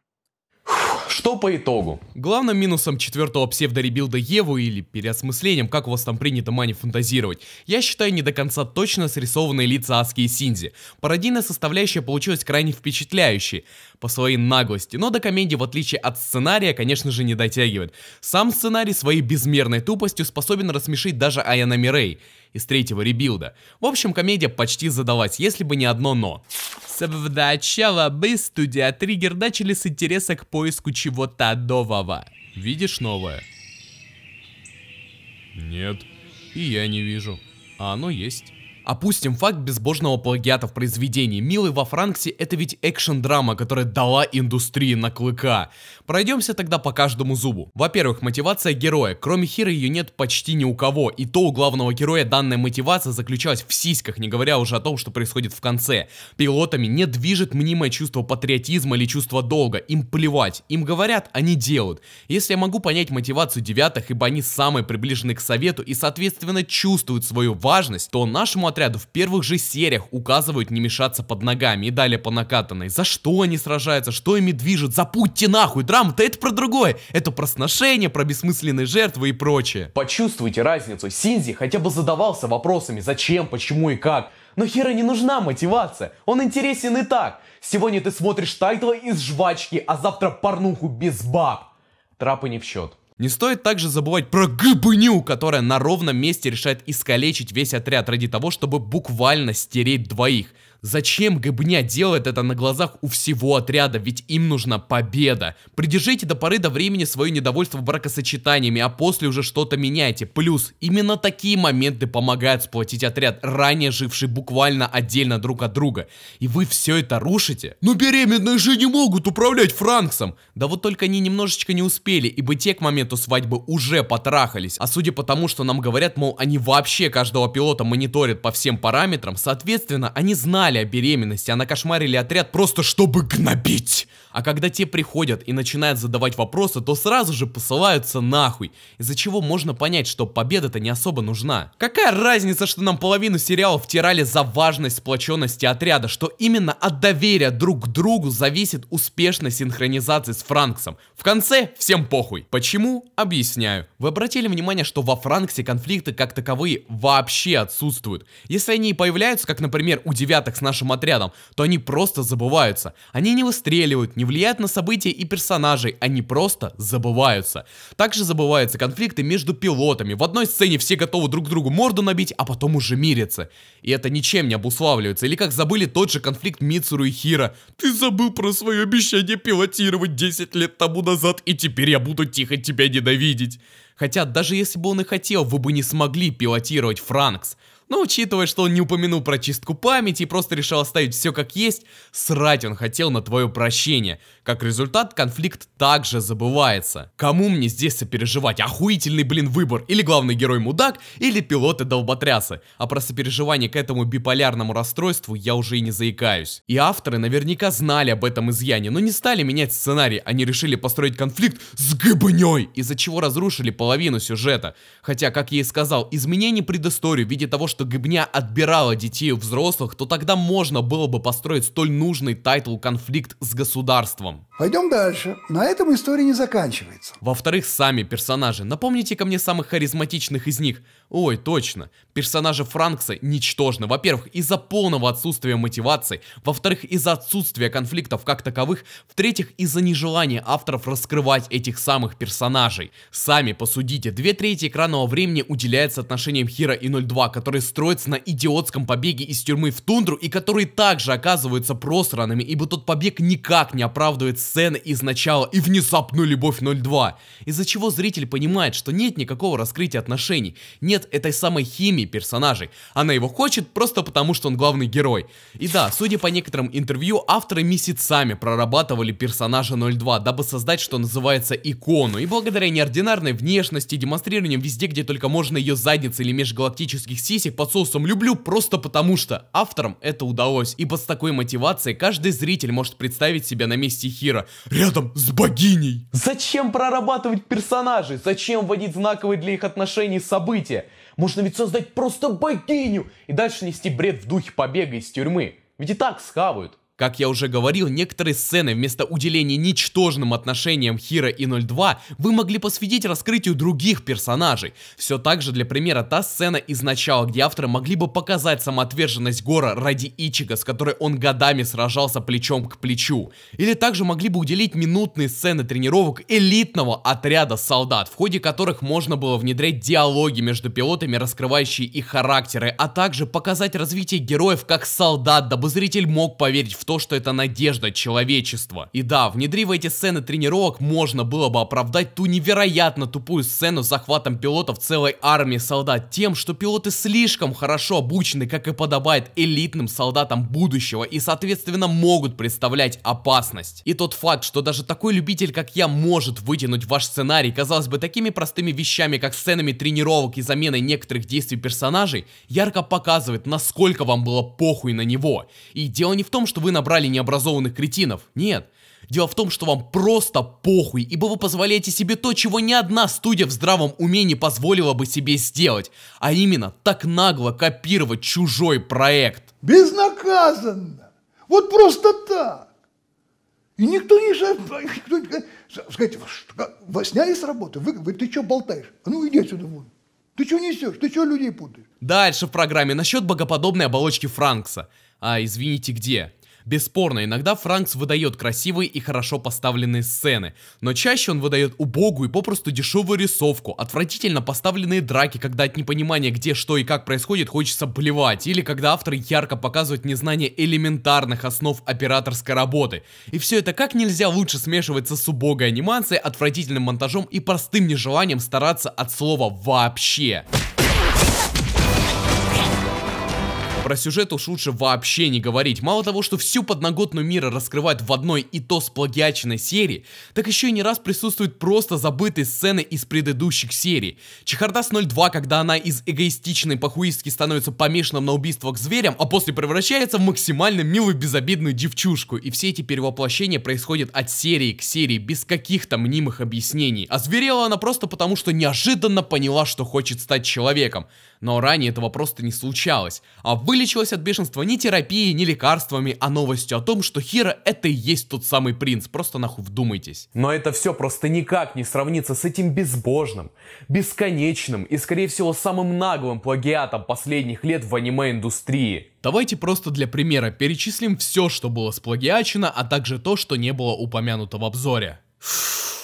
Что по итогу? Главным минусом четвертого псевдоребилда Еву или переосмыслением, как у вас там принято мани фантазировать, я считаю не до конца точно срисованные лица Аски и Синзи. Пародийная составляющая получилась крайне впечатляющей по своей наглости, но до комедии, в отличие от сценария, конечно же не дотягивает. Сам сценарий своей безмерной тупостью способен рассмешить даже Айана Мирей из третьего ребилда. В общем, комедия почти задалась, если бы не одно «но». С начала бы студия Триггер начали с интереса к поиску чего-то нового. Видишь новое? Нет, и я не вижу. А оно есть. Опустим факт безбожного плагиата в произведении. «Милый во Франксе» — это ведь экшн-драма, которая дала индустрии на клыка. Пройдемся тогда по каждому зубу. Во-первых, мотивация героя. Кроме Хира ее нет почти ни у кого, и то у главного героя данная мотивация заключалась в сиськах, не говоря уже о том, что происходит в конце. Пилотами не движет мнимое чувство патриотизма или чувство долга, им плевать, им говорят, они делают. Если я могу понять мотивацию девятых, ибо они самые приближены к совету и соответственно чувствуют свою важность, то нашему отряду в первых же сериях указывают не мешаться под ногами и далее по накатанной. За что они сражаются, что ими движет, запутьте нахуй, драма-то это про другое. Это про сношение, про бессмысленные жертвы и прочее. Почувствуйте разницу. Синзи хотя бы задавался вопросами зачем, почему и как. Но Хера не нужна мотивация, он интересен и так. Сегодня ты смотришь тайтлы из жвачки, а завтра порнуху без баб. Трапы не в счет. Не стоит также забывать про Гбню, которая на ровном месте решает искалечить весь отряд ради того, чтобы буквально стереть двоих. Зачем Гыбня делает это на глазах у всего отряда, ведь им нужна победа. Придержите до поры до времени свое недовольство бракосочетаниями, а после уже что-то меняйте. Плюс, именно такие моменты помогают сплотить отряд, ранее живший буквально отдельно друг от друга. И вы все это рушите? Ну беременные же не могут управлять Франксом! Да вот только они немножечко не успели, ибо те к моменту свадьбы уже потрахались. А судя по тому, что нам говорят, мол, они вообще каждого пилота мониторят по всем параметрам, соответственно, они знали, знали о беременности, а накошмарили отряд просто чтобы гнобить. А когда те приходят и начинают задавать вопросы, то сразу же посылаются нахуй, из-за чего можно понять, что победа-то не особо нужна. Какая разница, что нам половину сериала втирали за важность сплоченности отряда, что именно от доверия друг к другу зависит успешность синхронизации с Франксом. В конце всем похуй. Почему? Объясняю. Вы обратили внимание, что во Франксе конфликты как таковые вообще отсутствуют. Если они и появляются, как, например, у девяток с нашим отрядом, то они просто забываются. Они не выстреливают, не они влияют на события и персонажей, они просто забываются. Также забываются конфликты между пилотами. В одной сцене все готовы друг другу морду набить, а потом уже мирятся. И это ничем не обуславливается. Или как забыли тот же конфликт Мицуру и Хира. Ты забыл про свое обещание пилотировать 10 лет тому назад, и теперь я буду тихо тебя ненавидеть. Хотя, даже если бы он и хотел, вы бы не смогли пилотировать Франкс. Но учитывая, что он не упомянул про чистку памяти и просто решил оставить все как есть, срать он хотел на твое прощение. Как результат, конфликт также забывается. Кому мне здесь сопереживать? Охуительный, блин, выбор. Или главный герой мудак, или пилоты-долботрясы. А про сопереживание к этому биполярному расстройству я уже и не заикаюсь. И авторы наверняка знали об этом изъяне, но не стали менять сценарий. Они решили построить конфликт с гыбней, из-за чего разрушили половину сюжета. Хотя, как я и сказал, изменение предысторию в виде того, что гыбня отбирала детей у взрослых, то тогда можно было бы построить столь нужный тайтл-конфликт с государством потом. Пойдем дальше. На этом история не заканчивается. Во-вторых, сами персонажи. Напомните ко мне самых харизматичных из них. Ой, точно. Персонажи Франкса ничтожны. Во-первых, из-за полного отсутствия мотивации. Во-вторых, из-за отсутствия конфликтов как таковых. В-третьих, из-за нежелания авторов раскрывать этих самых персонажей. Сами посудите, две трети экранного времени уделяется отношениям Хира и 02, которые строятся на идиотском побеге из тюрьмы в тундру и которые также оказываются просранными, ибо тот побег никак не оправдывает сцены из начала и внезапную любовь 02. Из-за чего зритель понимает, что нет никакого раскрытия отношений, нет нет этой самой химии персонажей. Она его хочет просто потому, что он главный герой. И да, судя по некоторым интервью, авторы месяцами прорабатывали персонажа 02, дабы создать, что называется, икону. И благодаря неординарной внешности, демонстрированию везде, где только можно ее задницы или межгалактических сисек под соусом «люблю» просто потому что авторам это удалось. И под такой мотивацией каждый зритель может представить себя на месте Хира рядом с богиней. Зачем прорабатывать персонажей? Зачем вводить знаковые для их отношений события? Можно ведь создать просто богиню и дальше нести бред в духе побега из тюрьмы. Ведь и так схавают. Как я уже говорил, некоторые сцены вместо уделения ничтожным отношениям Хира и 02 вы могли посвятить раскрытию других персонажей. Все так же, для примера, та сцена из начала, где авторы могли бы показать самоотверженность Гора ради Ичига, с которой он годами сражался плечом к плечу. Или также могли бы уделить минутные сцены тренировок элитного отряда солдат, в ходе которых можно было внедрять диалоги между пилотами, раскрывающие их характеры, а также показать развитие героев как солдат, дабы зритель мог поверить в то, что это надежда человечества. И да, внедрив эти сцены тренировок, можно было бы оправдать ту невероятно тупую сцену с захватом пилотов целой армии солдат тем, что пилоты слишком хорошо обучены, как и подобает элитным солдатам будущего, и соответственно могут представлять опасность. И тот факт, что даже такой любитель, как я, может вытянуть ваш сценарий, казалось бы, такими простыми вещами, как сценами тренировок и заменой некоторых действий персонажей, ярко показывает, насколько вам было похуй на него. И дело не в том, что вы набрали необразованных кретинов. Нет. Дело в том, что вам просто похуй, ибо вы позволяете себе то, чего ни одна студия в здравом уме не позволила бы себе сделать, а именно так нагло копировать чужой проект. Безнаказанно! Вот просто так! И никто не сказать, вас сняли с работы, вы, вы ты что болтаешь? А ну иди отсюда вон. Ты что несешь? Ты что людей путаешь? Дальше в программе насчет богоподобной оболочки Франкса. А, извините, где? Бесспорно, иногда Франкс выдает красивые и хорошо поставленные сцены, но чаще он выдает убогую и попросту дешевую рисовку, отвратительно поставленные драки, когда от непонимания, где что и как происходит, хочется плевать, или когда автор ярко показывает незнание элементарных основ операторской работы. И все это как нельзя лучше смешивается с убогой анимацией, отвратительным монтажом и простым нежеланием стараться от слова «вообще». Про сюжет уж лучше вообще не говорить. Мало того, что всю подноготную мира раскрывают в одной и то сплагиаченной серии, так еще и не раз присутствуют просто забытые сцены из предыдущих серий. чехарда с 02, когда она из эгоистичной похуистки становится помешанным на убийствах зверям, а после превращается в максимально милую безобидную девчушку. И все эти перевоплощения происходят от серии к серии, без каких-то мнимых объяснений. А зверела она просто потому, что неожиданно поняла, что хочет стать человеком. Но ранее этого просто не случалось. А вылечилась от бешенства ни терапией, ни лекарствами, а новостью о том, что Хира это и есть тот самый принц. Просто нахуй вдумайтесь. Но это все просто никак не сравнится с этим безбожным, бесконечным и, скорее всего, самым наглым плагиатом последних лет в аниме-индустрии. Давайте просто для примера перечислим все, что было сплагиачено, а также то, что не было упомянуто в обзоре. Фу.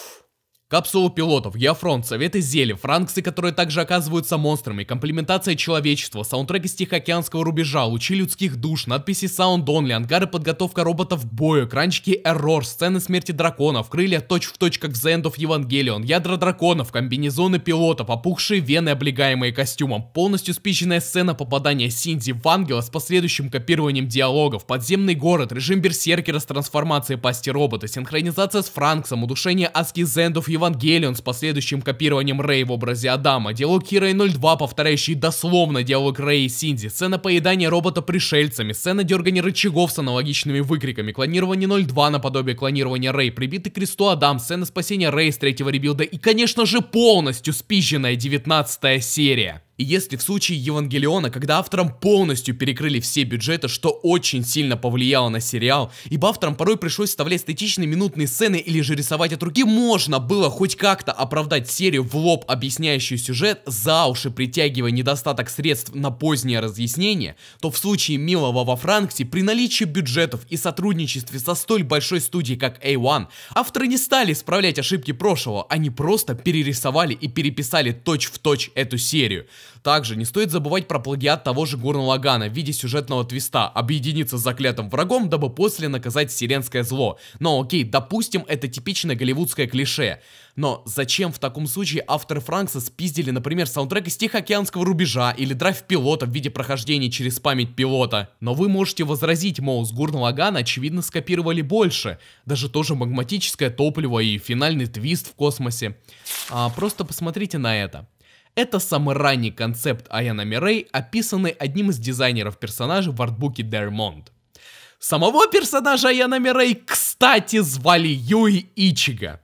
Капсулу пилотов, Яфронт, Советы зели, Франксы, которые также оказываются монстрами, комплиментация человечества, саундтреки с Тихоокеанского рубежа, лучи людских душ, надписи Sound Only, ангары подготовка роботов к бою, кранчики, Error, сцены смерти драконов, крылья точь-в-точь, как в The End of Evangelion, ядра драконов, комбинезоны пилотов, опухшие вены, облегаемые костюмом, полностью спиченная сцена попадания Синди в ангела с последующим копированием диалогов, подземный город, режим берсеркера с трансформацией пасти робота, синхронизация с Франксом, удушение Аски The End of Evangelion, Евангелион с последующим копированием Рэй в образе Адама, диалог Кира и 02, повторяющий дословно диалог Рэй и Синди, сцена поедания робота пришельцами, сцена дергания рычагов с аналогичными выкриками, клонирование 02 наподобие клонирования Рэй, прибитый к кресту Адам, сцена спасения Рэй с третьего ребилда и, конечно же, полностью спизженная 19 серия. И если в случае Евангелиона, когда авторам полностью перекрыли все бюджеты, что очень сильно повлияло на сериал, ибо авторам порой пришлось вставлять статичные минутные сцены или же рисовать от руки, можно было хоть как-то оправдать серию в лоб, объясняющую сюжет, за уши притягивая недостаток средств на позднее разъяснение, то в случае Милого во Франксе при наличии бюджетов и сотрудничестве со столь большой студией, как A1, авторы не стали исправлять ошибки прошлого, они просто перерисовали и переписали точь-в-точь точь эту серию. Также не стоит забывать про плагиат того же Гурна Лагана в виде сюжетного твиста, объединиться с заклятым врагом, дабы после наказать вселенское зло. Но окей, допустим, это типичное голливудское клише. Но зачем в таком случае авторы Франкса спиздили, например, саундтрек из Тихоокеанского рубежа или драйв пилота в виде прохождения через память пилота? Но вы можете возразить, мол, с Гурна Лагана очевидно скопировали больше. Даже тоже магматическое топливо и финальный твист в космосе. А, просто посмотрите на это. Это самый ранний концепт Аяна Мирей, описанный одним из дизайнеров персонажа в артбуке Дермонт. Самого персонажа Аяна Мирей, кстати, звали Юи Ичига.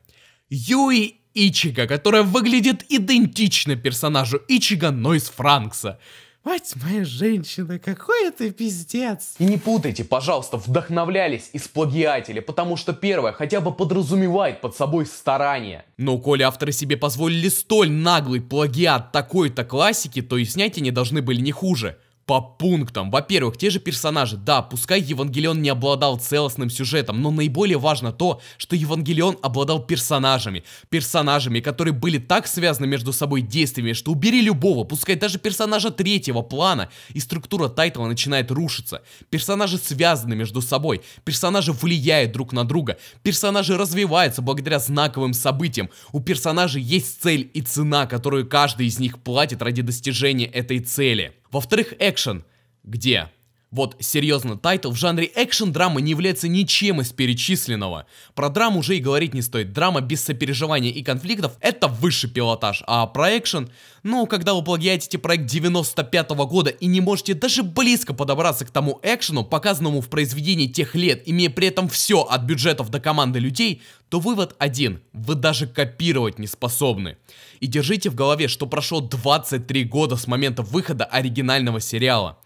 Юи Ичига, которая выглядит идентично персонажу Ичига, но из Франкса. Мать моя женщина, какой это пиздец. И не путайте, пожалуйста, вдохновлялись и сплагиатели, потому что первое хотя бы подразумевает под собой старание. Но коли авторы себе позволили столь наглый плагиат такой-то классики, то и снять они должны были не хуже по пунктам. Во-первых, те же персонажи. Да, пускай Евангелион не обладал целостным сюжетом, но наиболее важно то, что Евангелион обладал персонажами. Персонажами, которые были так связаны между собой действиями, что убери любого, пускай даже персонажа третьего плана, и структура тайтла начинает рушиться. Персонажи связаны между собой, персонажи влияют друг на друга, персонажи развиваются благодаря знаковым событиям. У персонажей есть цель и цена, которую каждый из них платит ради достижения этой цели. Во-вторых, экшен. Где? Вот, серьезно, тайтл в жанре экшн-драмы не является ничем из перечисленного. Про драму уже и говорить не стоит. Драма без сопереживания и конфликтов — это высший пилотаж. А про экшн, ну, когда вы плагиатите проект 95 -го года и не можете даже близко подобраться к тому экшену, показанному в произведении тех лет, имея при этом все от бюджетов до команды людей, то вывод один – вы даже копировать не способны. И держите в голове, что прошло 23 года с момента выхода оригинального сериала.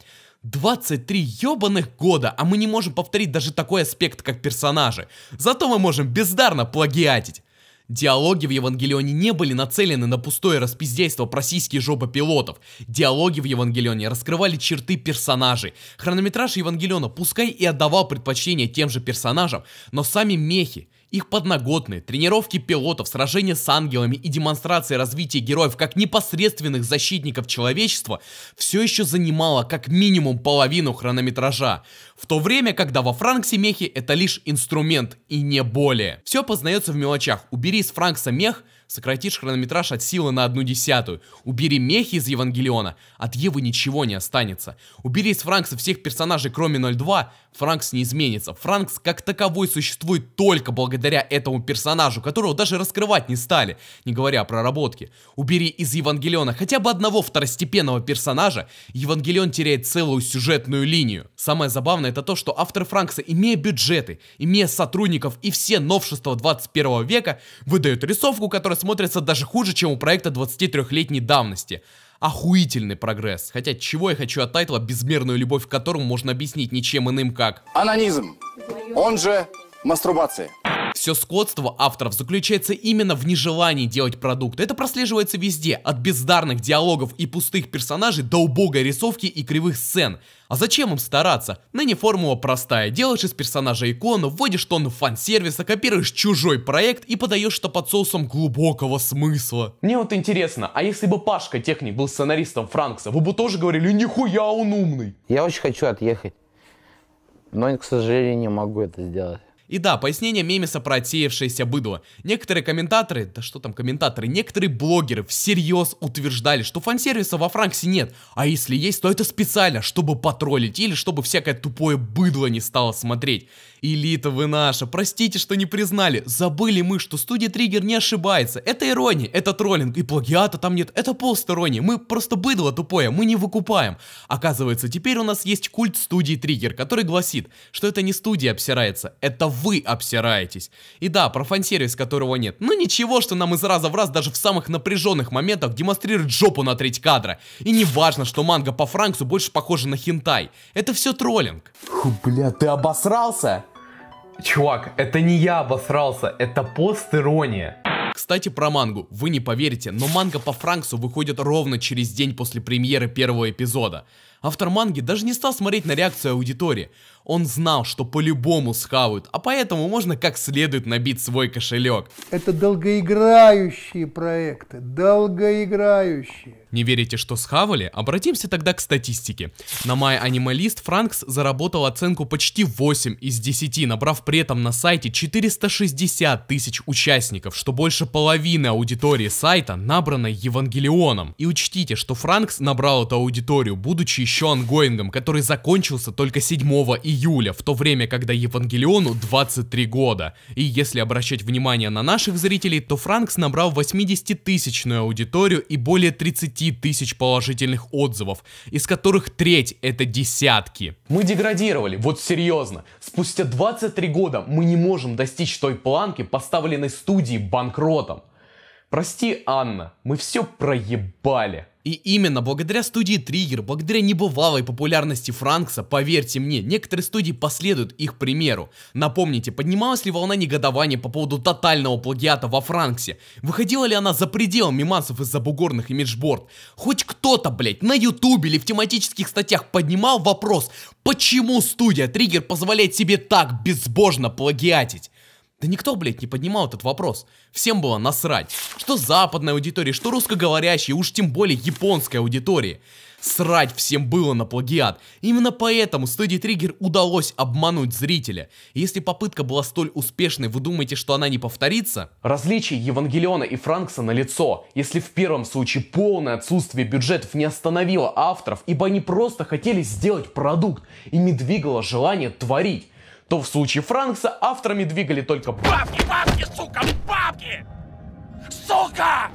23 ебаных года, а мы не можем повторить даже такой аспект, как персонажи. Зато мы можем бездарно плагиатить. Диалоги в Евангелионе не были нацелены на пустое распиздейство про сиськи жопы пилотов. Диалоги в Евангелионе раскрывали черты персонажей. Хронометраж Евангелиона пускай и отдавал предпочтение тем же персонажам, но сами мехи, их подноготные, тренировки пилотов, сражения с ангелами и демонстрации развития героев как непосредственных защитников человечества все еще занимало как минимум половину хронометража, в то время, когда во Франксе мехи это лишь инструмент и не более. Все познается в мелочах. Убери из Франкса мех, сократишь хронометраж от силы на одну десятую. Убери мехи из Евангелиона, от Евы ничего не останется. Убери из Франкса всех персонажей, кроме 02, Франкс не изменится. Франкс как таковой существует только благодаря этому персонажу, которого даже раскрывать не стали, не говоря о проработке. Убери из Евангелиона хотя бы одного второстепенного персонажа, Евангелион теряет целую сюжетную линию. Самое забавное это то, что автор Франкса, имея бюджеты, имея сотрудников и все новшества 21 века, выдают рисовку, которая смотрится даже хуже, чем у проекта 23-летней давности охуительный прогресс. Хотя чего я хочу от тайтла, безмерную любовь к которому можно объяснить ничем иным как... Анонизм, он же мастурбация. Все скотство авторов заключается именно в нежелании делать продукт. Это прослеживается везде, от бездарных диалогов и пустых персонажей до убогой рисовки и кривых сцен. А зачем им стараться? Ныне формула простая. Делаешь из персонажа икону, вводишь тонну фан-сервиса, копируешь чужой проект и подаешь это под соусом глубокого смысла. Мне вот интересно, а если бы Пашка Техник был сценаристом Франкса, вы бы тоже говорили, нихуя он умный? Я очень хочу отъехать, но, к сожалению, не могу это сделать. И да, пояснение мемеса про отсеявшееся быдло. Некоторые комментаторы, да что там комментаторы, некоторые блогеры всерьез утверждали, что фан-сервиса во Франксе нет, а если есть, то это специально, чтобы потроллить или чтобы всякое тупое быдло не стало смотреть. Элита вы наша, простите, что не признали, забыли мы, что студия Триггер не ошибается, это ирония, это троллинг, и плагиата там нет, это полсторонний, мы просто быдло тупое, мы не выкупаем. Оказывается, теперь у нас есть культ студии Триггер, который гласит, что это не студия обсирается, это вы обсираетесь. И да, про фан-сервис, которого нет. Ну ничего, что нам из раза в раз даже в самых напряженных моментах демонстрирует жопу на треть кадра. И не важно, что манга по Франксу больше похожа на хентай. Это все троллинг. Фу, бля, ты обосрался? Чувак, это не я обосрался, это пост-ирония. Кстати, про мангу. Вы не поверите, но манга по Франксу выходит ровно через день после премьеры первого эпизода. Автор манги даже не стал смотреть на реакцию аудитории. Он знал, что по-любому схавают, а поэтому можно как следует набить свой кошелек. Это долгоиграющие проекты, долгоиграющие. Не верите, что схавали? Обратимся тогда к статистике. На май Анималист Франкс заработал оценку почти 8 из 10, набрав при этом на сайте 460 тысяч участников, что больше половины аудитории сайта набрано Евангелионом. И учтите, что Франкс набрал эту аудиторию, будучи еще ангоингом, который закончился только 7 июля, в то время, когда Евангелиону 23 года. И если обращать внимание на наших зрителей, то Франкс набрал 80-тысячную аудиторию и более 30 тысяч положительных отзывов, из которых треть это десятки. Мы деградировали, вот серьезно. Спустя 23 года мы не можем достичь той планки, поставленной студии банкротом. Прости, Анна, мы все проебали. И именно благодаря студии Триггер, благодаря небывалой популярности Франкса, поверьте мне, некоторые студии последуют их примеру. Напомните, поднималась ли волна негодования по поводу тотального плагиата во Франксе? Выходила ли она за пределы мимансов из-за бугорных имиджборд? Хоть кто-то, блять, на ютубе или в тематических статьях поднимал вопрос, почему студия Триггер позволяет себе так безбожно плагиатить? Да никто, блядь, не поднимал этот вопрос. Всем было насрать. Что западная аудитория, что русскоговорящей, уж тем более японская аудитория. Срать всем было на плагиат. Именно поэтому студии Триггер удалось обмануть зрителя. Если попытка была столь успешной, вы думаете, что она не повторится? Различие Евангелиона и Франкса на лицо. Если в первом случае полное отсутствие бюджетов не остановило авторов, ибо они просто хотели сделать продукт, ими двигало желание творить то в случае Франкса авторами двигали только бабки, бабки, сука, бабки! Сука!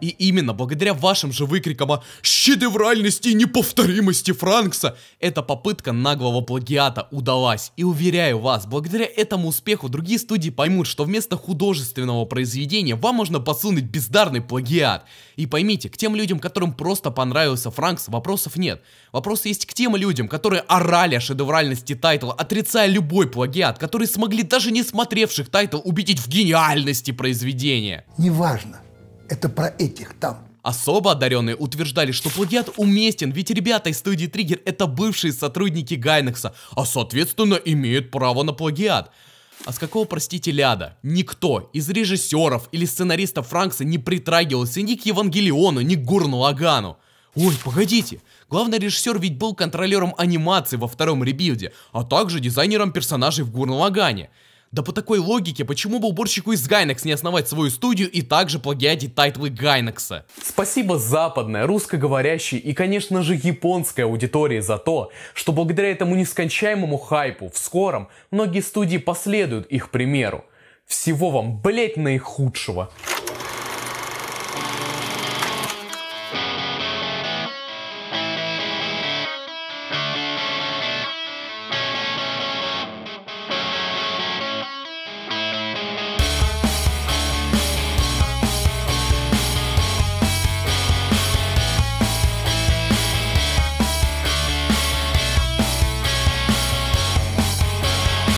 И именно благодаря вашим же выкрикам о «шедевральности и неповторимости Франкса» эта попытка наглого плагиата удалась. И уверяю вас, благодаря этому успеху другие студии поймут, что вместо художественного произведения вам можно подсунуть бездарный плагиат. И поймите, к тем людям, которым просто понравился Франкс, вопросов нет. Вопрос есть к тем людям, которые орали о шедевральности тайтла, отрицая любой плагиат, которые смогли даже не смотревших тайтл убедить в гениальности произведения. Неважно, это про этих там. Особо одаренные утверждали, что плагиат уместен, ведь ребята из студии Триггер это бывшие сотрудники Гайнекса, а соответственно имеют право на плагиат. А с какого, простите, ляда? Никто из режиссеров или сценаристов Франкса не притрагивался ни к Евангелиону, ни к Гурну Лагану. Ой, погодите, главный режиссер ведь был контролером анимации во втором ребилде, а также дизайнером персонажей в Гурн Лагане. Да по такой логике, почему бы уборщику из Гайнекс не основать свою студию и также плагиатить тайтлы Гайнекса? Спасибо западной, русскоговорящей и, конечно же, японской аудитории за то, что благодаря этому нескончаемому хайпу в скором многие студии последуют их примеру. Всего вам, блять, наихудшего.